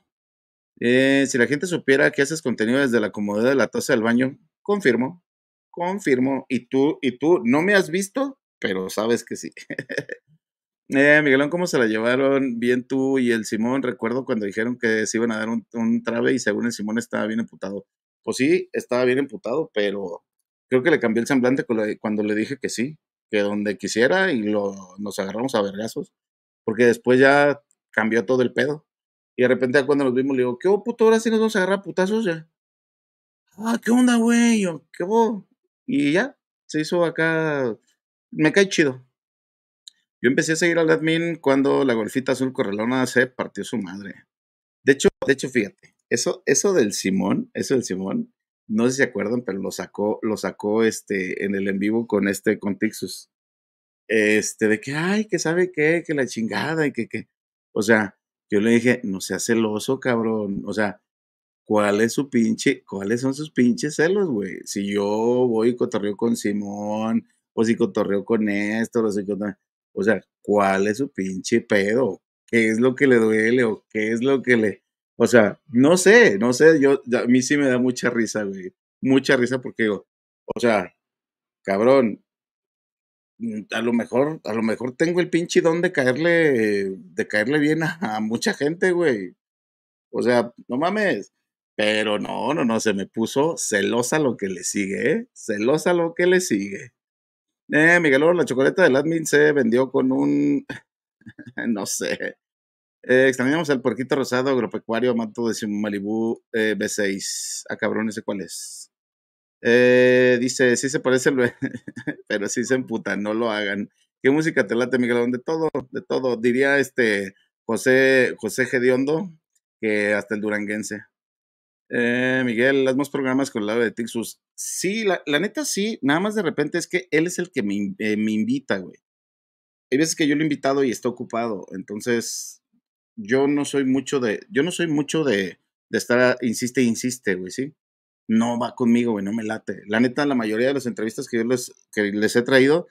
Eh, si la gente supiera que haces contenido desde la comodidad de la taza del baño, confirmo, confirmo. Y tú, y tú, no me has visto, pero sabes que sí. Eh, Miguelón, ¿cómo se la llevaron? Bien tú y el Simón. Recuerdo cuando dijeron que se iban a dar un, trave trabe y según el Simón estaba bien emputado. Pues sí, estaba bien emputado, pero creo que le cambié el semblante cuando le dije que sí, que donde quisiera y lo, nos agarramos a vergazos, porque después ya cambió todo el pedo. Y de repente cuando nos vimos le digo, ¿qué puto? Ahora sí nos vamos a agarrar putazos ya. Ah, ¿qué onda, güey? ¿Qué Y ya, se hizo acá. Me cae chido, yo empecé a seguir al admin cuando la golfita azul correlona se partió su madre. De hecho, de hecho, fíjate, eso, eso del Simón, eso del Simón, no sé si se acuerdan, pero lo sacó, lo sacó este, en el en vivo con este, con Tixus. Este, de que, ay, que sabe qué, que la chingada y que, que. O sea, yo le dije, no seas celoso, cabrón. O sea, ¿cuál es su pinche, cuáles son sus pinches celos, güey? Si yo voy y cotorreo con Simón, o si cotorreo con esto, o si cotorreo, o sea, ¿cuál es su pinche pedo? ¿Qué es lo que le duele o qué es lo que le... O sea, no sé, no sé, yo, a mí sí me da mucha risa, güey. Mucha risa porque digo, o sea, cabrón, mm, a lo mejor, a lo mejor tengo el pinche don de caerle, de caerle bien a, a mucha gente, güey. O sea, no mames. Pero no, no, no, se me puso celosa lo que le sigue, ¿eh? Celosa lo que le sigue. Eh, Miguel Oro, la chocolate del admin se vendió con un. no sé. Examinamos eh, extrañamos al puerquito rosado agropecuario Mato de Malibú eh, B6. A ah, cabrón, ese cuál es. Eh, dice, sí se parece, pero sí se emputa, no lo hagan. ¿Qué música te late, Miguel? De todo, de todo. Diría este José, José Gediondo, que hasta el duranguense. Eh, Miguel, las más programas con lado de Tixus. Sí, la, neta sí, nada más de repente es que él es el que eh, me, invita, güey. Hay veces que yo lo he invitado y está ocupado, entonces yo no soy mucho de, yo no soy mucho de, estar, insiste, e insiste, güey, ¿sí? No va conmigo, güey, no me late. La neta, la mayoría de las entrevistas que yo les, que les he traído,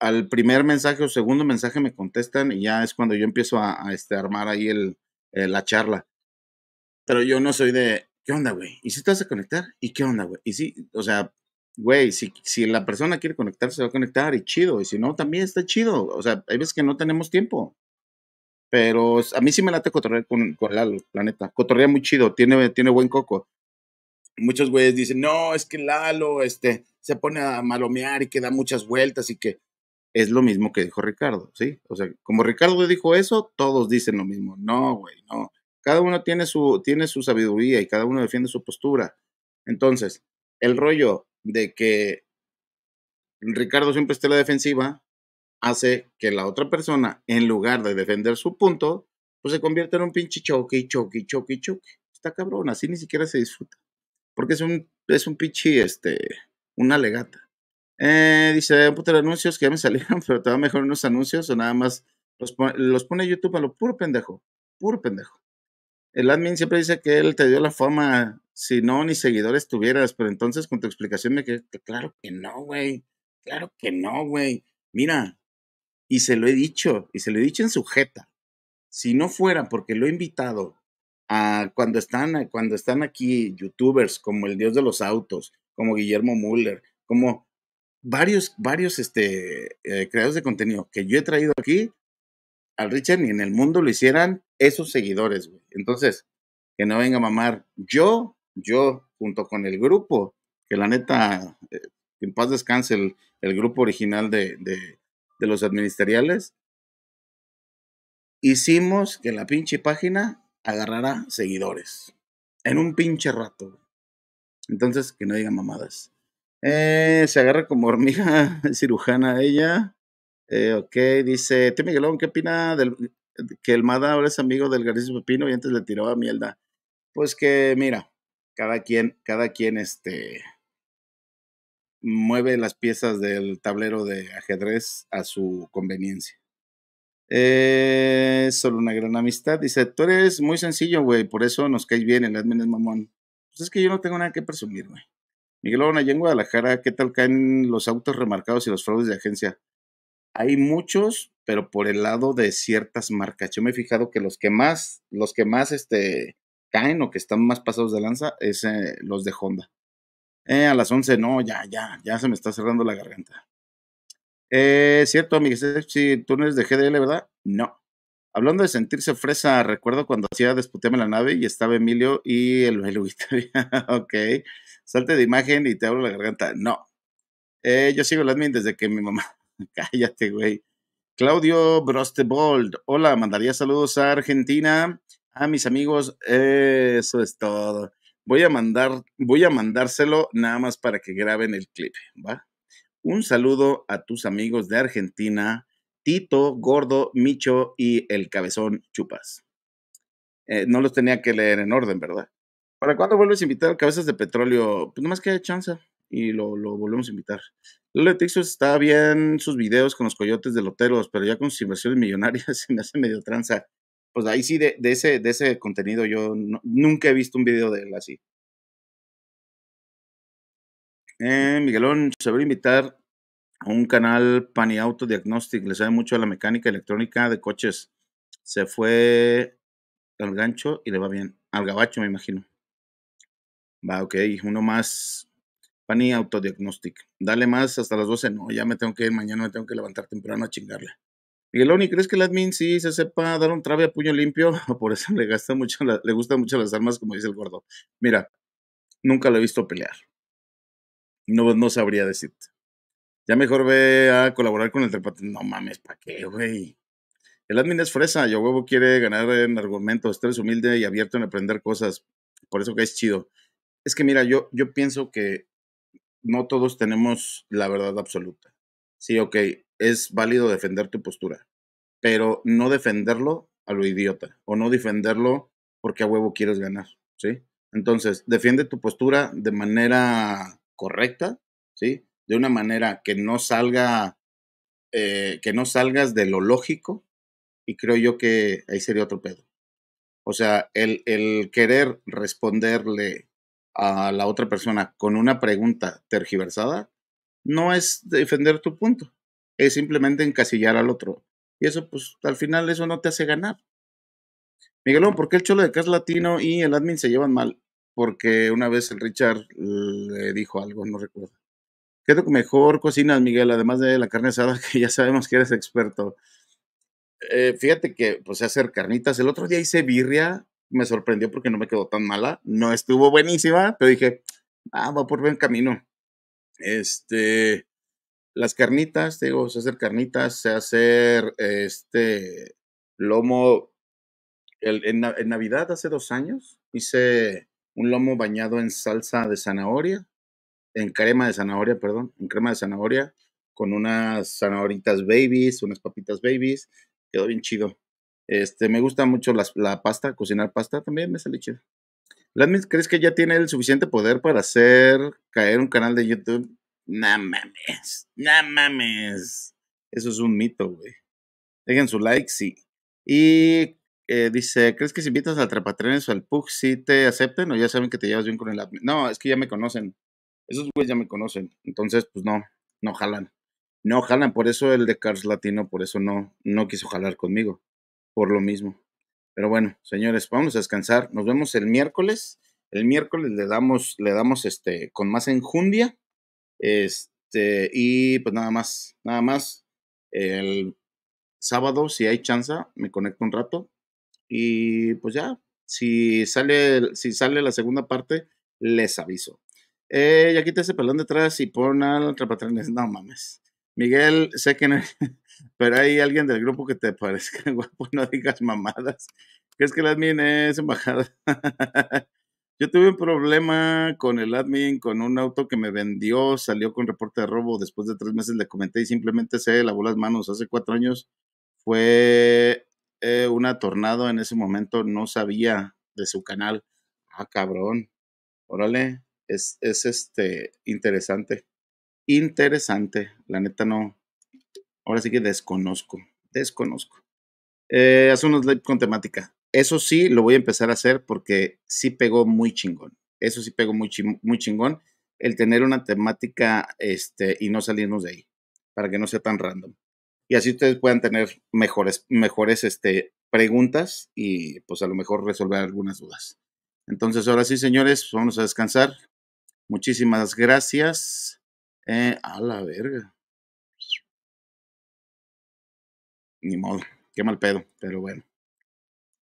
al primer mensaje o segundo mensaje me contestan y ya es cuando yo empiezo a, este, armar ahí eh, la charla pero yo no soy de, ¿qué onda, güey? ¿Y si te vas a conectar? ¿Y qué onda, güey? Y sí, o sea, güey, si, si la persona quiere conectar se va a conectar y chido. Y si no, también está chido. O sea, hay veces que no tenemos tiempo. Pero a mí sí me late cotorrear con, con Lalo, la neta. Cotorrea muy chido, tiene, tiene buen coco. Muchos güeyes dicen, no, es que Lalo este, se pone a malomear y que da muchas vueltas y que es lo mismo que dijo Ricardo, ¿sí? O sea, como Ricardo dijo eso, todos dicen lo mismo. No, güey, no. Cada uno tiene su, tiene su sabiduría y cada uno defiende su postura. Entonces, el rollo de que Ricardo siempre esté en la defensiva hace que la otra persona, en lugar de defender su punto, pues se convierta en un pinche choque y choque choque choque. Está cabrón, así ni siquiera se disfruta. Porque es un, es un pinche, este, una legata. Eh, dice, un anuncios que ya me salieron, pero te va mejor unos anuncios o nada más los, los pone YouTube a lo puro pendejo, puro pendejo el admin siempre dice que él te dio la fama, si no, ni seguidores tuvieras, pero entonces con tu explicación me quedé, claro que no, güey, claro que no, güey. Mira, y se lo he dicho, y se lo he dicho en sujeta. Si no fuera porque lo he invitado a cuando están, cuando están aquí youtubers como el dios de los autos, como Guillermo Muller, como varios, varios este, eh, creadores de contenido que yo he traído aquí, Richard ni en el mundo lo hicieran esos seguidores, Entonces, que no venga a mamar yo, yo, junto con el grupo, que la neta, eh, en paz descanse el, grupo original de, los administeriales, hicimos que la pinche página agarrara seguidores. En un pinche rato. Entonces, que no digan mamadas. Eh, se agarra como hormiga cirujana ella. Eh, ok, dice, te Miguelón, ¿qué opina del, que el Mada ahora es amigo del García Pepino y antes le tiraba mierda? Pues que, mira, cada quien, cada quien, este, mueve las piezas del tablero de ajedrez a su conveniencia. Eh, solo una gran amistad. Dice, tú eres muy sencillo, güey, por eso nos caes bien, el admin mamón. Pues es que yo no tengo nada que presumir, güey. Miguelón, allá en Guadalajara, ¿qué tal caen los autos remarcados y los fraudes de agencia? hay muchos, pero por el lado de ciertas marcas. Yo me he fijado que los que más, los que más este, caen o que están más pasados de lanza es eh, los de Honda. Eh, a las 11, no, ya, ya, ya se me está cerrando la garganta. Eh, cierto, amigos, si tú no eres de GDL, ¿verdad? No. Hablando de sentirse fresa, recuerdo cuando hacía Desputeame la nave y estaba Emilio y el Luis. ok. Salte de imagen y te abro la garganta. No. Eh, yo sigo el admin desde que mi mamá Cállate, güey. Claudio Brostebold, hola, mandaría saludos a Argentina, a mis amigos, eso es todo. Voy a mandar, voy a mandárselo nada más para que graben el clip, ¿va? Un saludo a tus amigos de Argentina, Tito, Gordo, Micho y el Cabezón Chupas. Eh, no los tenía que leer en orden, ¿verdad? ¿Para cuándo vuelves a invitar a Cabezas de Petróleo? Pues más que hay chance y lo, volvemos a invitar. Lula de Texas estaba bien sus videos con los coyotes de loteros, pero ya con sus inversiones millonarias se me hace medio tranza. Pues ahí sí, de, ese, de ese contenido yo nunca he visto un video de él así. Eh, Miguelón, se va a invitar a un canal Pani Auto Diagnostic, le sabe mucho a la mecánica electrónica de coches. Se fue al gancho y le va bien. Al gabacho, me imagino. Va, ok, uno más ni Autodiagnostic. Dale más hasta las 12. No, ya me tengo que ir mañana, me tengo que levantar temprano a chingarle. Migueloni, ¿crees que el admin sí se sepa dar un trave a puño limpio? Por eso le, gasta mucho le gusta mucho las armas, como dice el gordo. Mira, nunca lo he visto pelear. No, no sabría decirte. Ya mejor ve a colaborar con el trepate. No mames, ¿para qué, güey? El admin es fresa, yo huevo quiere ganar en argumentos, eres humilde y abierto en aprender cosas. Por eso que es chido. Es que mira, yo, yo pienso que no todos tenemos la verdad absoluta. Sí, ok, es válido defender tu postura, pero no defenderlo a lo idiota o no defenderlo porque a huevo quieres ganar, ¿sí? Entonces, defiende tu postura de manera correcta, ¿sí? De una manera que no salga, eh, que no salgas de lo lógico y creo yo que ahí sería otro pedo. O sea, el querer responderle a la otra persona con una pregunta tergiversada, no es defender tu punto, es simplemente encasillar al otro. Y eso, pues, al final eso no te hace ganar. Miguelón, ¿por qué el cholo de Cas Latino y el admin se llevan mal? Porque una vez el Richard le dijo algo, no recuerdo. ¿Qué es lo que mejor cocinas, Miguel? Además de la carne asada, que ya sabemos que eres experto. Eh, fíjate que, pues, hacer carnitas. El otro día hice birria me sorprendió porque no me quedó tan mala. No estuvo buenísima, pero dije, ah, va por buen camino. Este, las carnitas, digo, sé hacer carnitas, sé hacer este lomo. en, en, Navidad, hace dos años, hice un lomo bañado en salsa de zanahoria, en crema de zanahoria, perdón, en crema de zanahoria, con unas zanahoritas babies, unas papitas babies. Quedó bien chido. Este, me gusta mucho la, la pasta, cocinar pasta también me sale chido. crees que ya tiene el suficiente poder para hacer caer un canal de YouTube? No mames, no mames. Eso es un mito, güey. Dejen su like, sí. Y eh, dice, ¿crees que si invitas al Trapatrenes o al Pug si te acepten o ya saben que te llevas bien con el admin? No, es que ya me conocen. Esos güeyes ya me conocen. Entonces, pues no, no jalan. No jalan, por eso el de Cars Latino, por eso no, no quiso jalar conmigo por lo mismo. Pero bueno, señores, vamos a descansar. Nos vemos el miércoles. El miércoles le damos, le damos este, con más enjundia. Este, y pues nada más, nada más. El sábado, si hay chance, me conecto un rato. Y pues ya, si sale, si sale la segunda parte, les aviso. Eh, ya quita ese pelón detrás y pon al trapatrenes. No mames. Miguel, sé que pero hay alguien del grupo que te parezca guapo, no digas mamadas. ¿Crees que el admin es embajada? Yo tuve un problema con el admin, con un auto que me vendió, salió con reporte de robo. Después de tres meses le comenté y simplemente se lavó las manos. Hace cuatro años fue eh, una tornado. En ese momento no sabía de su canal. Ah, cabrón. Órale, es, es este interesante. Interesante. La neta no, Ahora sí que desconozco, desconozco. Eh, haz unos live con temática. Eso sí, lo voy a empezar a hacer porque sí pegó muy chingón. Eso sí pegó muy, muy chingón el tener una temática este, y no salirnos de ahí, para que no sea tan random. Y así ustedes puedan tener mejores, mejores este, preguntas y pues a lo mejor resolver algunas dudas. Entonces, ahora sí, señores, vamos a descansar. Muchísimas gracias. Eh, a la verga. ni modo, qué mal pedo, pero bueno.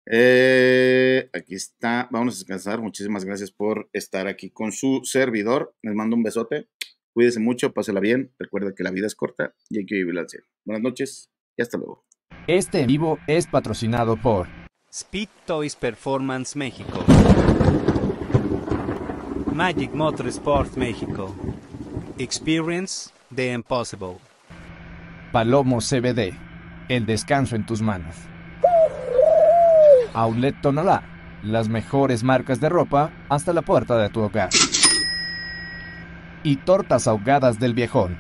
Eh, aquí está, vamos a descansar. Muchísimas gracias por estar aquí con su servidor. Les mando un besote. Cuídense mucho, pásela bien. Recuerda que la vida es corta y hay que vivirla Buenas noches y hasta luego. Este en vivo es patrocinado por Speed Toys Performance México, Magic Motorsport México, Experience the Impossible, Palomo CBD el descanso en tus manos. Outlet Tonalá, las mejores marcas de ropa hasta la puerta de tu hogar. Y tortas ahogadas del viejón.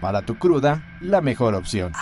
Para tu cruda, la mejor opción.